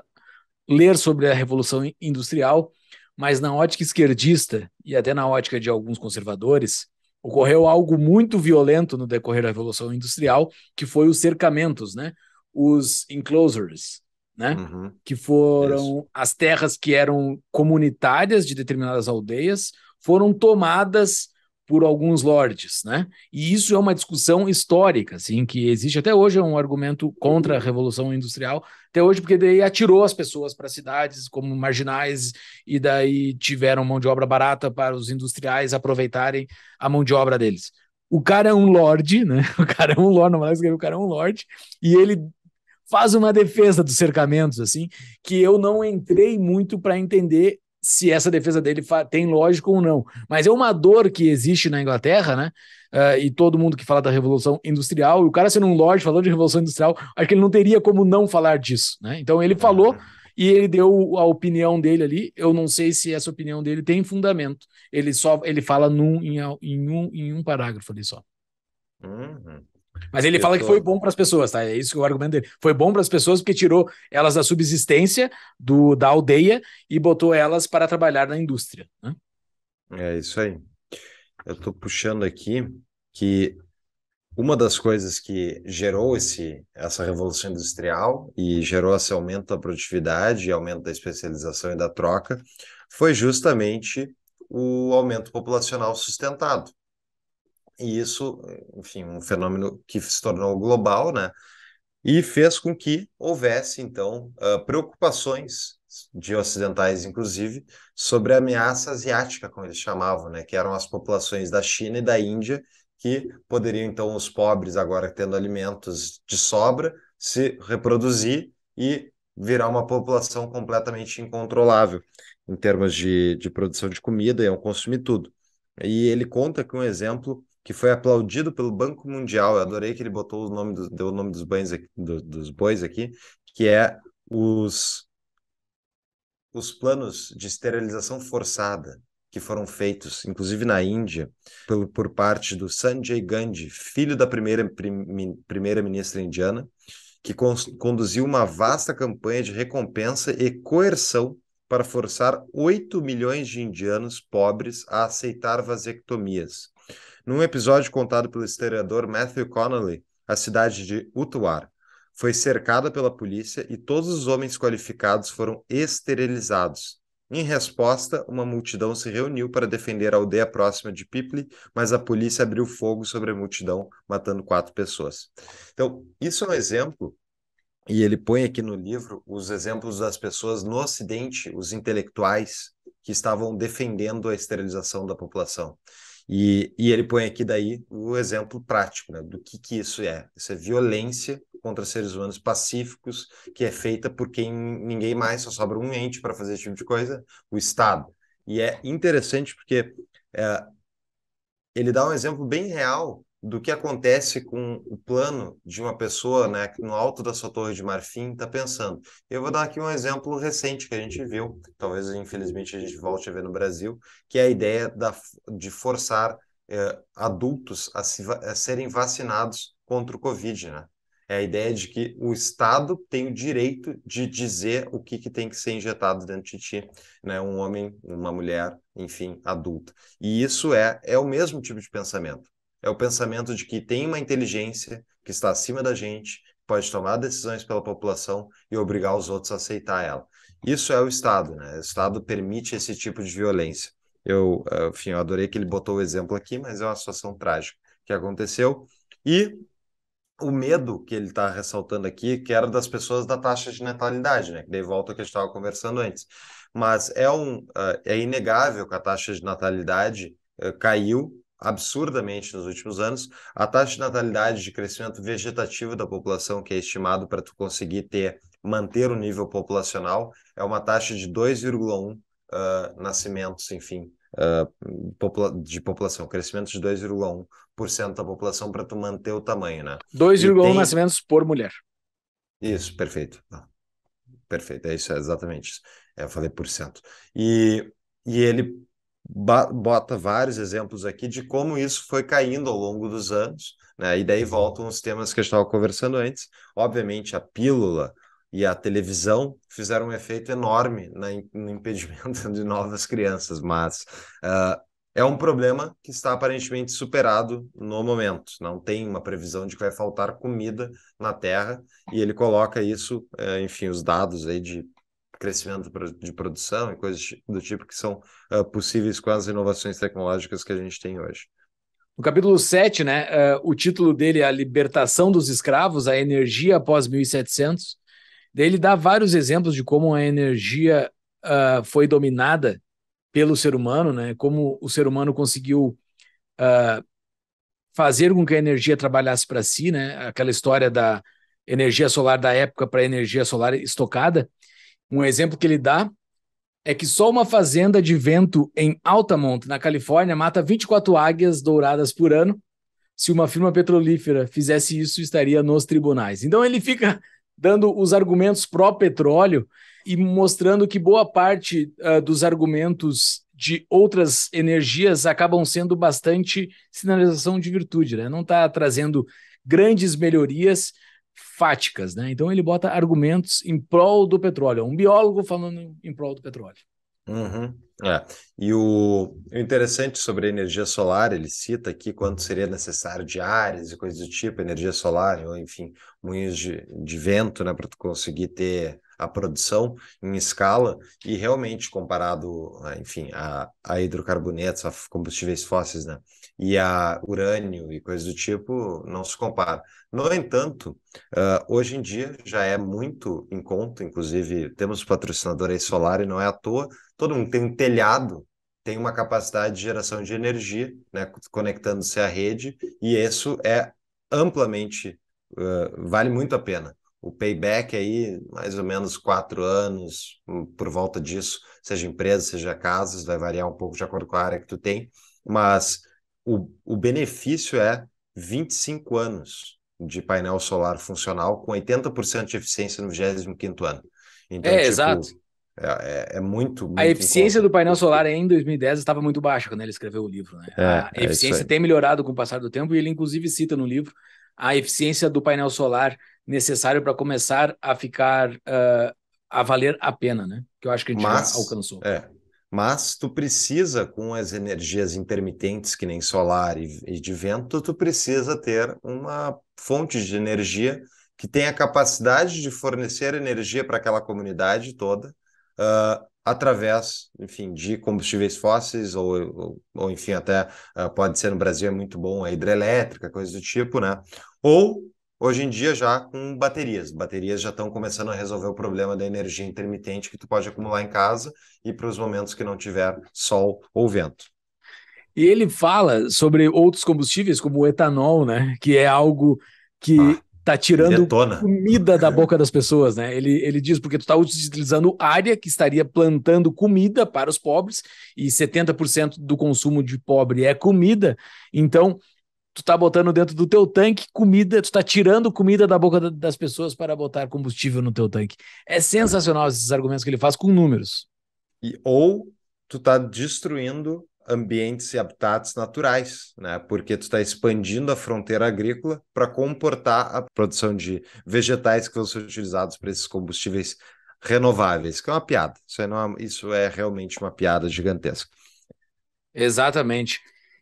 [SPEAKER 2] ler sobre a Revolução Industrial, mas na ótica esquerdista e até na ótica de alguns conservadores, Ocorreu algo muito violento no decorrer da Revolução Industrial, que foi os cercamentos, né? Os enclosures, né? Uhum. Que foram Isso. as terras que eram comunitárias de determinadas aldeias, foram tomadas por alguns lorde's, né? E isso é uma discussão histórica, assim, que existe até hoje é um argumento contra a revolução industrial, até hoje porque daí atirou as pessoas para cidades como marginais e daí tiveram mão de obra barata para os industriais aproveitarem a mão de obra deles. O cara é um lord, né? O cara é um lord, não mais o cara é um lord e ele faz uma defesa dos cercamentos assim, que eu não entrei muito para entender se essa defesa dele tem lógico ou não. Mas é uma dor que existe na Inglaterra, né? Uh, e todo mundo que fala da Revolução Industrial, e o cara sendo um Lorde falando de Revolução Industrial, acho que ele não teria como não falar disso, né? Então ele é. falou e ele deu a opinião dele ali. Eu não sei se essa opinião dele tem fundamento. Ele só ele fala num, em, em um, em um parágrafo ali só. Uhum. Mas ele eu fala tô... que foi bom para as pessoas, tá? É isso que o argumento dele. Foi bom para as pessoas porque tirou elas da subsistência do, da aldeia e botou elas para trabalhar na indústria. Né?
[SPEAKER 1] É isso aí. Eu estou puxando aqui que uma das coisas que gerou esse, essa revolução industrial e gerou esse aumento da produtividade, aumento da especialização e da troca, foi justamente o aumento populacional sustentado. E isso, enfim, um fenômeno que se tornou global, né? E fez com que houvesse, então, ah, preocupações de ocidentais, inclusive, sobre a ameaça asiática, como eles chamavam, né? Que eram as populações da China e da Índia que poderiam, então, os pobres, agora tendo alimentos de sobra, se reproduzir e virar uma população completamente incontrolável em termos de, de produção de comida, iam consumir tudo. E ele conta que um exemplo que foi aplaudido pelo Banco Mundial. Eu adorei que ele botou o nome deu o nome dos bens aqui, dos bois aqui, que é os os planos de esterilização forçada que foram feitos, inclusive na Índia, por, por parte do Sanjay Gandhi, filho da primeira prim, primeira ministra indiana, que con, conduziu uma vasta campanha de recompensa e coerção para forçar 8 milhões de indianos pobres a aceitar vasectomias num episódio contado pelo historiador Matthew Connolly, a cidade de Utuar foi cercada pela polícia e todos os homens qualificados foram esterilizados. Em resposta, uma multidão se reuniu para defender a aldeia próxima de Piple, mas a polícia abriu fogo sobre a multidão, matando quatro pessoas. Então, isso é um exemplo e ele põe aqui no livro os exemplos das pessoas no Ocidente, os intelectuais, que estavam defendendo a esterilização da população. E, e ele põe aqui daí o exemplo prático né, do que, que isso é. Isso é violência contra seres humanos pacíficos que é feita por quem ninguém mais, só sobra um ente para fazer esse tipo de coisa, o Estado. E é interessante porque é, ele dá um exemplo bem real do que acontece com o plano de uma pessoa né, que no alto da sua torre de marfim está pensando. Eu vou dar aqui um exemplo recente que a gente viu, talvez infelizmente a gente volte a ver no Brasil, que é a ideia da, de forçar eh, adultos a, se, a serem vacinados contra o Covid. Né? É a ideia de que o Estado tem o direito de dizer o que, que tem que ser injetado dentro de ti, né? um homem, uma mulher, enfim, adulto. E isso é, é o mesmo tipo de pensamento é o pensamento de que tem uma inteligência que está acima da gente, pode tomar decisões pela população e obrigar os outros a aceitar ela. Isso é o Estado, né? O Estado permite esse tipo de violência. Eu, enfim, eu adorei que ele botou o exemplo aqui, mas é uma situação trágica que aconteceu. E o medo que ele está ressaltando aqui, que era das pessoas da taxa de natalidade, né? Que dei volta ao que a gente estava conversando antes. Mas é, um, ah, é inegável que a taxa de natalidade ah, caiu absurdamente nos últimos anos. A taxa de natalidade de crescimento vegetativo da população, que é estimado para tu conseguir ter manter o nível populacional, é uma taxa de 2,1 uh, ah, nascimentos, enfim, uh, popula de população, crescimento de 2,1% da população para tu manter o tamanho, né? 2,1 tem... nascimentos por mulher. Isso, perfeito. Ah, perfeito, é isso, é exatamente isso. É, eu falei por cento. E, e ele bota vários exemplos aqui de como isso foi caindo ao longo dos anos, né? E daí uhum. voltam os temas que eu estava conversando antes. Obviamente, a pílula e a televisão fizeram um efeito enorme na, no impedimento de novas crianças, mas uh, é um problema que está aparentemente superado no momento. Não tem uma previsão de que vai faltar comida na Terra, e ele coloca isso, eh, enfim, os dados aí de crescimento de produção e coisas do tipo que são uh, possíveis com as inovações tecnológicas que a gente tem hoje.
[SPEAKER 2] No capítulo 7, né, uh, o título dele é A Libertação dos Escravos, a Energia após 1700. Daí ele dá vários exemplos de como a energia uh, foi dominada pelo ser humano, né, como o ser humano conseguiu fazer com que a energia trabalhasse para si, né, aquela história da energia solar da época para a energia solar estocada. Um exemplo que ele dá é que só uma fazenda de vento em Altamont, na Califórnia, mata 24 águias douradas por ano. Se uma firma petrolífera fizesse isso, estaria nos tribunais. Então ele fica dando os argumentos pró-petróleo e mostrando que boa parte uh, dos argumentos de outras energias acabam sendo bastante sinalização de virtude, né? Não está trazendo grandes melhorias, fáticas, né? Então ele bota argumentos em prol do petróleo, é um biólogo falando em prol do petróleo.
[SPEAKER 1] Uhum. É. E o, o interessante sobre a energia solar, ele cita aqui quanto seria necessário de áreas e coisas do tipo, energia solar, ou enfim, moinhos de, de vento, né, para tu conseguir ter a produção em escala e realmente comparado, né, enfim, a, a hidrocarbonetos, a combustíveis fósseis, né? E a urânio e coisas do tipo, não se compara. No entanto, uh, hoje em dia já é muito em conta, inclusive temos patrocinador aí solar e não é à toa, todo mundo tem um telhado tem uma capacidade de geração de energia, né, conectando-se à rede, e isso é amplamente, uh, vale muito a pena o payback aí, mais ou menos quatro anos, hum, por volta disso, seja empresa, seja casas, vai variar um pouco de acordo com a área que tu tem, mas o, o benefício é 25 anos de painel solar funcional com 80% de eficiência no 25 ano. Então, é, tipo, exato. É, é, é muito, muito, A eficiência
[SPEAKER 2] do painel solar em 2010 estava muito baixa quando ele escreveu o livro. Né?
[SPEAKER 1] É, a é eficiência tem
[SPEAKER 2] melhorado com o passar do tempo e ele, inclusive, cita no livro a eficiência do painel solar necessário para começar a ficar uh, a valer a pena, né? Que eu acho que a gente mas, alcançou.
[SPEAKER 1] É, mas tu precisa, com as energias intermitentes, que nem solar e, e de vento, tu precisa ter uma fonte de energia que tenha capacidade de fornecer energia para aquela comunidade toda. Uh, através, enfim, de combustíveis fósseis ou, ou, ou enfim, até uh, pode ser no Brasil é muito bom a hidrelétrica, coisa do tipo, né? Ou Hoje em dia já com baterias. Baterias já estão começando a resolver o problema da energia intermitente que tu pode acumular em casa e para os momentos que não tiver sol ou vento. E ele fala sobre outros combustíveis como o etanol, né? Que é algo
[SPEAKER 2] que está ah, tá tirando detona. comida da boca das pessoas, né? Ele, ele diz porque tu está utilizando área que estaria plantando comida para os pobres e 70% do consumo de pobre é comida. Então, tu tá botando dentro do teu tanque comida, tu tá tirando comida da boca das pessoas para botar combustível no teu tanque. É sensacional
[SPEAKER 1] esses argumentos que ele faz com números. E, ou tu tá destruindo ambientes e habitats naturais, né? Porque tu está expandindo a fronteira agrícola para comportar a produção de vegetais que vão ser utilizados para esses combustíveis renováveis, que é uma piada. Isso, não é, isso é realmente uma piada gigantesca.
[SPEAKER 2] Exatamente.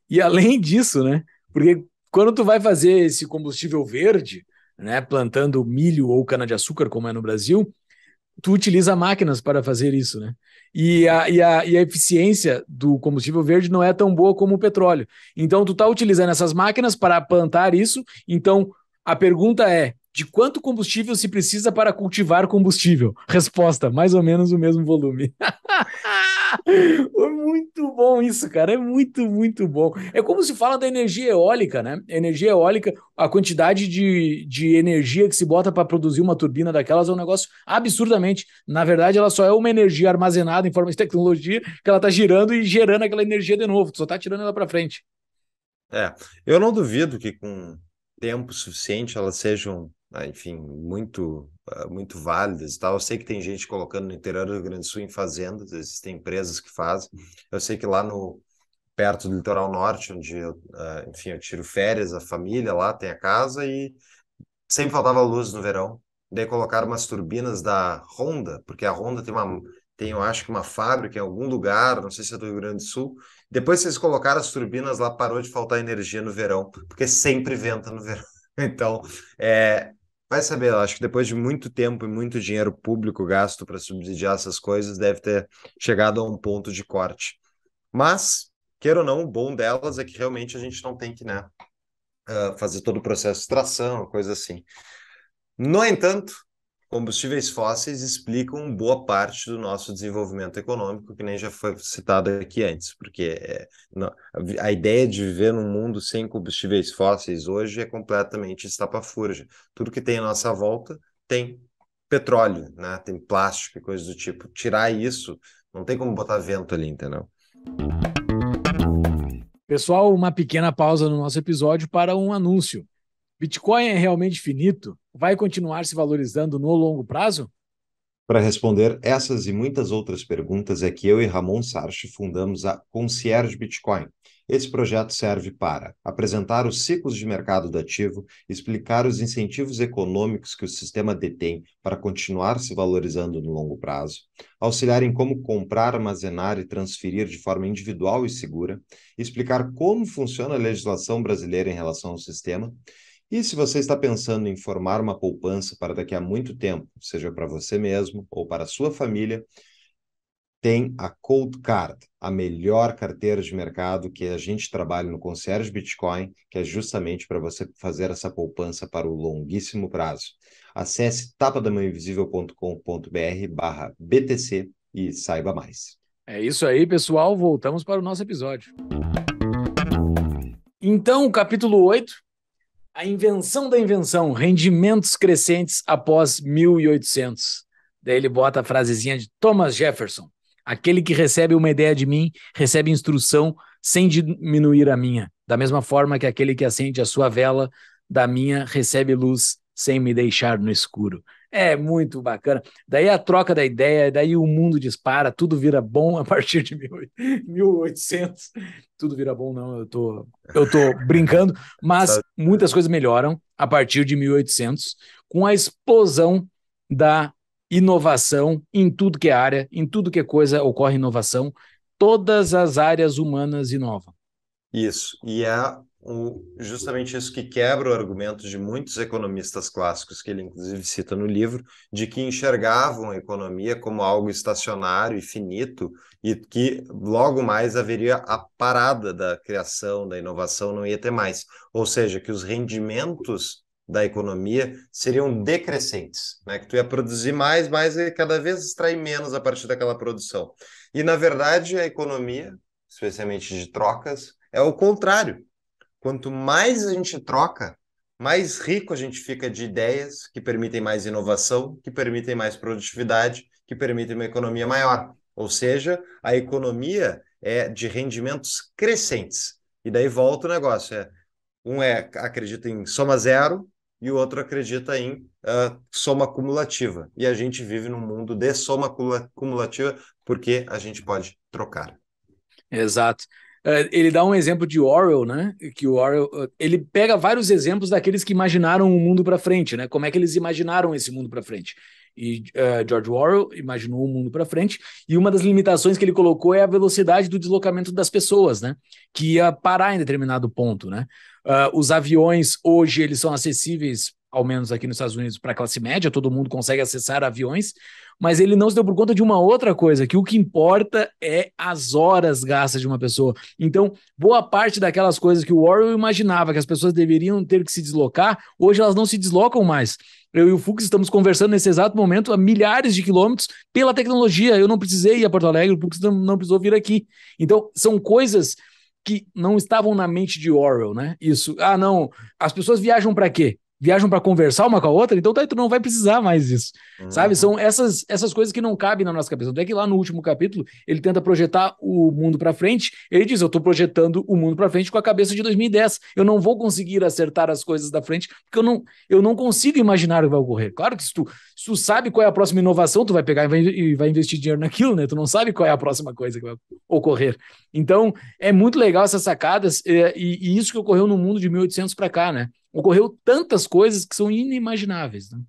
[SPEAKER 2] E além disso, né? Porque quando tu vai fazer esse combustível verde, né, plantando milho ou cana-de-açúcar, como é no Brasil, tu utiliza máquinas para fazer isso, né? E a, e, a, e a eficiência do combustível verde não é tão boa como o petróleo. Então, tu está utilizando essas máquinas para plantar isso. Então, a pergunta é: de quanto combustível se precisa para cultivar combustível? Resposta: mais ou menos o mesmo volume. É muito bom isso, cara. É muito, muito bom. É como se fala da energia eólica, né? Energia eólica, a quantidade de, de energia que se bota para produzir uma turbina daquelas é um negócio absurdamente. Na verdade, ela só é uma energia armazenada em forma de tecnologia que ela está girando e gerando aquela energia de novo. Tu só está tirando ela para frente.
[SPEAKER 1] É, eu não duvido que com tempo suficiente elas sejam né, enfim, muito, ah, muito válidas e tal. Eu sei que tem gente colocando no interior do Rio Grande do Sul em fazendas, existem empresas que fazem. Uhum. Eu sei que lá no perto do litoral norte, onde eu, ah, enfim, eu tiro férias, a família lá tem a casa e sempre faltava luz no verão. Daí colocaram umas turbinas da Honda, porque a Honda tem uma tem, eu acho que uma fábrica em algum lugar, não sei se é do Rio Grande do Sul. Depois vocês colocaram as turbinas lá, parou de faltar energia no verão, porque sempre venta no verão. Então, é, Vai saber, acho que depois de muito tempo e muito dinheiro público gasto para subsidiar essas coisas, deve ter chegado a um ponto de corte. Mas, queira ou não, o bom delas é que realmente a gente não tem que né, ah, fazer todo o processo de tração, coisa assim. No entanto, combustíveis fósseis explicam boa parte do nosso desenvolvimento econômico, que nem já foi citado aqui antes, porque é, não, a ideia de viver num mundo sem combustíveis fósseis hoje é completamente estapafúrgia. Tudo que tem à nossa volta tem petróleo, né? tem plástico e coisas do tipo. Tirar isso, não tem como botar vento ali, entendeu?
[SPEAKER 2] Pessoal, uma pequena pausa no nosso episódio para um anúncio. Bitcoin é realmente finito? Vai continuar se valorizando no longo prazo?
[SPEAKER 1] Para responder essas e muitas outras perguntas é que eu e Ramon Sarch fundamos a Concierge Bitcoin. Esse projeto serve para apresentar os ciclos de mercado do ativo, explicar os incentivos econômicos que o sistema detém para continuar se valorizando no longo prazo, auxiliar em como comprar, armazenar e transferir de forma individual e segura, explicar como funciona a legislação brasileira em relação ao sistema e se você está pensando em formar uma poupança para daqui a muito tempo, seja para você mesmo ou para a sua família, tem a Cold Card, a melhor carteira de mercado que a gente trabalha no Concierge Bitcoin, que é justamente para você fazer essa poupança para o longuíssimo prazo. Acesse tapadamãoinvisível.com.br barra BTC e saiba mais. É
[SPEAKER 2] isso aí, pessoal. Voltamos para o nosso episódio. Então, capítulo 8, a invenção da invenção, rendimentos crescentes após 1800. Daí ele bota a frasezinha de Thomas Jefferson: aquele que recebe uma ideia de mim, recebe instrução sem diminuir a minha. Da mesma forma que aquele que acende a sua vela da minha recebe luz sem me deixar no escuro. É muito bacana. Daí a troca da ideia, daí o mundo dispara, tudo vira bom a partir de 1800. Tudo vira bom, não, eu tô, eu tô brincando, mas muitas coisas melhoram a partir de 1800, com a explosão da inovação em tudo que é área, em tudo que é coisa ocorre inovação, todas as áreas humanas inovam.
[SPEAKER 1] Isso, e é justamente isso que quebra o argumento de muitos economistas clássicos, que ele inclusive cita no livro, de que enxergavam a economia como algo estacionário e finito, e que logo mais haveria a parada da criação, da inovação, não ia ter mais. Ou seja, que os rendimentos da economia seriam decrescentes, né? que tu ia produzir mais, mais e cada vez extrair menos a partir daquela produção. E, na verdade, a economia, especialmente de trocas, é o contrário. Quanto mais a gente troca, mais rico a gente fica de ideias que permitem mais inovação, que permitem mais produtividade, que permitem uma economia maior. Ou seja, a economia é de rendimentos crescentes. E daí volta o negócio. É, um é acredita em soma zero e o outro acredita em uh, soma cumulativa. E a gente vive num mundo de soma cumulativa porque a gente pode trocar. Exato.
[SPEAKER 2] É, ele dá um exemplo de Orwell, né? Que o Orwell, eh, ele pega vários exemplos daqueles que imaginaram o mundo para frente, né? Como é que eles imaginaram esse mundo para frente? E uh, George Orwell imaginou o mundo para frente, e uma das limitações que ele colocou é a velocidade do deslocamento das pessoas, né? Que ia parar em determinado ponto, né? Uh, os aviões hoje eles são acessíveis ao menos aqui nos Estados Unidos, para a classe média, todo mundo consegue acessar aviões, mas ele não se deu por conta de uma outra coisa, que o que importa é as horas gastas de uma pessoa. Então, boa parte daquelas coisas que o Warren imaginava que as pessoas deveriam ter que se deslocar, hoje elas não se deslocam mais. Eu e o Fux estamos conversando nesse exato momento a milhares de quilômetros pela tecnologia. Eu não precisei ir a Porto Alegre, o Fux não precisou vir aqui. Então, são coisas que não estavam na mente de Orwell, né? Isso. Ah, não. As pessoas viajam para quê? viajam para conversar uma com a outra, então tá, tu não vai precisar mais disso. Uhum. Sabe? São essas, essas coisas que não cabem na nossa cabeça. Até que lá no último capítulo, ele tenta projetar o mundo para frente. Ele diz: Eu tô projetando o mundo para frente com a cabeça de 2010. Eu não vou conseguir acertar as coisas da frente, porque eu não, eu não consigo imaginar o que vai ocorrer. Claro que se tu, se tu sabe qual é a próxima inovação, tu vai pegar e vai, e vai investir dinheiro naquilo, né? Tu não sabe qual é a próxima coisa que vai ocorrer. Então, é muito legal essas sacadas, eh, e, e isso que ocorreu no mundo de 1800 para cá, né? ocorreu tantas coisas que são inimagináveis. Né?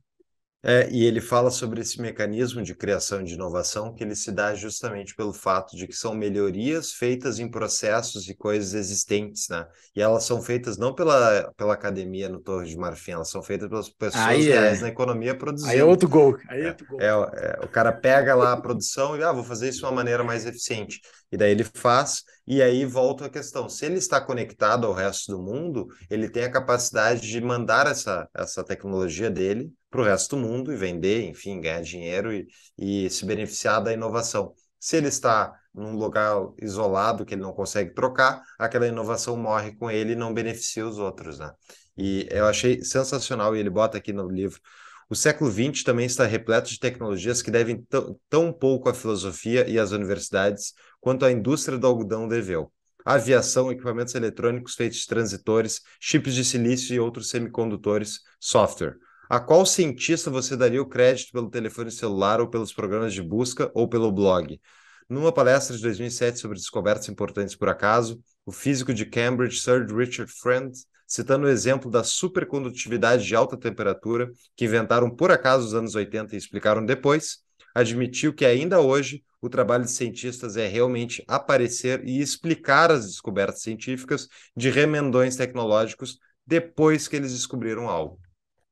[SPEAKER 1] É, e ele fala sobre esse mecanismo de criação de inovação que ele se dá justamente pelo fato de que são melhorias feitas em processos e coisas existentes, né? E elas são feitas não pela, pela academia no Torre de Marfim, elas são feitas pelas pessoas Aí, é. na economia produzindo. Aí é outro gol. Aí é, é, outro gol. É, é, o cara pega lá a produção e, ah, vou fazer isso de uma maneira mais eficiente. E daí ele faz, e aí volta a questão: se ele está conectado ao resto do mundo, ele tem a capacidade de mandar essa, essa tecnologia dele para o resto do mundo e vender, enfim, ganhar dinheiro e, e se beneficiar da inovação. Se ele está num lugar isolado que ele não consegue trocar, aquela inovação morre com ele e não beneficia os outros, né? E eu achei sensacional, e ele bota aqui no livro, o século XX também está repleto de tecnologias que devem tão pouco à filosofia e às universidades quanto à indústria do algodão deveu. Aviação, equipamentos eletrônicos, feitos transitores, chips de silício e outros semicondutores, software. A qual cientista você daria o crédito pelo telefone celular ou pelos programas de busca ou pelo blog? Numa palestra de 2007 sobre descobertas importantes por acaso, o físico de Cambridge, Sir Richard Friend, citando o exemplo da supercondutividade de alta temperatura, que inventaram por acaso nos anos 80 e explicaram depois, admitiu que ainda hoje o trabalho de cientistas é realmente aparecer e explicar as descobertas científicas de remendões tecnológicos depois que eles descobriram algo.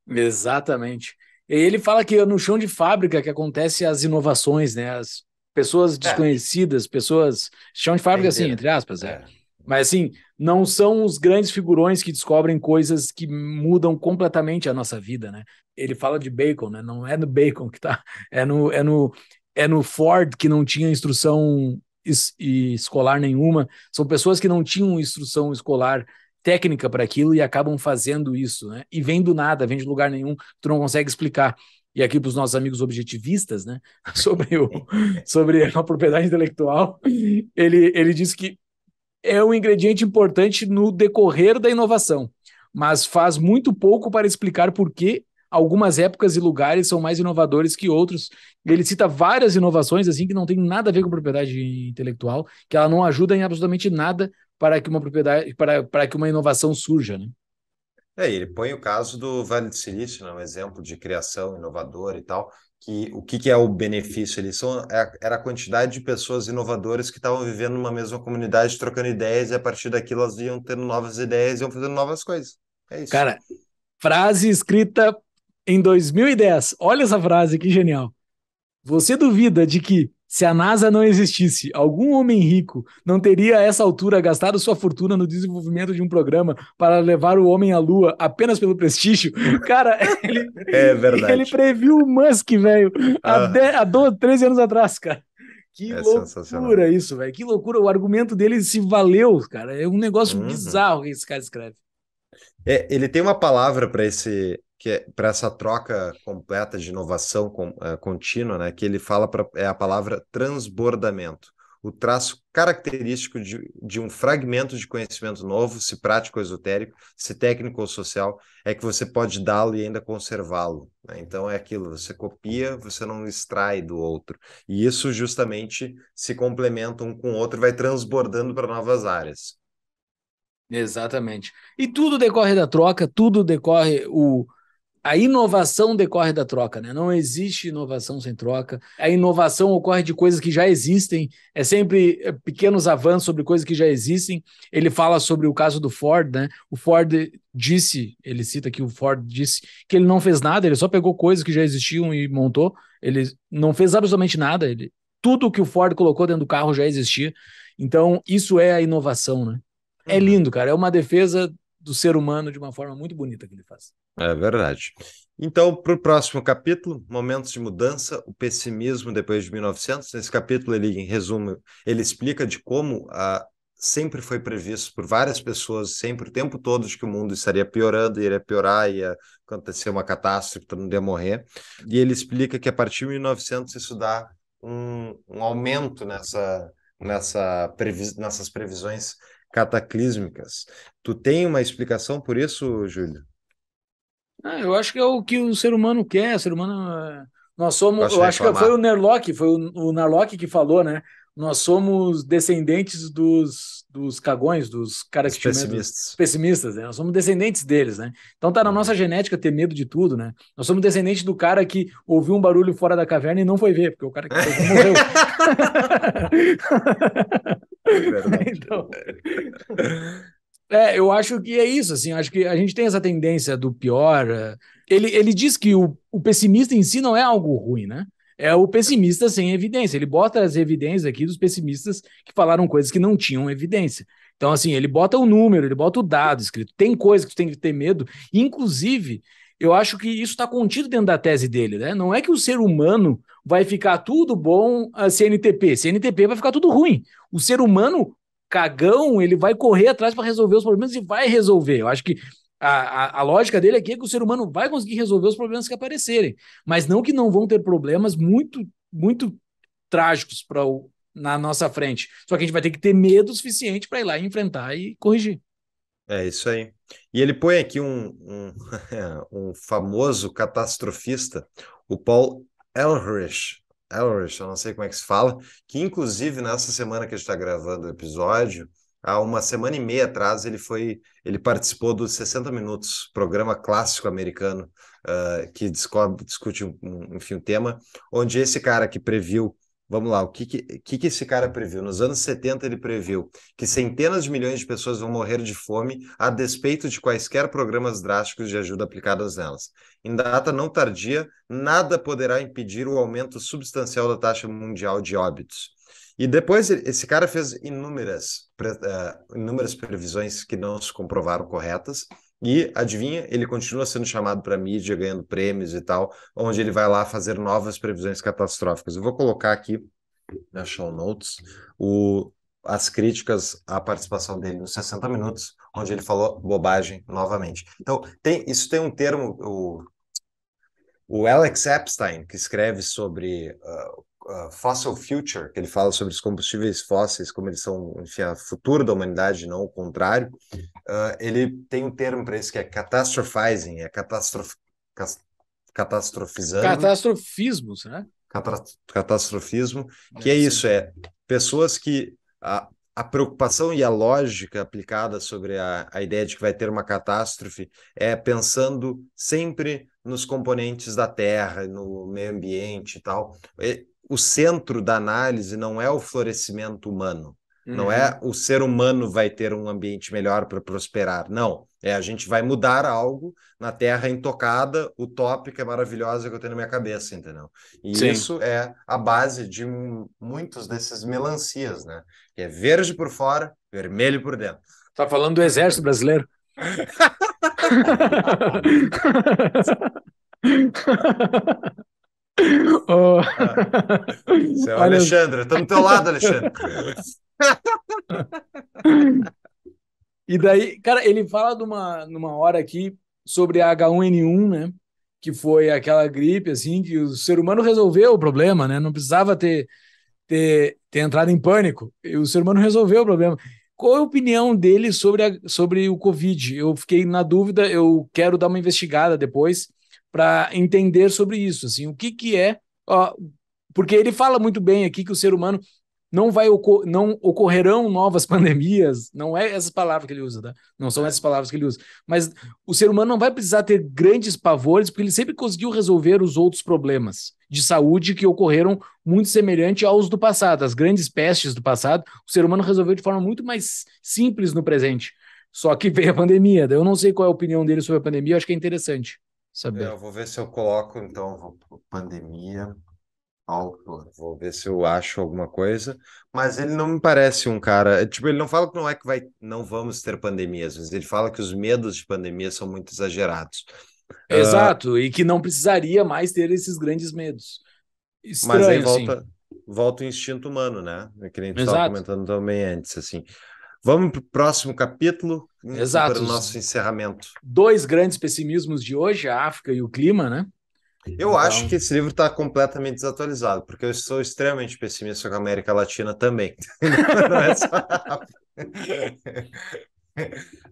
[SPEAKER 1] Exatamente. E ele fala que é no chão de fábrica que acontece as inovações,
[SPEAKER 2] né? As pessoas é. desconhecidas, é. pessoas chão de fábrica, assim, Entendi. assim, entre aspas, é. é. Mas assim, não são os grandes figurões que descobrem coisas que mudam completamente a nossa vida, né? Ele fala de bacon, né? Não é no bacon que tá, é no, é no, é no Ford que não tinha instrução es escolar nenhuma. São pessoas que não tinham instrução escolar técnica para aquilo e acabam fazendo isso, né? E vem do nada, vem de lugar nenhum, tu não consegue explicar. E aqui para os nossos amigos objetivistas, né? Sobre, o, sobre a propriedade intelectual, ele, ele diz que é um ingrediente importante no decorrer da inovação, mas faz muito pouco para explicar por que algumas épocas e lugares são mais inovadores que outros. Ele cita várias inovações assim que não tem nada a ver com propriedade intelectual, que ela não ajuda em absolutamente nada para que uma propriedade, para, para que uma inovação surja, né?
[SPEAKER 1] É, ele põe o caso do Vale do Silício, né, um exemplo de criação inovadora e tal, que o que, que é o benefício ali? São, é, era a quantidade de pessoas inovadoras que estavam vivendo numa mesma comunidade, trocando ideias, e a partir daquilo elas iam tendo novas ideias, e iam fazendo novas coisas. É isso. Cara, frase
[SPEAKER 2] escrita em 2010. Olha essa frase que genial. Você duvida de que, se a NASA não existisse, algum homem rico não teria a essa altura gastado sua fortuna no desenvolvimento de um programa para levar o homem à Lua apenas pelo prestígio?
[SPEAKER 1] Cara, ele, é verdade. ele
[SPEAKER 2] previu o Musk, velho, há, ah. 12, 13 anos atrás, cara.
[SPEAKER 1] Que é loucura
[SPEAKER 2] isso, velho. Que loucura. O argumento dele se valeu, cara. É um negócio uhum. bizarro que esse cara escreve.
[SPEAKER 1] É, ele tem uma palavra para esse que é para essa troca completa de inovação com, uh, contínua, né, que ele fala pra, é a palavra transbordamento, o traço característico de, de um fragmento de conhecimento novo, se prático ou esotérico, se técnico ou social, é que você pode dá-lo e ainda conservá-lo. Né? Então é aquilo, você copia, você não extrai do outro. E isso justamente se complementa um com o outro, vai transbordando para novas áreas. Exatamente.
[SPEAKER 2] E tudo decorre da troca, tudo decorre o, a inovação decorre da troca, né? Não existe inovação sem troca. A inovação ocorre de coisas que já existem, é sempre eh, pequenos avanços sobre coisas que já existem. Ele fala sobre o caso do Ford, né? O Ford disse, ele cita que o Ford disse que ele não fez nada, ele só pegou coisas que já existiam e montou. Ele não fez absolutamente nada, ele tudo que o Ford colocou dentro do carro já existia. Então, isso é a inovação, né? É uhum. lindo, cara. É uma defesa do ser humano de uma forma muito bonita que ele faz.
[SPEAKER 1] É verdade. Então, para o próximo capítulo, momentos de mudança, o pessimismo depois de 1900. Nesse capítulo, ele, em resumo, ele explica de como a, ah, sempre foi previsto por várias pessoas, sempre o tempo todo, de que o mundo estaria piorando, iria piorar, ia acontecer uma catástrofe, todo mundo ia morrer. E ele explica que a partir de 1900 isso dá um, um aumento nessa, nessa previ nessas previsões cataclísmicas. Tu tem uma explicação por isso, Júlio?
[SPEAKER 2] Ah, eu acho que é o que o ser humano quer, o ser humano. É, nós somos. Posso eu reclamar. acho que foi o Nerlock, foi o, o Narlock que falou, né? Nós somos descendentes dos, dos cagões, dos caras Os que pessimistas. pessimistas, né? Nós somos descendentes deles, né? Então tá na uhum. nossa genética ter medo de tudo, né? Nós somos descendentes do cara que ouviu um barulho fora da caverna e não foi ver, porque o cara que
[SPEAKER 1] foi morreu.
[SPEAKER 2] É então... É, eu acho que é isso, assim, acho que a gente tem essa tendência do pior. É, ele, ele diz que o, o pessimista em si não é algo ruim, né? É o pessimista sem evidência. Ele bota as evidências aqui dos pessimistas que falaram coisas que não tinham evidência. Então, assim, ele bota o número, ele bota o dado escrito. Tem coisa que tu tem que ter medo. Inclusive, eu acho que isso está contido dentro da tese dele, né? Não é que o ser humano vai ficar tudo bom a ah, CNTP. CNTP vai ficar tudo ruim. O ser humano cagão, ele vai correr atrás para resolver os problemas e vai resolver. Eu acho que a, a, a, lógica dele aqui é que o ser humano vai conseguir resolver os problemas que aparecerem, mas não que não vão ter problemas muito, muito trágicos para na nossa frente. Só que a gente vai ter que ter medo suficiente para ir lá e
[SPEAKER 1] enfrentar e corrigir. É isso aí. E ele põe aqui um, um, um famoso catastrofista, o Paul Elrich, Elrish, eu não sei como é que se fala, que inclusive nessa semana que a gente está gravando o episódio, há uma semana e meia atrás ele foi, ele participou dos 60 Minutos, programa clássico americano, uh, que descobre, discute um, enfim, um tema, onde esse cara que previu Vamos lá, o que, que, que esse cara previu? Nos anos 70 ele previu que centenas de milhões de pessoas vão morrer de fome a despeito de quaisquer programas drásticos de ajuda aplicados nelas. Em data não tardia, nada poderá impedir o aumento substancial da taxa mundial de óbitos. E depois esse cara fez inúmeras, eh, inúmeras previsões que não se comprovaram corretas, e, adivinha, ele continua sendo chamado para mídia, ganhando prêmios e tal, onde ele vai lá fazer novas previsões catastróficas. Eu vou colocar aqui na show notes o, as críticas à participação dele nos 60 Minutos, onde ele falou bobagem novamente. Então, tem, isso tem um termo, o, o Alex Epstein, que escreve sobre uh, ah, fossil Future, que ele fala sobre os combustíveis fósseis, como eles são, enfim, a futuro da humanidade, não o contrário, uh, ele tem um termo para isso que é catastrophizing, é catastrof... catastrofizando.
[SPEAKER 2] Catastrofismos, né?
[SPEAKER 1] Catra... Catastrofismo, é, que é isso, é pessoas que a, a preocupação e a lógica aplicada sobre a, a ideia de que vai ter uma catástrofe é pensando sempre nos componentes da terra, no meio ambiente e tal. E o centro da análise não é o florescimento humano. Não é uhum. o ser humano vai ter um ambiente melhor para prosperar. Não. É a gente vai mudar algo na terra intocada, utópica, maravilhosa que eu tenho na minha cabeça, entendeu? E isso é a base de muitos desses melancias, né? Que é verde por fora, vermelho por dentro. Tá falando do exército brasileiro?
[SPEAKER 2] Oh. Ah,
[SPEAKER 1] é o Olha... Alexandre, estou do teu lado, Alexandre.
[SPEAKER 2] e daí, cara, ele fala numa, numa hora aqui sobre a H1N1, né? Que foi aquela gripe, assim, que o ser humano resolveu o problema, né? Não precisava ter, ter, ter entrado em pânico. E o ser humano resolveu o problema. Qual é a opinião dele sobre, a, sobre o Covid? Eu fiquei na dúvida, eu quero dar uma investigada depois para entender sobre isso, assim, o que que é, ó, porque ele fala muito bem aqui que o ser humano não vai não ocorrerão novas pandemias, não é essas palavras que ele usa, tá? Não são essas palavras que ele usa, mas o ser humano não vai precisar ter grandes pavores, porque ele sempre conseguiu resolver os outros problemas de saúde que ocorreram muito semelhante aos do passado, as grandes pestes do passado, o ser humano resolveu de forma muito mais simples no presente. Só que veio a pandemia. Eu não sei qual é a opinião dele sobre a pandemia, eu acho que é interessante
[SPEAKER 1] saber. É, eu vou ver se eu coloco, então, pandemia, álcool. Vou ver se eu acho alguma coisa. Mas ele não me parece um cara. É, tipo, ele não fala que não é que vai, não vamos ter pandemias, mas ele fala que os medos de pandemia são muito exagerados. Ah, Exato, uh... e
[SPEAKER 2] que não precisaria mais ter esses grandes medos. Estranho, mas aí assim. volta,
[SPEAKER 1] volta o instinto humano, né? É que a gente estava comentando também antes, assim. Vamos para o próximo capítulo, Exato. para o nosso encerramento. Dois grandes pessimismos de hoje, a África e o clima, né? Eu então... acho que esse livro está completamente desatualizado, porque eu sou extremamente pessimista com a América Latina também. Não é só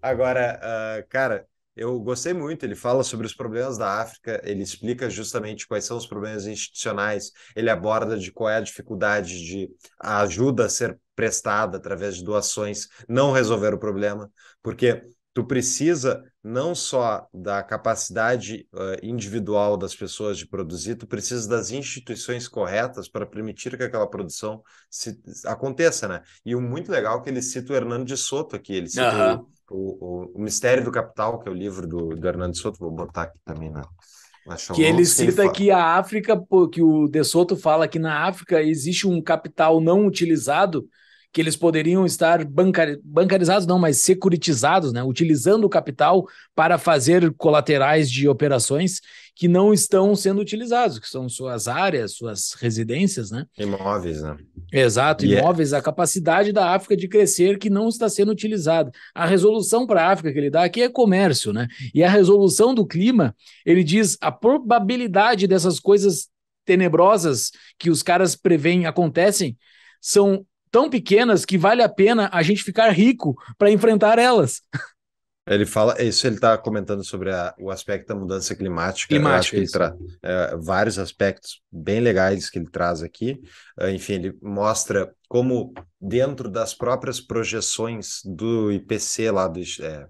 [SPEAKER 1] Agora, uh, cara, eu gostei muito. Ele fala sobre os problemas da África, ele explica justamente quais são os problemas institucionais, ele aborda de qual é a dificuldade de a ajuda a ser prestada através de doações não resolver o problema porque tu precisa não só da capacidade uh, individual das pessoas de produzir, tu precisa das instituições corretas para permitir que aquela produção se, aconteça, né? E o muito legal é que ele cita o Hernando de Soto aqui, ele cita uhum. o, o, o, Mistério do Capital, que é o livro do, do Hernando de Soto, vou botar aqui também na... Né? que ele cita
[SPEAKER 2] que a África, que o De Soto fala que na África existe um capital não utilizado, que eles poderiam estar bancar, bancarizados, não, mas securitizados, né? utilizando o capital para fazer colaterais de operações que não estão sendo utilizados, que são suas áreas, suas residências, né?
[SPEAKER 1] Imóveis, né?
[SPEAKER 2] Exato, yeah. É imóveis, a capacidade da África de crescer que não está sendo utilizada. A resolução para a África que ele dá aqui é comércio, né? E a resolução do clima, ele diz a probabilidade dessas coisas tenebrosas que os caras preveem acontecem são tão pequenas que vale a pena a gente ficar rico para enfrentar
[SPEAKER 1] elas. Ele fala, é isso ele está comentando sobre a, o aspecto da mudança climática. climática ele é, vários aspectos bem legais que ele traz aqui. Ah, enfim, ele mostra como dentro das próprias projeções do IPC lá do é,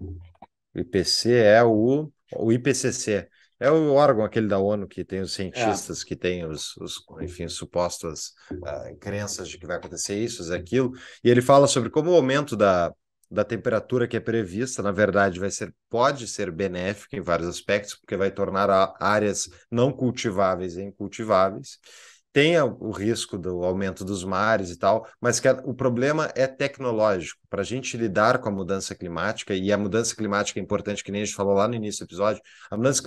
[SPEAKER 1] IPC é o o IPCC é o órgão aquele da ONU que tem os é. cientistas, é. que tem os, os enfim, supostas uh, crenças de que vai acontecer isso, isso, aquilo. E ele fala sobre como o aumento da, da temperatura que é prevista, na verdade, vai ser pode ser benéfica em vários aspectos, porque vai tornar áreas não cultiváveis em cultiváveis tem o risco do aumento dos mares e tal, mas que o problema é tecnológico. Para a gente lidar com a mudança climática, e a mudança climática é importante, que nem a gente falou lá no início do episódio, a mudança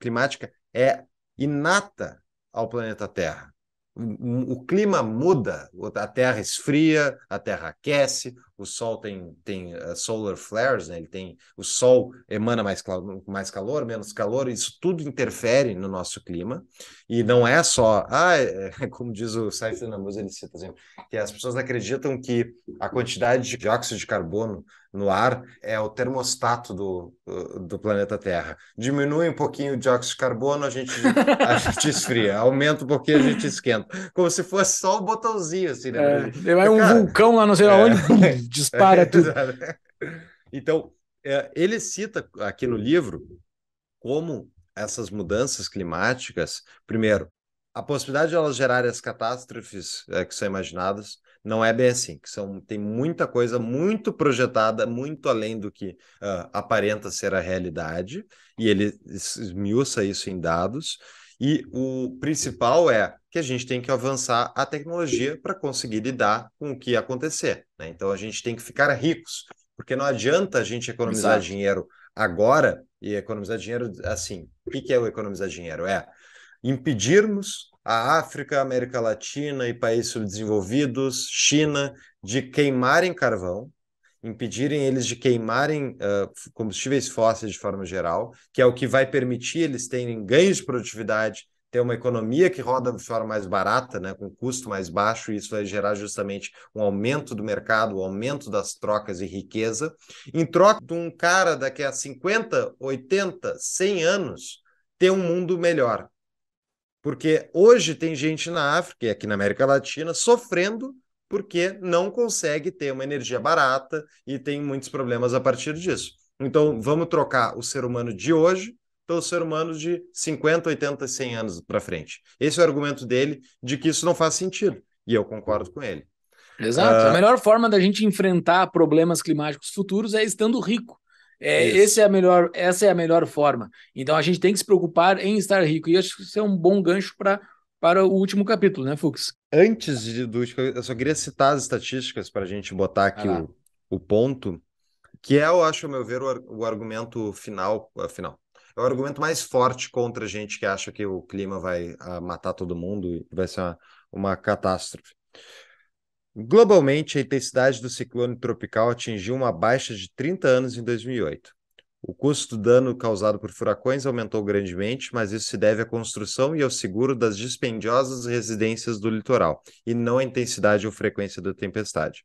[SPEAKER 1] climática é inata ao planeta Terra. O, o clima muda, a Terra esfria, a Terra aquece, o Sol tem, tem eh, solar flares, né? Ele tem o Sol emana mais, calor, mais calor, menos calor, isso tudo interfere no nosso clima. E não é só, ah, é, como diz o Saif Namuz, ele cita assim, que as pessoas acreditam que a quantidade de dióxido de carbono no ar é o termostato do, eh, do planeta Terra. Diminui um pouquinho o dióxido de carbono, a gente, a gente esfria. Aumenta um pouquinho, a gente esquenta. Como se fosse só o botãozinho, assim, né?
[SPEAKER 2] É, um cara, vulcão lá, não sei é, onde
[SPEAKER 1] dispara é, tudo. então, é, ele cita aqui no livro como essas mudanças climáticas, primeiro, a possibilidade de elas gerarem as catástrofes é, que são imaginadas não é bem assim, que são, tem muita coisa muito projetada, muito além do que uh, aparenta ser a realidade, e ele esmiuça isso em dados. E o principal é que a gente tem que avançar a tecnologia para conseguir lidar com o que acontecer. Né? Então a gente tem que ficar ricos, porque não adianta a gente economizar Exato. dinheiro agora e economizar dinheiro assim. O que é o economizar dinheiro? É impedirmos a África, América Latina e países subdesenvolvidos, China, de queimarem carvão, impedirem eles de queimarem uh, combustíveis fósseis de forma geral, que é o que vai permitir eles terem ganhos de produtividade, ter uma economia que roda de forma mais barata, né, com custo mais baixo, e isso vai gerar justamente um aumento do mercado, um aumento das trocas e riqueza, em troca de um cara daqui a 50, 80, 100 anos ter um mundo melhor. Porque hoje tem gente na África e aqui na América Latina sofrendo porque não consegue ter uma energia barata e tem muitos problemas a partir disso. Então, vamos trocar o ser humano de hoje pelo ser humano de 50, 80, 100 anos para frente. Esse é o argumento dele de que isso não faz sentido. E eu concordo com ele. Exato. Uh... A melhor
[SPEAKER 2] forma da gente enfrentar problemas climáticos futuros é estando rico. É, esse é a melhor, essa é a melhor forma. Então a gente tem que se preocupar
[SPEAKER 1] em estar rico. E acho que isso é um bom gancho para o último capítulo, né, Fux? antes de, do. Eu só queria citar as estatísticas para a gente botar aqui ah, o, o ponto, que é, eu acho, a meu ver, o, o argumento final, final. É o argumento mais forte contra a gente que acha que o clima vai ah, matar todo mundo e vai ser uma, uma catástrofe. Globalmente, a intensidade do ciclone tropical atingiu uma baixa de 30 anos em 2008. O custo do dano causado por furacões aumentou grandemente, mas isso se deve à construção e ao seguro das dispendiosas residências do litoral, e não à intensidade ou frequência da tempestade.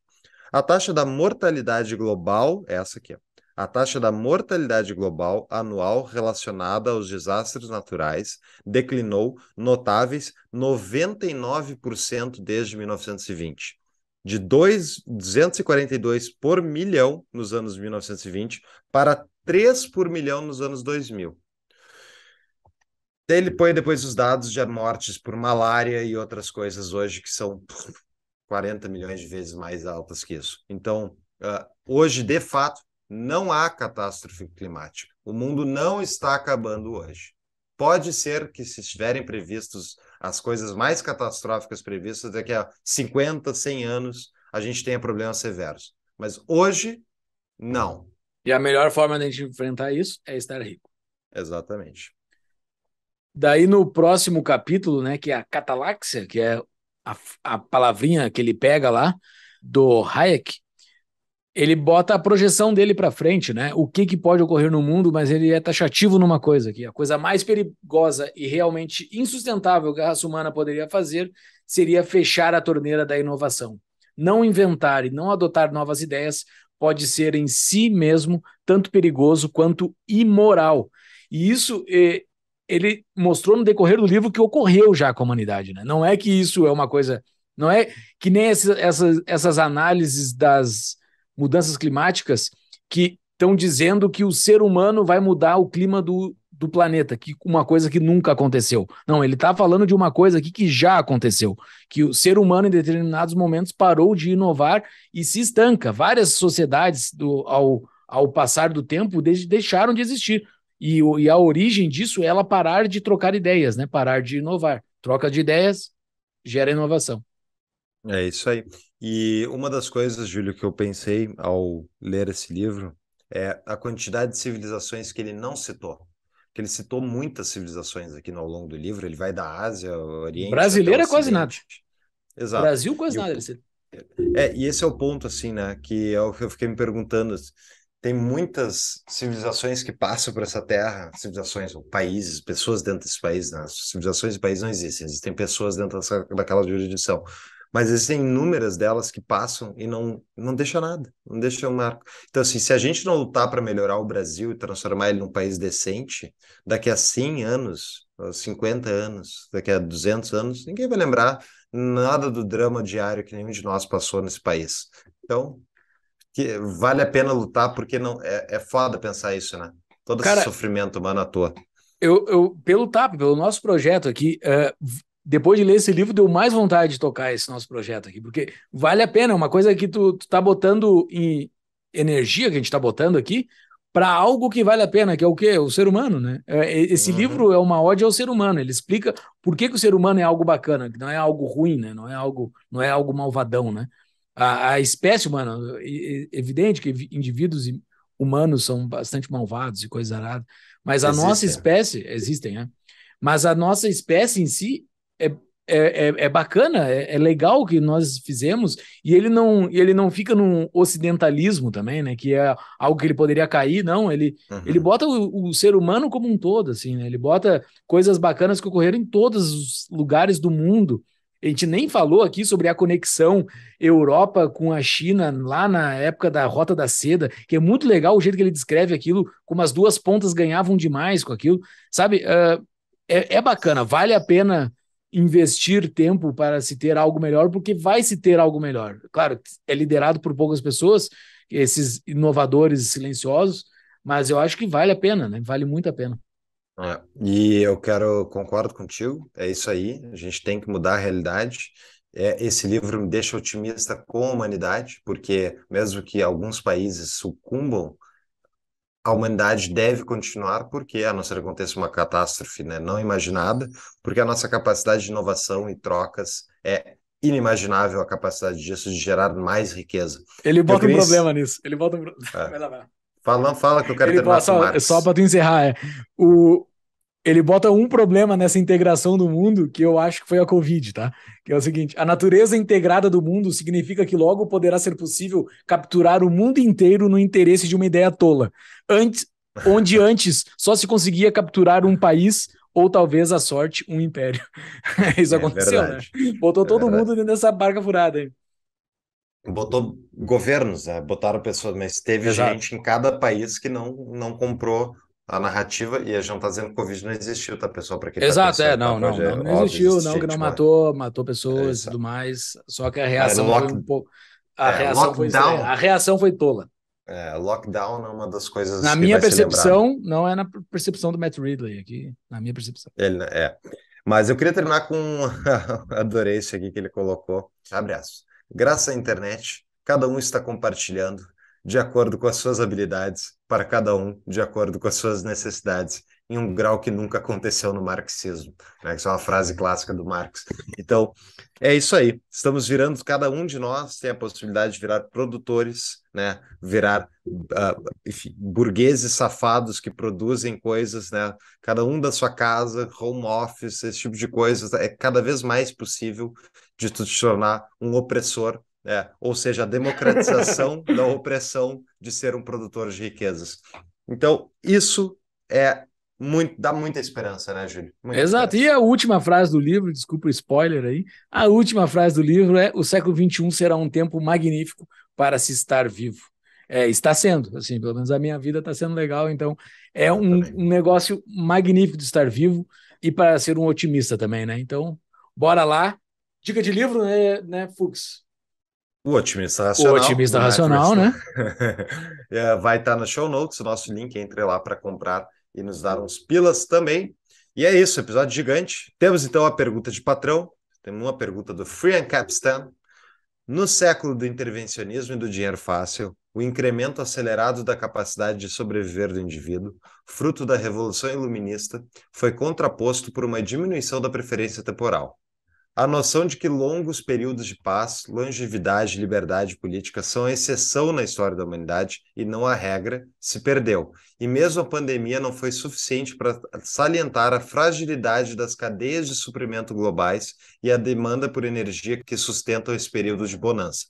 [SPEAKER 1] A taxa da mortalidade global, essa aqui, a taxa da mortalidade global anual relacionada aos desastres naturais declinou notáveis 99% desde 1920. De 2, 242 por milhão nos anos 1920 para 3 por milhão nos anos 2000. Ele põe depois os dados de mortes por malária e outras coisas hoje que são 40 milhões de vezes mais altas que isso. Então, uh, hoje, de fato, não há catástrofe climática. O mundo não está acabando hoje. Pode ser que, se estiverem previstos as coisas mais catastróficas previstas, daqui a 50, 100 anos, a gente tenha problemas severos. Mas hoje, não. E a melhor forma de a gente enfrentar isso é estar rico. Exatamente.
[SPEAKER 2] Daí no próximo capítulo, né, que é a cataláxia, que é a, a palavrinha que ele pega lá do Hayek, ele bota a projeção dele para frente, né? O que, que pode ocorrer no mundo, mas ele é taxativo numa coisa aqui. A coisa mais perigosa e realmente insustentável que a raça humana poderia fazer seria fechar a torneira da inovação. Não inventar e não adotar novas ideias pode ser em si mesmo tanto perigoso quanto imoral. E isso eh, ele mostrou no decorrer do livro que ocorreu já com a humanidade. Né? Não é que isso é uma coisa. Não é que nem essa, essas análises das mudanças climáticas que estão dizendo que o ser humano vai mudar o clima do, do planeta, que uma coisa que nunca aconteceu. Não, ele está falando de uma coisa aqui que já aconteceu, que o ser humano em determinados momentos parou de inovar e se estanca. Várias sociedades do, ao, ao passar do tempo deixaram de existir. E, e a origem disso é ela parar de trocar ideias, né? Parar de inovar. Troca de ideias
[SPEAKER 1] gera inovação. É isso aí. E uma das coisas, Júlio, que eu pensei ao ler esse livro é a quantidade de civilizações que ele não citou que ele citou muitas civilizações aqui no, ao longo do livro. Ele vai da Ásia, Oriente. Brasileiro é quase nada. Exato. Brasil, quase e nada. Ele cita. É, e esse é o ponto, assim, né? Que é o que eu fiquei me perguntando. Assim, tem muitas civilizações que passam por essa terra, civilizações, países, pessoas dentro desse país, né? Civilizações e países não existem, existem pessoas dentro dessa, daquela jurisdição mas existem inúmeras delas que passam e não, não deixa nada, não deixa um marco. Então, assim, se a gente não lutar para melhorar o Brasil e transformar ele num país decente, daqui a 100 anos, 50 anos, daqui a 200 anos, ninguém vai lembrar nada do drama diário que nenhum de nós passou nesse país. Então, que vale a pena lutar, porque não é, é foda pensar isso, né? Todo Cara... esse sofrimento humano à toa. Eu, eu, pelo
[SPEAKER 2] TAP, pelo nosso projeto aqui, uh, depois de ler esse livro, deu mais vontade de tocar esse nosso projeto aqui, porque vale a pena, é uma coisa que tu, tu tá botando em energia que a gente tá botando aqui para algo que vale a pena, que é o quê? O ser humano, né? É, esse uhum. livro é uma ode ao ser humano, ele explica por que, que o ser humano é algo bacana, que não é algo ruim, né? Não é algo, não é algo malvadão, né? A, a espécie humana, é evidente que indivíduos humanos são bastante malvados e coisa arada, mas a existem. nossa espécie, existem, né? Mas a nossa espécie em si, é, é, é, é, bacana, é, é, legal que nós fizemos, e ele não, ele não fica num ocidentalismo também, né? Que é algo que ele poderia cair, não. Ele, uhum. ele bota o, o, ser humano como um todo, assim, né? Ele bota coisas bacanas que ocorreram em todos os lugares do mundo. A gente nem falou aqui sobre a conexão Europa com a China lá na época da Rota da Seda, que é muito legal o jeito que ele descreve aquilo, como as duas pontas ganhavam demais com aquilo, sabe? Uh, é, é bacana, vale a pena investir tempo para se ter algo melhor, porque vai se ter algo melhor. Claro, é liderado por poucas pessoas, esses inovadores silenciosos, mas eu acho que vale a pena, né? Vale muito a pena.
[SPEAKER 1] É, e eu quero, concordo contigo, é isso aí, a gente tem que mudar a realidade. É, esse livro me deixa otimista com a humanidade, porque mesmo que alguns países sucumbam a humanidade deve continuar, porque a não ser que aconteça uma catástrofe né, não imaginada, porque a nossa capacidade de inovação e trocas é inimaginável a capacidade disso de gerar mais riqueza. Ele bota queria... um problema
[SPEAKER 2] nisso. Ele bota um...
[SPEAKER 1] É. Fala, fala que eu quero ele terminar bota, só, Só para
[SPEAKER 2] tu encerrar, é. O, ele bota um problema nessa integração do mundo que eu acho que foi a Covid, tá? Que é o seguinte: a natureza integrada do mundo significa que logo poderá ser possível capturar o mundo inteiro no interesse de uma ideia tola, antes, onde antes só se conseguia capturar um país ou talvez a sorte um império. Isso é, aconteceu, né? Botou é todo mundo dentro dessa barca
[SPEAKER 1] furada. aí. Botou governos, né? botaram pessoas, mas teve Exato. gente em cada país que não, não comprou a narrativa, e a gente não tá dizendo que o Covid não existiu, tá, pessoal? para quem tá Exato, é, tá é, não, não, não, não, existiu, existe, não, que não mas... Né?
[SPEAKER 2] matou, matou pessoas é e tudo mais, só que a é, reação é, lock... foi um pouco...
[SPEAKER 1] A, é, reação lockdown... foi a reação foi tola. É, lockdown é uma das coisas. Na minha percepção,
[SPEAKER 2] não é na percepção do Matt Ridley aqui, na minha percepção.
[SPEAKER 1] Ele é. Mas eu queria terminar com. Adorei isso aqui que ele colocou. Abraço. Graças à internet, cada um está compartilhando de acordo com as suas habilidades, para cada um de acordo com as suas necessidades, em um grau que nunca aconteceu no marxismo, né? que é uma frase clássica do Marx. Então, é isso aí. Estamos virando, cada um de nós tem a possibilidade de virar produtores, né? virar uh, enfim, burgueses safados que produzem coisas, né? cada um da sua casa, home office, esse tipo de coisa. É cada vez mais possível de se tornar um opressor é, ou seja, a democratização da opressão de ser um produtor de riquezas. Então, isso é muito, dá muita esperança, né, Júlio?
[SPEAKER 2] Muita Exato. Esperança. E a última frase do livro, desculpa o spoiler aí, a última frase do livro é: o século XXI será um tempo magnífico para se estar vivo. É, está sendo, assim, pelo menos a minha vida está sendo legal, então é um, um, negócio magnífico de estar vivo e para ser um otimista também, né? Então, bora lá. Dica de livro, né, né
[SPEAKER 1] Fux? O Otimista Racional. O Otimista né? Racional, né? É, vai estar tá no show notes, o nosso link, entre lá para comprar e nos dar uns pilas também. E é isso, episódio gigante. Temos então a pergunta de patrão, temos uma pergunta do Free and Capstan. No século do intervencionismo e do dinheiro fácil, o incremento acelerado da capacidade de sobreviver do indivíduo, fruto da revolução iluminista, foi contraposto por uma diminuição da preferência temporal. A noção de que longos períodos de paz, longevidade e liberdade política são a exceção na história da humanidade e não a regra se perdeu. E mesmo a pandemia não foi suficiente para salientar a fragilidade das cadeias de suprimento globais e a demanda por energia que sustentam esse período de bonança.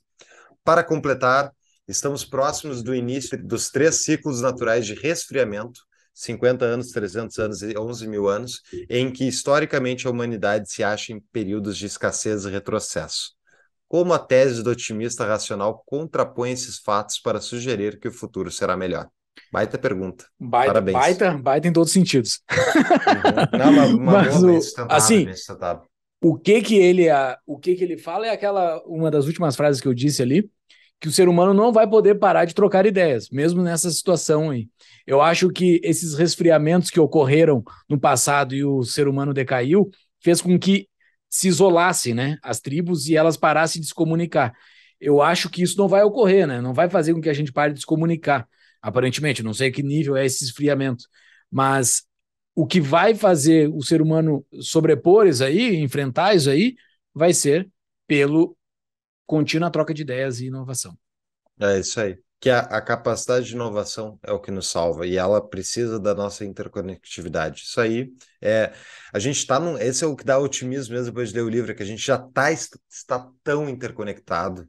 [SPEAKER 1] Para completar, estamos próximos do início dos três ciclos naturais de resfriamento, 50 anos, 300 anos e 11 mil anos, em que historicamente a humanidade se acha em períodos de escassez e retrocesso. Como a tese do otimista racional contrapõe esses fatos para sugerir que o futuro será melhor? Baita pergunta. Baita, parabéns. Baita,
[SPEAKER 2] baita em todos os sentidos. Uhum.
[SPEAKER 1] Não, uma, uma mas, o, assim, o que que ele a,
[SPEAKER 2] o que que ele fala é aquela uma das últimas frases que eu disse ali, que o ser humano não vai poder parar de trocar ideias, mesmo nessa situação aí. Eu acho que esses resfriamentos que ocorreram no passado e o ser humano decaiu, fez com que se isolassem, né, as tribos e elas parassem de se comunicar. Eu acho que isso não vai ocorrer, né? Não vai fazer com que a gente pare de se comunicar, aparentemente. Não sei que nível é esse esfriamento, mas o que vai fazer o ser humano sobrepor isso aí, enfrentar isso aí, vai ser pelo contínua troca de ideias e inovação.
[SPEAKER 1] É isso aí. Que a, a, capacidade de inovação é o que nos salva e ela precisa da nossa interconectividade. Isso aí é. A gente está num. Esse é o que dá otimismo mesmo depois de ler o livro, é que a gente já tá, está tão interconectado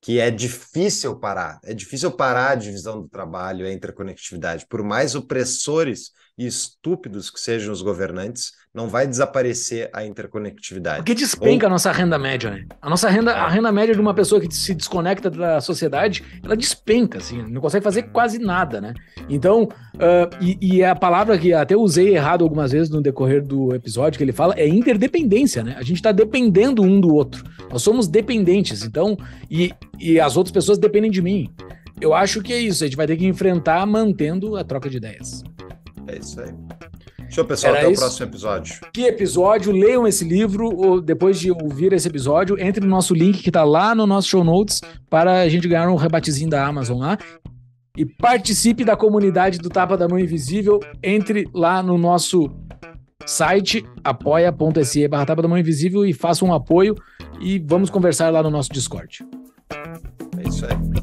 [SPEAKER 1] que é difícil parar. É difícil parar a divisão do trabalho, a interconectividade. Por mais opressores e estúpidos que sejam os governantes, não vai desaparecer a interconectividade. Porque despenca Ou... a nossa renda média, né? A nossa renda, a é. renda
[SPEAKER 2] média de uma pessoa que se desconecta da sociedade, ela despenca, assim, não consegue fazer quase nada, né? Então, uh, e, e, é a palavra que até usei errado algumas vezes no decorrer do episódio que ele fala é interdependência, né? A gente está dependendo um do outro. Nós somos dependentes, então, e, e as outras pessoas dependem de mim. Eu acho que é isso, a gente vai ter que enfrentar mantendo a troca de ideias.
[SPEAKER 1] É isso aí. Tchau, pessoal. Era até isso. o próximo episódio.
[SPEAKER 2] Que episódio? Leiam esse livro. Depois de ouvir esse episódio, entre no nosso link que está lá no nosso show notes para a gente ganhar um rebatezinho da Amazon lá. E participe da comunidade do Tapa da Mão Invisível. Entre lá no nosso site apoia.se barra Tapa da Mão Invisível e faça um apoio. E vamos conversar lá no nosso
[SPEAKER 1] Discord. É isso aí.